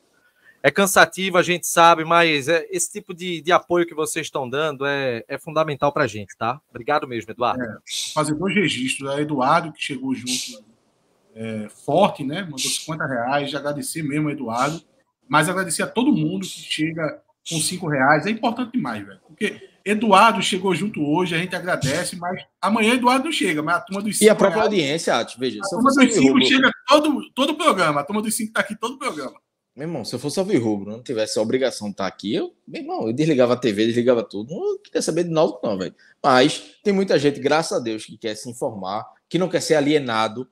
É cansativo, a gente sabe, mas é, esse tipo de, de apoio que vocês estão dando é, é fundamental para a gente, tá? Obrigado mesmo, Eduardo. É, fazer dois registros. a é Eduardo, que chegou junto é, forte, né? Mandou 50 reais. Agradecer mesmo, Eduardo. Mas agradecer a todo mundo que chega com cinco reais. É importante demais, velho. Porque Eduardo chegou junto hoje, a gente agradece, mas amanhã Eduardo não chega, mas a turma dos cinco. E a própria reais, audiência, Atos, veja. A turma dos cinco chega todo, todo o programa. A turma dos cinco está aqui todo o programa. Meu irmão, se eu fosse ouvir rubro, não tivesse a obrigação de estar aqui, eu, meu irmão, eu desligava a TV, desligava tudo. Não queria saber de novo não, velho. Mas tem muita gente, graças a Deus, que quer se informar, que não quer ser alienado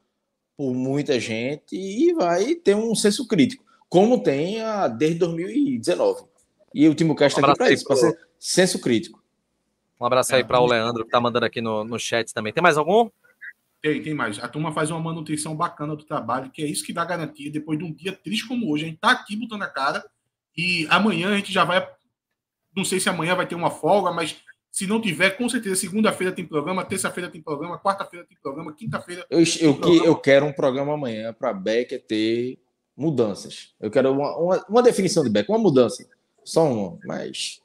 por muita gente e vai ter um senso crítico como tem a, desde 2019. E o Timo Cast tá um aqui para isso, para ser senso crítico. Um abraço aí é, para o Leandro, que tá mandando aqui no, no chat também. Tem mais algum? Tem, tem mais. A turma faz uma manutenção bacana do trabalho, que é isso que dá garantia depois de um dia triste como hoje. A gente tá aqui botando a cara e amanhã a gente já vai. Não sei se amanhã vai ter uma folga, mas se não tiver, com certeza, segunda-feira tem programa, terça-feira tem programa, quarta-feira tem programa, quinta-feira. Eu, eu, programa. eu quero um programa amanhã para Becker ter mudanças. Eu quero uma, uma, uma definição de Beck, uma mudança. Só uma, mas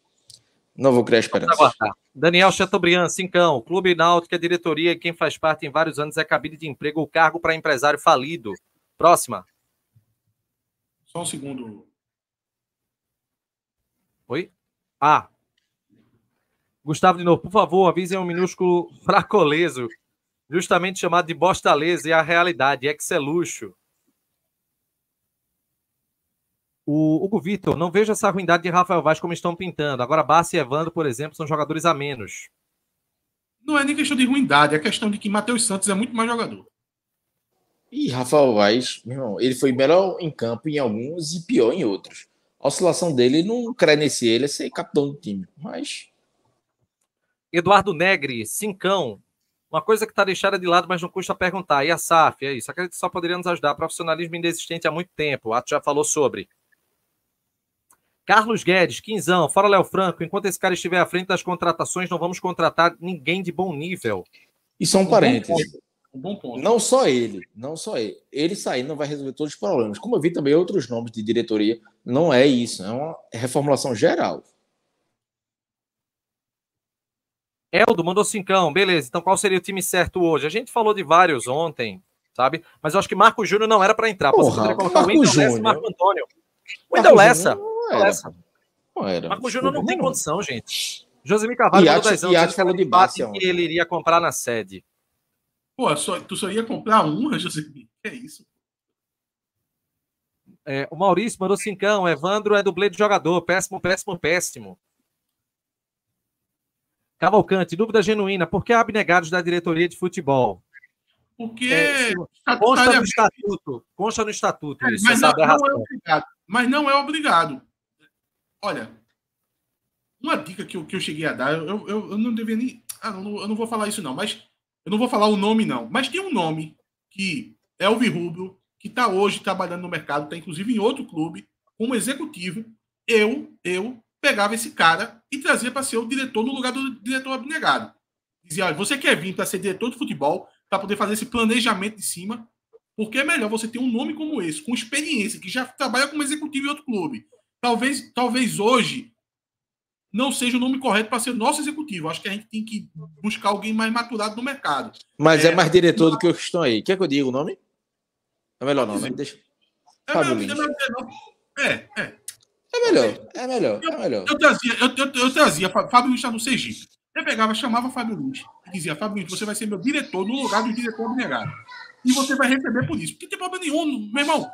não vou criar esperança. Daniel Chateaubriand, Cincão. Clube Náutico é diretoria e quem faz parte em vários anos é cabide de emprego ou cargo para empresário falido. Próxima. Só um segundo. Oi? Ah. Gustavo de novo, por favor, avisem um minúsculo fracoleso, justamente chamado de bostaleza, e é a realidade é que isso é luxo. O Hugo Vitor, não vejo essa ruindade de Rafael Vaz como estão pintando. Agora, Bassi e Evandro, por exemplo, são jogadores a menos. Não é nem questão de ruindade, é questão de que Matheus Santos é muito mais jogador. E Rafael Vaz, meu irmão, ele foi melhor em campo em alguns e pior em outros. A oscilação dele não nesse ele a é ser capitão do time, mas. Eduardo Negre, cincão. Uma coisa que está deixada de lado, mas não custa perguntar. E a SAF, é isso. Acredito que só poderia nos ajudar. Profissionalismo inexistente há muito tempo. O Ato já falou sobre. Carlos Guedes, Quinzão, fora Léo Franco. Enquanto esse cara estiver à frente das contratações, não vamos contratar ninguém de bom nível. E são um parênteses. Um bom ponto. Não só ele, não só ele. Ele sair não vai resolver todos os problemas. Como eu vi também outros nomes de diretoria, não é isso, é uma reformulação geral. Eldo mandou cincão, beleza. Então qual seria o time certo hoje? A gente falou de vários ontem, sabe? Mas eu acho que Marco Júnior não era para entrar. Porra, Você poderia colocar Marco o Wendel Lessa, Marco Antônio. Wendel Lessa. Júnior... Não era. Não era. Júnior não tem condição, gente. Josemir Carvalho e acho, 10 anos, falou de base que ele iria comprar na sede. Pô, só, tu só ia comprar uma, Josemir? Que é isso? É, o Maurício mandou cincão. Evandro é dublê de jogador. Péssimo, péssimo, péssimo. Cavalcante, dúvida genuína. Por que abnegados da diretoria de futebol? Porque é, consta no estatuto. Consta no estatuto. É, isso, mas, não, não é obrigado, mas não é obrigado. Olha, uma dica que eu, que eu cheguei a dar, eu, eu, eu não devia nem. Ah, eu não, eu não vou falar isso, não, mas eu não vou falar o nome, não. Mas tem um nome que é o Rubro, que está hoje trabalhando no mercado, está inclusive em outro clube, como executivo. Eu, eu pegava esse cara e trazia para ser o diretor no lugar do diretor abnegado. Dizia: olha, você quer vir para ser diretor de futebol, para poder fazer esse planejamento de cima, porque é melhor você ter um nome como esse, com experiência, que já trabalha como executivo em outro clube, Talvez, talvez hoje não seja o nome correto para ser nosso executivo. Acho que a gente tem que buscar alguém mais maturado no mercado. Mas é, é mais diretor do que o que estão aí. Quer que eu diga o nome? É melhor não, né? Deixa. É, Fábio melhor, Lins. é, é é. É, é, é melhor, é melhor, eu, é melhor. Eu trazia, eu, eu, eu trazia Fábio Lins está no Sergipe. Eu pegava, chamava Fábio Luiz e dizia, Fábio Luiz, você vai ser meu diretor no lugar do diretor abnegado. E você vai receber por isso. Porque tem problema nenhum, meu irmão.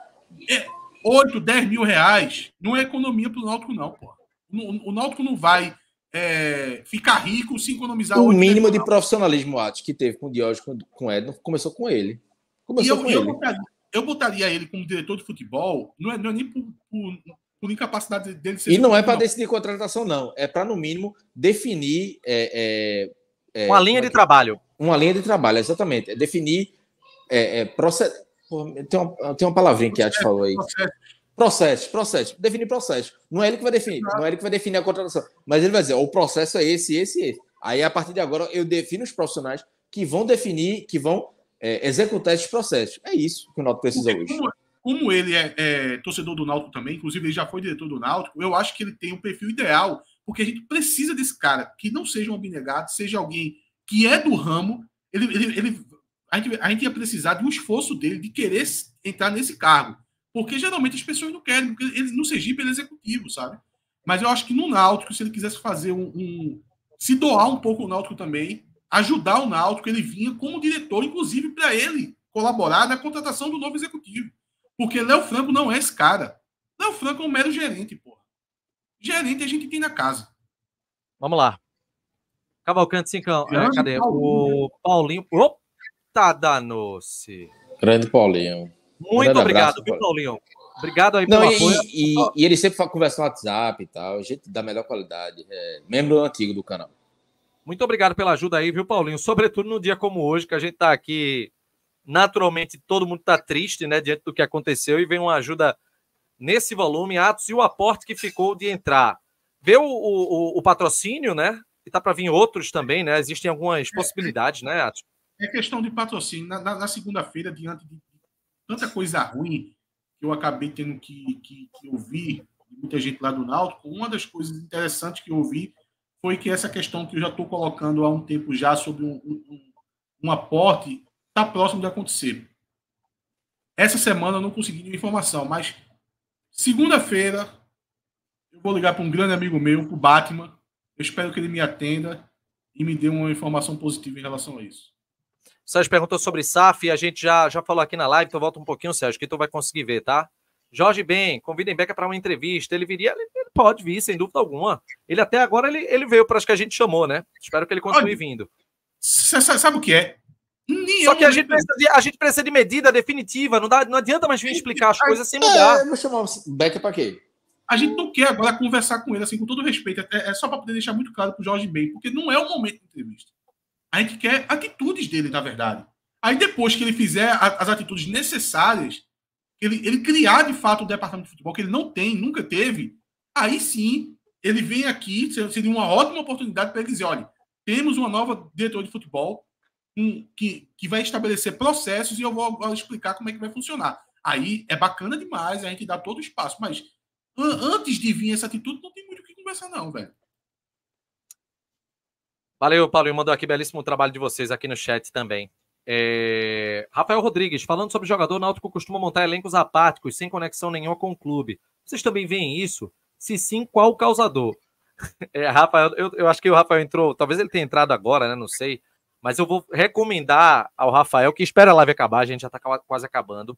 É, 8, 10 mil reais não é economia para o Náutico, não, pô. O, Náutico não vai é, ficar rico se economizar. O mínimo de profissionalismo, acho, que teve com o Diógenes, com, o Edno, começou com ele. Começou eu, com eu ele. Botaria, eu botaria ele como diretor de futebol, não é, não é nem por, por, por, incapacidade dele ser. E não é para decidir contratação, não. É para, no mínimo, definir. É, é, é uma linha é de trabalho. Uma linha de trabalho, exatamente. É definir é, é, tem uma, tem uma palavrinha que a gente falou aí. Processo, processo. Definir processo. Não é ele que vai definir, não é ele que vai definir a contratação. Mas ele vai dizer, o processo é esse, esse esse. Aí, a partir de agora, eu defino os profissionais que vão definir, que vão é, executar esses processos. É isso que o Náutico precisa Porque, hoje. Como, como ele é, é, torcedor do Náutico também, inclusive ele já foi diretor do Náutico, eu acho que ele tem um perfil ideal, porque a gente precisa desse cara que não seja um abnegado, seja alguém que é do ramo, ele, ele, ele a gente, a gente ia precisar de um esforço dele de querer entrar nesse cargo. Porque geralmente as pessoas não querem, porque ele, não Sergipe pelo executivo, sabe? Mas eu acho que no Náutico, se ele quisesse fazer um. um se doar um pouco o Náutico também, ajudar o Náutico, ele vinha como diretor, inclusive para ele colaborar na contratação do novo executivo. Porque Léo Franco não é esse cara. Léo Franco é um mero gerente, porra. Gerente a gente tem na casa. Vamos lá. Cavalcante Cincão. É, cadê? Paulinho. O né? Paulinho. Opa! Eita, danou Grande Paulinho. Muito Grande obrigado, abraço, viu, Paulinho? Obrigado aí Não, pelo e, apoio. E, e, ele sempre conversa no WhatsApp e tal, gente da melhor qualidade. É, membro antigo do canal. Muito obrigado pela ajuda aí, viu, Paulinho? Sobretudo num dia como hoje, que a gente tá aqui. Naturalmente, todo mundo tá triste, né, diante do que aconteceu, e vem uma ajuda nesse volume, Atos, e o aporte que ficou de entrar. Vê o, o, o patrocínio, né? E tá para vir outros também, né? Existem algumas possibilidades, né, Atos? É questão de patrocínio. Na, na, na segunda-feira, diante de tanta coisa ruim que eu acabei tendo que, que, que ouvir de muita gente lá do Náutico, uma das coisas interessantes que eu ouvi foi que essa questão que eu já estou colocando há um tempo já sobre um, um, um aporte está próximo de acontecer. Essa semana eu não consegui nenhuma informação, mas segunda-feira eu vou ligar para um grande amigo meu, para o Batman. Eu espero que ele me atenda e me dê uma informação positiva em relação a isso. O Sérgio perguntou sobre SAF, e a gente já, já falou aqui na live, então volta um pouquinho, Sérgio, que tu vai conseguir ver, tá? Jorge Ben, convidem Becker para uma entrevista. Ele viria, ele, ele, pode vir, sem dúvida alguma. Ele até agora ele, ele veio para as que a gente chamou, né? Espero que ele continue Olha, vindo. Sabe o que é? Nem Só que a gente, precisa de, a gente precisa de medida definitiva. Não, dá, não adianta mais vir explicar as coisas sem mudar. É, vou chamar o Becker é para quê? A gente não quer agora conversar com ele, assim, com todo respeito, é só para poder deixar muito claro para o Jorge Ben, porque não é o momento de entrevista. A gente quer atitudes dele, na verdade. Aí depois que ele fizer as atitudes necessárias, ele, ele criar de fato o departamento de futebol, que ele não tem, nunca teve, aí sim ele vem aqui, seria uma ótima oportunidade para ele dizer: olha, temos uma nova diretora de futebol um, que, que vai estabelecer processos e eu vou agora explicar como é que vai funcionar. Aí é bacana demais, a gente dá todo o espaço, mas antes de vir essa atitude, não tem muito o que conversar, não, velho. Valeu, Paulinho. Mandou aqui belíssimo trabalho de vocês aqui no chat também. É... Rafael Rodrigues, falando sobre jogador, Náutico costuma montar elencos apáticos, sem conexão nenhuma com o clube. Vocês também veem isso? Se sim, qual o causador? É, Rafael, eu, eu acho que o Rafael entrou, talvez ele tenha entrado agora, né? Não sei. Mas eu vou recomendar ao Rafael que espera a live acabar, a gente já tá quase acabando.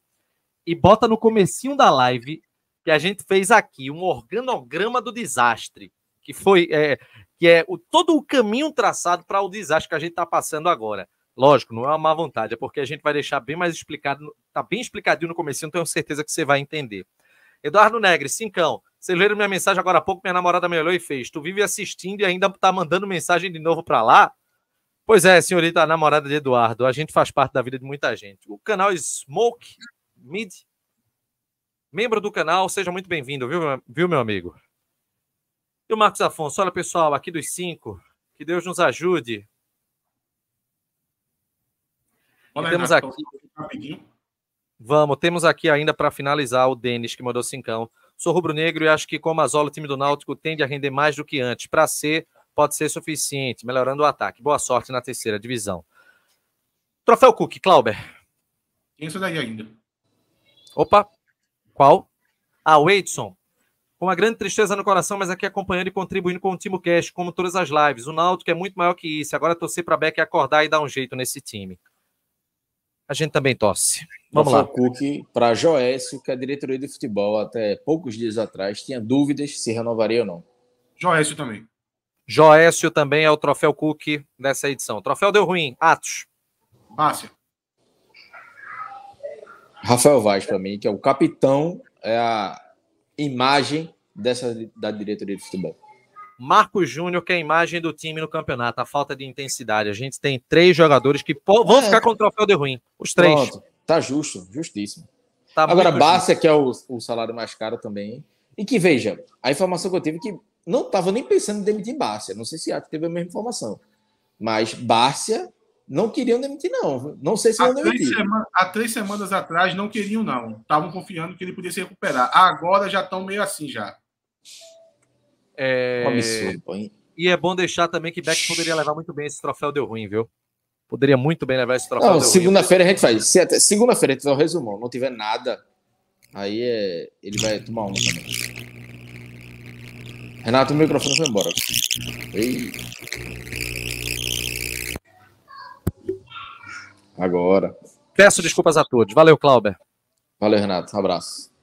E bota no comecinho da live que a gente fez aqui um organograma do desastre. Que foi. É, que é o, todo o caminho traçado para o desastre que a gente está passando agora. Lógico, não é uma má vontade, é porque a gente vai deixar bem mais explicado, Está bem explicadinho no começo, então tenho certeza que você vai entender. Eduardo Negre, cincão, vocês leram minha mensagem agora há pouco, minha namorada me olhou e fez, tu vive assistindo e ainda tá mandando mensagem de novo para lá? Pois é, senhorita namorada de Eduardo, a gente faz parte da vida de muita gente. O canal Smoke Mid, membro do canal, seja muito bem-vindo, viu, viu, meu amigo? E o Marcos Afonso, olha pessoal, aqui dos cinco, que Deus nos ajude. Olha, temos aqui. Vamos, temos aqui ainda para finalizar o Denis, que mandou cincão. Sou rubro-negro e acho que com a Mazola, o time do Náutico tende a render mais do que antes. Para ser, pode ser suficiente, melhorando o ataque. Boa sorte na terceira divisão. Troféu Cook, Clauber. Quem isso daí ainda. Opa, qual? Ah, Edson. Com uma grande tristeza no coração, mas aqui acompanhando e contribuindo com o Timo Cash, como todas as lives. O Náutico é muito maior que isso. Agora torcer para Beck acordar e dar um jeito nesse time. A gente também torce. Vamos lá. Cook para Joécio, que a é diretoria de futebol até poucos dias atrás tinha dúvidas se renovaria ou não. Joécio também. Joécio também é o troféu Cook dessa edição. Troféu deu ruim. Atos. Márcio Rafael Vaz, para mim, que é o capitão, é a imagem dessa da diretoria de futebol? Marco Júnior, que é a imagem do time no campeonato, a falta de intensidade. A gente tem três jogadores que vão é. ficar com o troféu de ruim. Os três. Pronto, tá justo, justíssimo. Tá Agora, Bárcia, que é o, o, salário mais caro também. E que, veja, a informação que eu tive é que não estava nem pensando em demitir Bárcia. Não sei se a teve a mesma informação. Mas Bárcia não queriam demitir, não. Não sei se há vão demitir. Semana, há três semanas atrás não queriam, não. Estavam confiando que ele podia se recuperar. Agora já estão meio assim já. É... Um absurdo, hein? E é bom deixar também que Beck poderia levar muito bem esse troféu deu ruim, viu? Poderia muito bem levar esse troféu. segunda-feira a gente faz. Se segunda-feira a gente resumão. Não tiver nada, aí é... ele vai tomar uma também. Renato, o microfone foi embora. Ei. Agora. Peço desculpas a todos. Valeu, Clauber. Valeu, Renato. Um abraço.